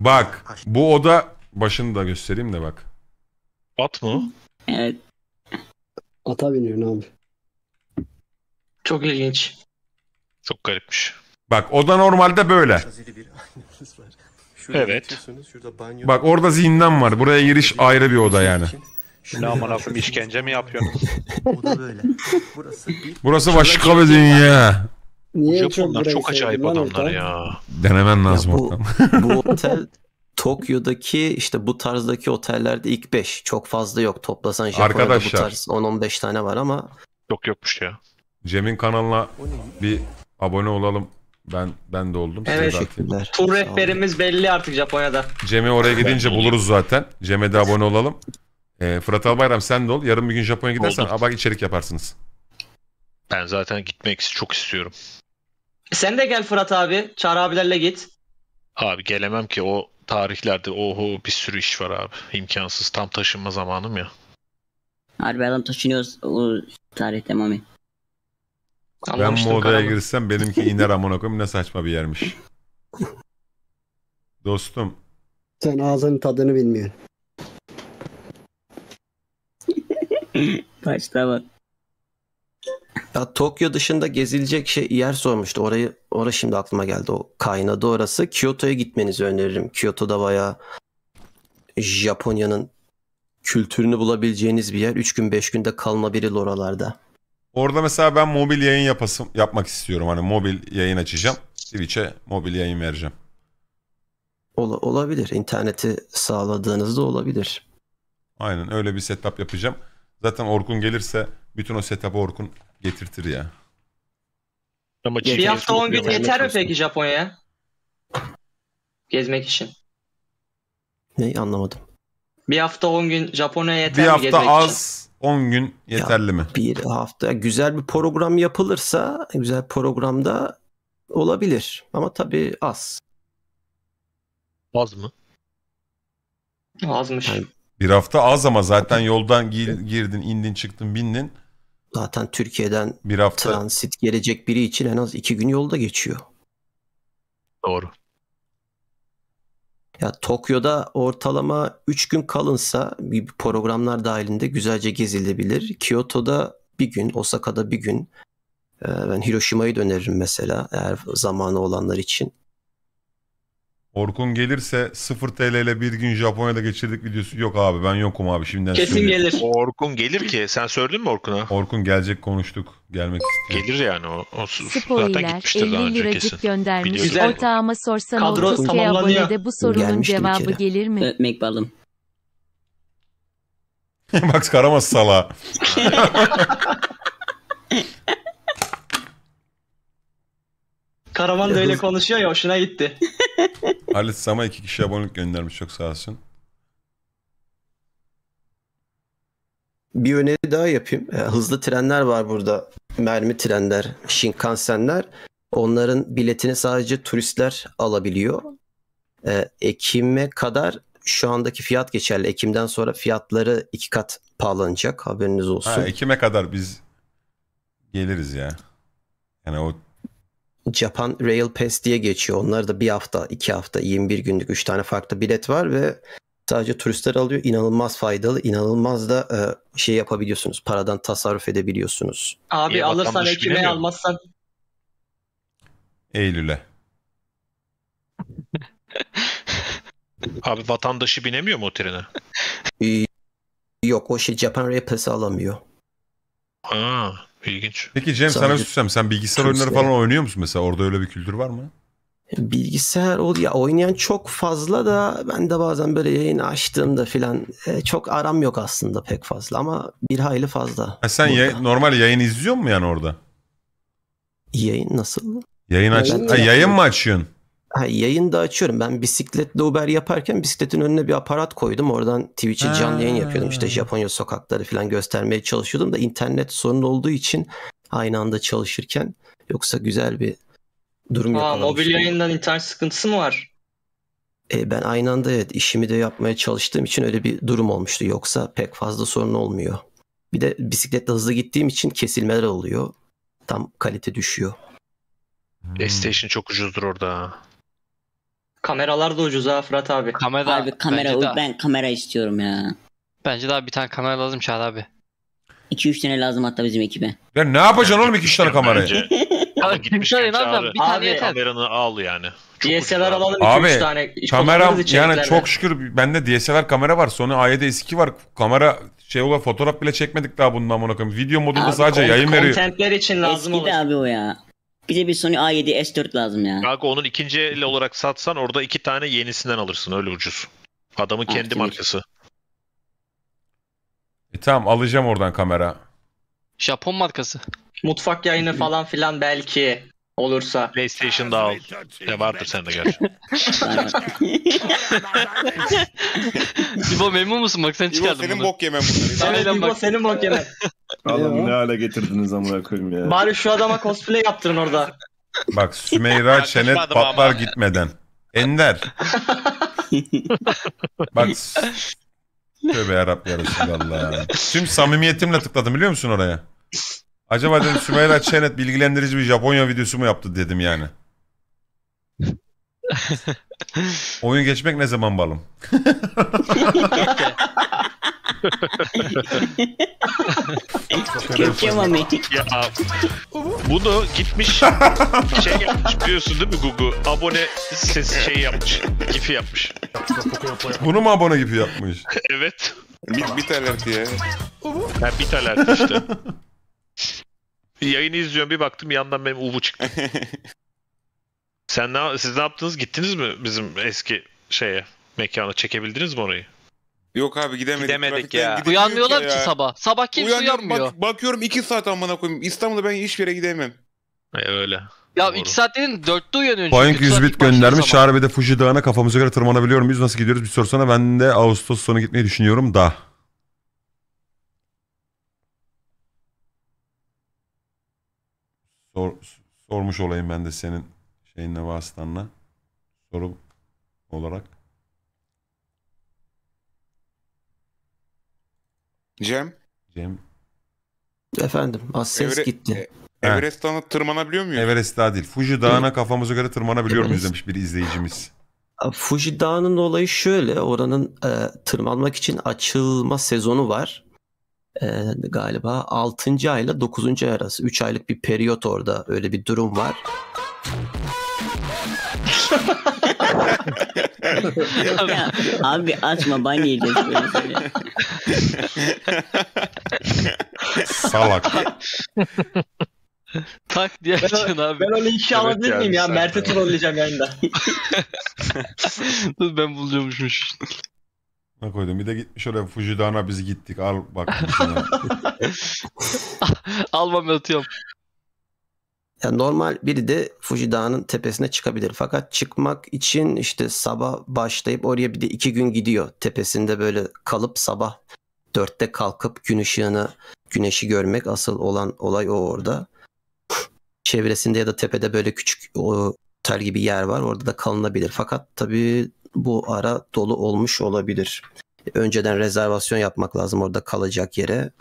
Bak bu oda başını da göstereyim de bak. At mı? Evet. Ata biniyorsun abi. Çok ilginç. Çok garipmiş. Bak o da normalde böyle. Evet. Bak orada zindan var. Buraya giriş ayrı bir oda yani. Ne aman akım işkence mi yapıyorsun? Oda böyle. Burası bir Burası başka bir dünya. Niye Japonlar burayı çok acayip adamlar ya. Denemen lazım bu- ortam. bu otel Tokyo'daki işte bu tarzdaki otellerde ilk 5. Çok fazla yok. Toplasan Japonya'da Arkadaşlar. bu tarz 10-15 tane var ama Yok yokmuş ya. Cem'in kanalına bir abone olalım. Ben ben de oldum. Evet. Teşekkürler. Tur rehberimiz belli artık Japonya'da. Cem'i oraya gidince buluruz zaten. Cem'e de abone olalım. Ee, Fırat Albayram sen de ol. Yarın bir gün Japonya gidersen Oldum. bak içerik yaparsınız. Ben zaten gitmek çok istiyorum. Sen de gel Fırat abi. Çağrı abilerle git. Abi gelemem ki o tarihlerde oho bir sürü iş var abi. İmkansız tam taşınma zamanım ya. Harbi adam taşınıyoruz o tarihte mami. Ben moda'ya girsem benimki iner amına koyayım ne saçma bir yermiş. Dostum. Sen ağzının tadını bilmiyorsun. Başta bak. Ya Tokyo dışında gezilecek şey yer sormuştu. Orayı ora şimdi aklıma geldi. O kaynadı orası. Kyoto'ya gitmenizi öneririm. Kyoto'da baya Japonya'nın kültürünü bulabileceğiniz bir yer. 3 gün 5 günde kalma biri oralarda. Orada mesela ben mobil yayın yapasım, yapmak istiyorum. Hani mobil yayın açacağım. Twitch'e mobil yayın vereceğim. Ola, olabilir. İnterneti sağladığınızda olabilir. Aynen öyle bir setup yapacağım. Zaten Orkun gelirse bütün o setup'ı Orkun getirtir ya. Ama bir hafta 10 gün yeter mi peki Japonya'ya? Gezmek için. Ne anlamadım. Bir hafta 10 gün Japonya'ya yeter bir mi gezmek için? Bir hafta az 10 gün yeterli ya, mi? Bir hafta güzel bir program yapılırsa güzel programda olabilir ama tabii az. Az mı? Azmış. Yani, bir hafta az ama zaten yoldan girdin, indin, çıktın, bindin. Zaten Türkiye'den bir hafta transit gelecek biri için en az iki gün yolda geçiyor. Doğru. Ya Tokyo'da ortalama 3 gün kalınsa bir programlar dahilinde güzelce gezilebilir. Kyoto'da bir gün, Osaka'da bir gün. Ee, ben Hiroşima'yı da mesela eğer zamanı olanlar için. Orkun gelirse 0 TL ile bir gün Japonya'da geçirdik videosu yok abi ben yokum abi şimdiden Kesin söyleyeyim. gelir. Orkun gelir ki. Sen söyledin mi Orkun'a? Orkun gelecek konuştuk. Gelmek istiyor. Gelir yani o. o su- zaten gitmiştir daha 50 önce liracık göndermiş. Biliyorum. Ortağıma sorsan Kadro 30 k abonede bu sorunun Gelmiştir cevabı içeri. gelir mi? Öpmek balım. Max Karamaz sala. Karaman da öyle konuşuyor ya hoşuna gitti. Halit Sam'a iki kişi abonelik göndermiş çok sağ olsun. Bir öneri daha yapayım. E, hızlı trenler var burada. Mermi trenler, Shinkansenler. Onların biletini sadece turistler alabiliyor. Ee, Ekim'e kadar şu andaki fiyat geçerli. Ekim'den sonra fiyatları iki kat pahalanacak. Haberiniz olsun. Ha, Ekim'e kadar biz geliriz ya. Yani o Japan Rail Pass diye geçiyor. Onlar da bir hafta, iki hafta, 21 günlük üç tane farklı bilet var ve sadece turistler alıyor. İnanılmaz faydalı, inanılmaz da e, şey yapabiliyorsunuz. Paradan tasarruf edebiliyorsunuz. Abi İyi, e, alırsan Ekim'e almazsan. Eylül'e. Abi vatandaşı binemiyor mu o trene? yok o şey Japan Rail Pass'ı alamıyor. Ha. İlginç. Peki Cem sana Sadece... Şey sen bilgisayar kimse... oyunları falan oynuyor musun mesela? Orada öyle bir kültür var mı? Bilgisayar o ya oynayan çok fazla da ben de bazen böyle yayın açtığımda filan e, çok aram yok aslında pek fazla ama bir hayli fazla. Ha sen ya, normal yayın izliyor mu yani orada? Yayın nasıl? Yayın aç. Ha, yayın mı açıyorsun? Ha, yayında açıyorum. Ben bisikletle Uber yaparken bisikletin önüne bir aparat koydum. Oradan Twitch'e canlı yayın yapıyordum. İşte Japonya sokakları falan göstermeye çalışıyordum da internet sorun olduğu için aynı anda çalışırken yoksa güzel bir durum yok. Mobil yayından internet sıkıntısı mı var? E, ben aynı anda evet işimi de yapmaya çalıştığım için öyle bir durum olmuştu. Yoksa pek fazla sorun olmuyor. Bir de bisikletle hızlı gittiğim için kesilmeler oluyor. Tam kalite düşüyor. Hmm. PlayStation çok ucuzdur orada. Kameralar da ucuz ha Fırat abi. Kamera, abi kamera daha, ben kamera istiyorum ya. Bence daha bir tane kamera lazım Çağat abi. 2-3 tane lazım hatta bizim ekibe. Ya ne yapacaksın oğlum 2-3 tane kamerayı? Abi ne Çağrı bir tane yeter. kameranı al yani. Çok DSLR alalım 2-3 tane. Kameram yani çok şükür bende DSLR kamera var. Sony A7S2 e var. Kamera şey ola fotoğraf bile çekmedik daha bundan amına Video modunda abi, sadece yayın veriyor. Contentler için lazım Eskidi abi o ya. Bize bir Sony A7 S4 lazım ya. Kanka onun ikinci el olarak satsan orada iki tane yenisinden alırsın öyle ucuz. Adamın kendi Artık. markası. E tamam alacağım oradan kamera. Japon markası. Mutfak yayını falan filan belki olursa. PlayStation da al. Ya vardır sende gerçi. Bibo memnun musun? Bak sen Bibo çıkardın senin bunu. bok yemen bunları. Evet, Bibo senin bok yemen. Allah'ım ne hale getirdiniz amına koyayım ya. Bari şu adama cosplay yaptırın orada. Bak Sümeyra çenet Yakışmadım ama. patlar gitmeden. Ender. Bak s- tövbe yarabbim ya Resulallah. Tüm samimiyetimle tıkladım biliyor musun oraya? Acaba dedim Sümeyra Çenet bilgilendirici bir Japonya videosu mu yaptı dedim yani. Oyun geçmek ne zaman balım? Kepçe mami. bunu gitmiş şey yapmış biliyorsun değil mi Google? Abone ses şey yapmış. Gifi yapmış. Bunu mu abone gibi yapmış? evet. Bir bit alerti ya. Ha, bit alerti işte. Yayını izliyorum bir baktım yandan benim Uvu çıktı. Sen ne, siz ne yaptınız? Gittiniz mi bizim eski şeye, mekana? Çekebildiniz mi orayı? Yok abi gidemedik. Gidemedik Trafikten ya. Uyanmıyorlar ki ya. sabah. Sabah kimse Uyanıyorum, uyanmıyor. bak- bakıyorum iki saat amına koyayım. İstanbul'da ben hiçbir yere gidemem. E, öyle. Ya Doğru. iki saat dedin dörtte uyanıyorsun. Boeing çünkü. 100 bit göndermiş. sabah. Şarbede Fuji Dağı'na kafamıza göre tırmanabiliyor muyuz? Nasıl gidiyoruz bir sorsana. Ben de Ağustos sonu gitmeyi düşünüyorum da. Sor- sormuş olayım ben de senin şeyine vasıtanla soru olarak. Cem? Cem. Efendim az ses Evre, gitti. E, Everest Dağı'na tırmanabiliyor muyuz? Everest Dağı değil. Fuji Dağı'na kafamıza göre tırmanabiliyor Everest. muyuz demiş bir izleyicimiz. Fuji Dağı'nın olayı şöyle. Oranın e, tırmanmak için açılma sezonu var. E, galiba 6. ayla 9. ay arası. 3 aylık bir periyot orada. Öyle bir durum var ya, abi açma ban yiyeceğiz böyle söyle. Salak. Tak diye açın abi. Ben onu inşallah evet miyim ya? Mert'e trolleyeceğim yayında. Dur ben buluyormuşmuş. Ne koydum? Bir de gitmiş oraya Fujidan'a biz gittik. Al bak. Almam atıyorum. Yani normal biri de Fuji Dağı'nın tepesine çıkabilir. Fakat çıkmak için işte sabah başlayıp oraya bir de iki gün gidiyor. Tepesinde böyle kalıp sabah dörtte kalkıp gün ışığını, güneşi görmek asıl olan olay o orada. Çevresinde ya da tepede böyle küçük o tel gibi yer var. Orada da kalınabilir. Fakat tabii bu ara dolu olmuş olabilir. Önceden rezervasyon yapmak lazım orada kalacak yere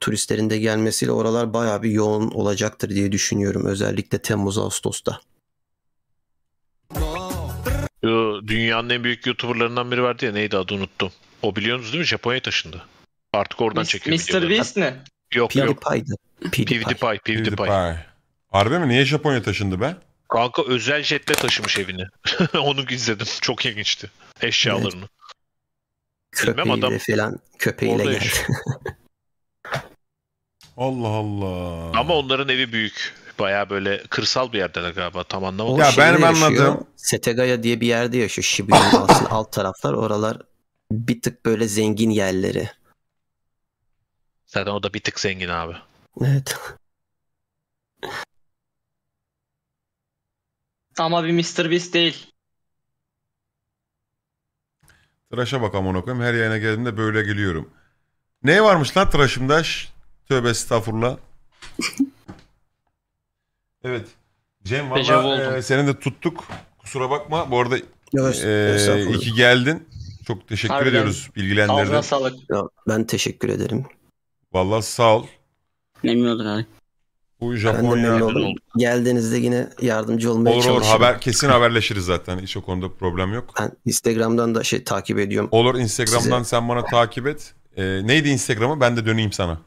turistlerin de gelmesiyle oralar baya bir yoğun olacaktır diye düşünüyorum. Özellikle Temmuz-Ağustos'ta. Dünyanın en büyük YouTuber'larından biri vardı ya neydi adı unuttum. O biliyorsunuz değil mi? Japonya'ya taşındı. Artık oradan Mis, çekiyor. Mr. Beast ne? Yok PewDiePie'di. yok. PewDiePie. PewDiePie. PewDiePie. Harbi mi? Niye Japonya taşındı be? Kanka özel jetle taşımış evini. Onu izledim. Çok ilginçti. Eşyalarını. Evet. Köpeğiyle adam... falan. Köpeğiyle geldi. Allah Allah. Ama onların evi büyük. Baya böyle kırsal bir yerde de galiba tam anlamadım. O ya şey benim anladığım. Setegaya diye bir yerde yaşıyor. Shibuya'nın aslında alt taraflar. Oralar bir tık böyle zengin yerleri. Zaten o da bir tık zengin abi. Evet. Ama bir Mr. Beast değil. Tıraşa bak amına koyayım. Her yayına geldiğimde böyle geliyorum. Ne varmış lan tıraşımda? Tövbe estağfurullah. evet. Cem valla e, seni de tuttuk. Kusura bakma. Bu arada e, iki geldin. Çok teşekkür Harbiden. ediyoruz Ağzına bilgilendirdin. sağlık. Ya, ben teşekkür ederim. Valla sağ ol. Memnun oldum abi. Bu ben de Japonya oldum. Geldiğinizde yine yardımcı olmaya olur olur haber kesin haberleşiriz zaten. Hiç o konuda problem yok. Ben Instagram'dan da şey takip ediyorum. Olur Instagram'dan sen bana takip et. E, neydi Instagram'ı? Ben de döneyim sana.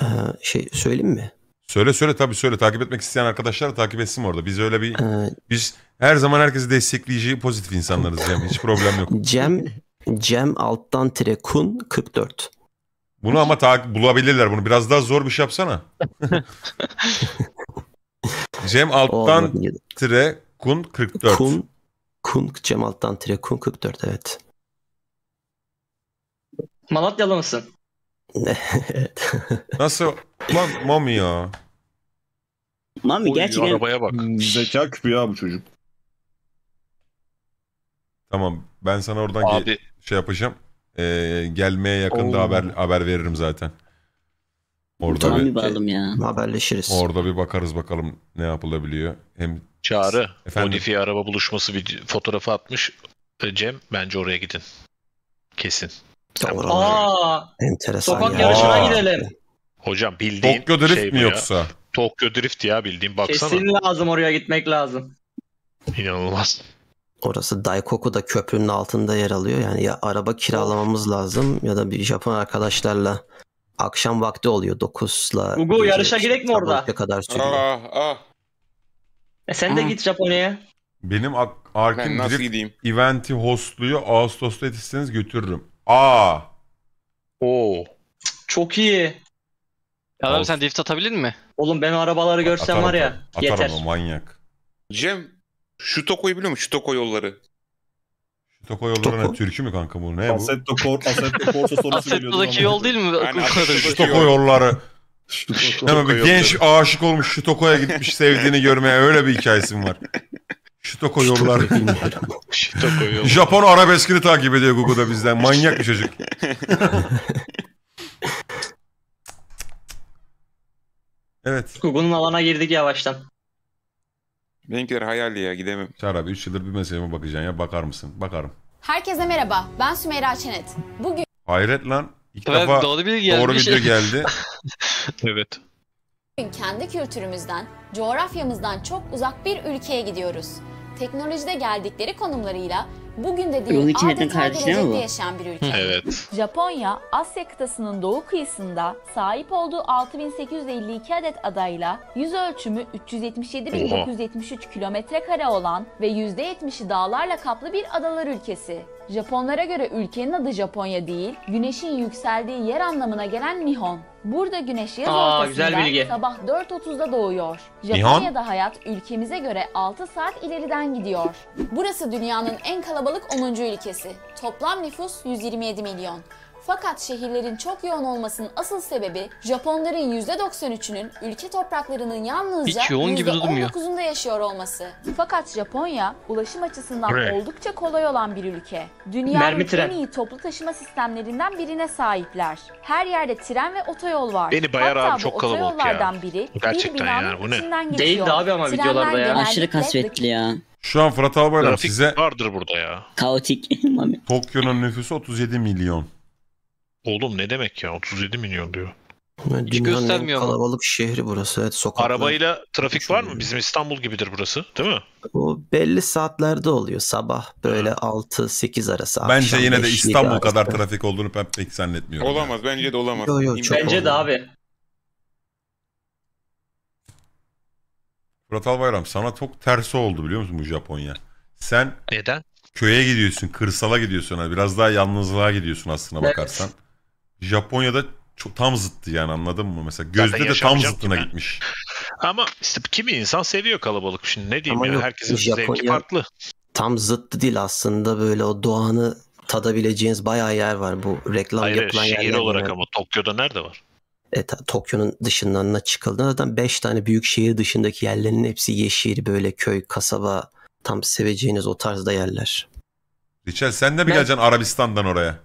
Ee, şey söyleyeyim mi? Söyle söyle tabii söyle. Takip etmek isteyen arkadaşlar takip etsin orada. Biz öyle bir ee, biz her zaman herkesi destekleyici pozitif insanlarız Cem. Hiç problem yok. Cem Cem alttan tire kun 44. Bunu ama ta- bulabilirler bunu. Biraz daha zor bir şey yapsana. Cem alttan tire kun 44. Kun, kun Cem alttan tire kun 44 evet. Malatyalı mısın? evet. Nasıl? Lan Mami ya. Mami gerçekten... Arabaya bak. Hmm, zeka küpü ya bu çocuk. Tamam ben sana oradan Abi. şey yapacağım. Ee, gelmeye yakında Oo. haber haber veririm zaten. Orada tamam bir, bakalım ya. Ee, haberleşiriz. Orada bir bakarız bakalım ne yapılabiliyor. Hem Çağrı, Efendim? modifiye araba buluşması bir fotoğrafı atmış. Ee, Cem bence oraya gidin. Kesin. Tamam. Aa, Enteresan sokak ya. yarışına Aa. gidelim. Hocam bildiğin Tokyo Drift şey mi bu ya. yoksa? Tokyo Drift ya bildiğin baksana. Kesin lazım oraya gitmek lazım. İnanılmaz. Orası Daikoku'da köprünün altında yer alıyor. Yani ya araba kiralamamız lazım ya da bir Japon arkadaşlarla akşam vakti oluyor 9'la. Ugu yarışa gidek mi orada? kadar sürüyor. Aa, aa. E sen de hmm. git Japonya'ya. Benim Ar- Ben Drift gideyim? eventi hostluyor. Ağustos'ta yetişseniz götürürüm. Aa. Oo. Çok iyi. Adam Olsun. sen drift atabilir mi? Oğlum ben arabaları görsem Atar, var ya atar, yeter. Atar ama manyak. Cem şu Toko'yu biliyor musun? Şu Toko yolları. Şu Toko yolları Toko. ne? Türkü mü kanka bu? Ne bu? Assetto, Cor Assetto Corsa sorusu geliyordu. Assetto'daki yol değil mi? Yani şu Toko yolları. Şutoko, bir genç aşık olmuş Şutoko'ya gitmiş sevdiğini görmeye öyle bir hikayesi var. Şitoko yollar. Şitoko yorular. Japon arabeskini takip ediyor Google'da bizden. Manyak bir çocuk. evet. Google'un alana girdik yavaştan. Benimkiler hayalli ya gidemem. Çağrı abi 3 yıldır bir meseleme bakacaksın ya bakar mısın? Bakarım. Herkese merhaba ben Sümeyra Çenet. Bugün... Hayret lan. İlk evet, defa doğru, bir doğru video şey- geldi. evet. Bugün kendi kültürümüzden, coğrafyamızdan çok uzak bir ülkeye gidiyoruz. Teknolojide geldikleri konumlarıyla bugün de değil Bunun adeta gelecekte yaşayan bir ülke. evet. Japonya, Asya kıtasının doğu kıyısında sahip olduğu 6852 adet adayla yüz ölçümü 377.973 kilometre kare olan ve %70'i dağlarla kaplı bir adalar ülkesi. Japonlara göre ülkenin adı Japonya değil, güneşin yükseldiği yer anlamına gelen Nihon. Burada güneş yaz Aa, güzel bilgi. ortasında sabah 4.30'da doğuyor. Nihon? Japonya'da hayat ülkemize göre 6 saat ileriden gidiyor. Burası dünyanın en kalabalık 10. ülkesi. Toplam nüfus 127 milyon. Fakat şehirlerin çok yoğun olmasının asıl sebebi Japonların %93'ünün ülke topraklarının yalnızca Hiç yoğun gibi %19'unda yaşıyor olması. Fakat Japonya ulaşım açısından Bre. oldukça kolay olan bir ülke. Dünyanın en iyi toplu taşıma sistemlerinden birine sahipler. Her yerde tren ve otoyol var. Beni bayar Hatta abi çok kalabalık ya. biri Gerçekten bir binanın yani, bu ne? içinden geçiyor. Değildi abi ama videolarda ya. Aşırı kasvetli ya. Şu an Fırat Albayrak size... vardır burada ya. Kaotik. Tokyo'nun nüfusu 37 milyon. Oğlum ne demek ya 37 milyon diyor. Yani Hiç göstermiyor en ama. kalabalık şehri burası. Evet, sokaklar. Arabayla trafik var mı? Bizim İstanbul gibidir burası değil mi? O belli saatlerde oluyor. Sabah böyle 6-8 arası. Bence yine de 5 gibi İstanbul arası. kadar trafik olduğunu ben pek zannetmiyorum. yani. Olamaz bence de olamaz. Yo, yo, çok Bence de abi. Fırat Albayram sana çok tersi oldu biliyor musun bu Japonya? Sen Neden? köye gidiyorsun, kırsala gidiyorsun. hani Biraz daha yalnızlığa gidiyorsun aslına Evet. bakarsan. Japonya'da çok tam zıttı yani anladın mı? Mesela Gözde de tam zıttına gibi. gitmiş. Ama işte kimi insan seviyor kalabalık. Şimdi ne diyeyim yani herkesin Japonya zevki farklı. Tam zıttı değil aslında böyle o doğanı tadabileceğiniz bayağı yer var bu reklam Hayır, yapılan şehir yerler. olarak yani. ama Tokyo'da nerede var? E, Tokyo'nun dışından da çıkıldığında zaten 5 tane büyük şehir dışındaki yerlerin hepsi yeşil böyle köy, kasaba tam seveceğiniz o tarzda yerler. Richard sen de mi ben... geleceksin Arabistan'dan oraya?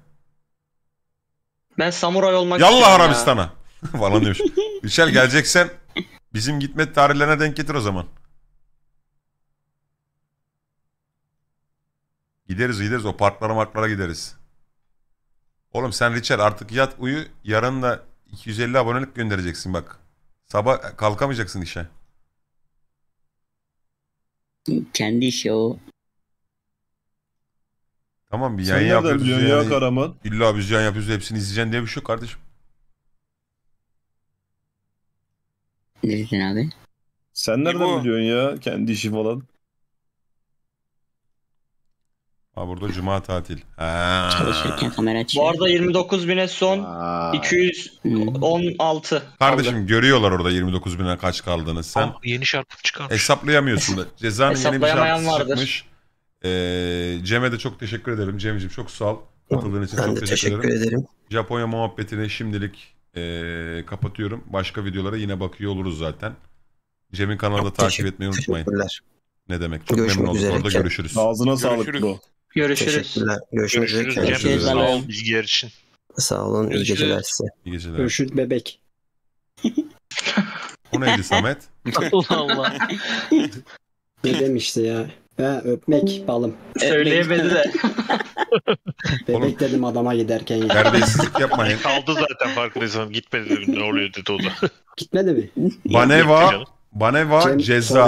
Ben samuray olmak Yallah istiyorum Arabistan'a. Falan demiş. Michel geleceksen bizim gitme tarihlerine denk getir o zaman. Gideriz gideriz o parklara marklara gideriz. Oğlum sen Richard artık yat uyu yarın da 250 abonelik göndereceksin bak. Sabah kalkamayacaksın işe. Kendi işi o. Tamam bir Sen yayın yapıyoruz. biliyorsun ya Karaman? İlla biz yayın yapıyoruz hepsini izleyeceksin diye bir şey yok kardeşim. Neredesin abi? Sen nereden biliyorsun ya kendi işi falan? Ha burada cuma tatil. Ha. Çalışırken kamera açıyor. Bu arada 29 bine son Aa. 216. Kardeşim kaldı. görüyorlar orada 29 bine kaç kaldığını. Sen Aa, yeni şarkı çıkarmış. Hesaplayamıyorsun da. Cezanın yeni bir şarkısı vardır. çıkmış. Ee, Cem'e de çok teşekkür ederim. Cem'ciğim çok sağ ol. Katıldığın için ben çok teşekkür, teşekkür ederim. ederim. Japonya muhabbetini şimdilik e, kapatıyorum. Başka videolara yine bakıyor oluruz zaten. Cem'in kanalda çok takip etmeyi unutmayın. Ne demek? Çok Görüşmek memnun olduk. Orada görüşürüz. Ağzına sağlık. Görüşürüz. Görüşürüz. Görüşmek üzere. Görüşürüz. Görüşürüz. Sağ olun bilgiler için. Sağ olun. İyi geceler size. İyi geceler. Görüşürüz bebek. bu neydi Samet? Allah Allah. ne demişti ya? He, öpmek balım. Söyleyemedi de. Bebek dedim adama giderken. Ya. Terbiyesizlik yapmayın. Kaldı zaten farkındaysan. Gitmedi dedim. Ne oluyor dedi o da. Gitmedi mi? Baneva, Baneva Cem- ceza.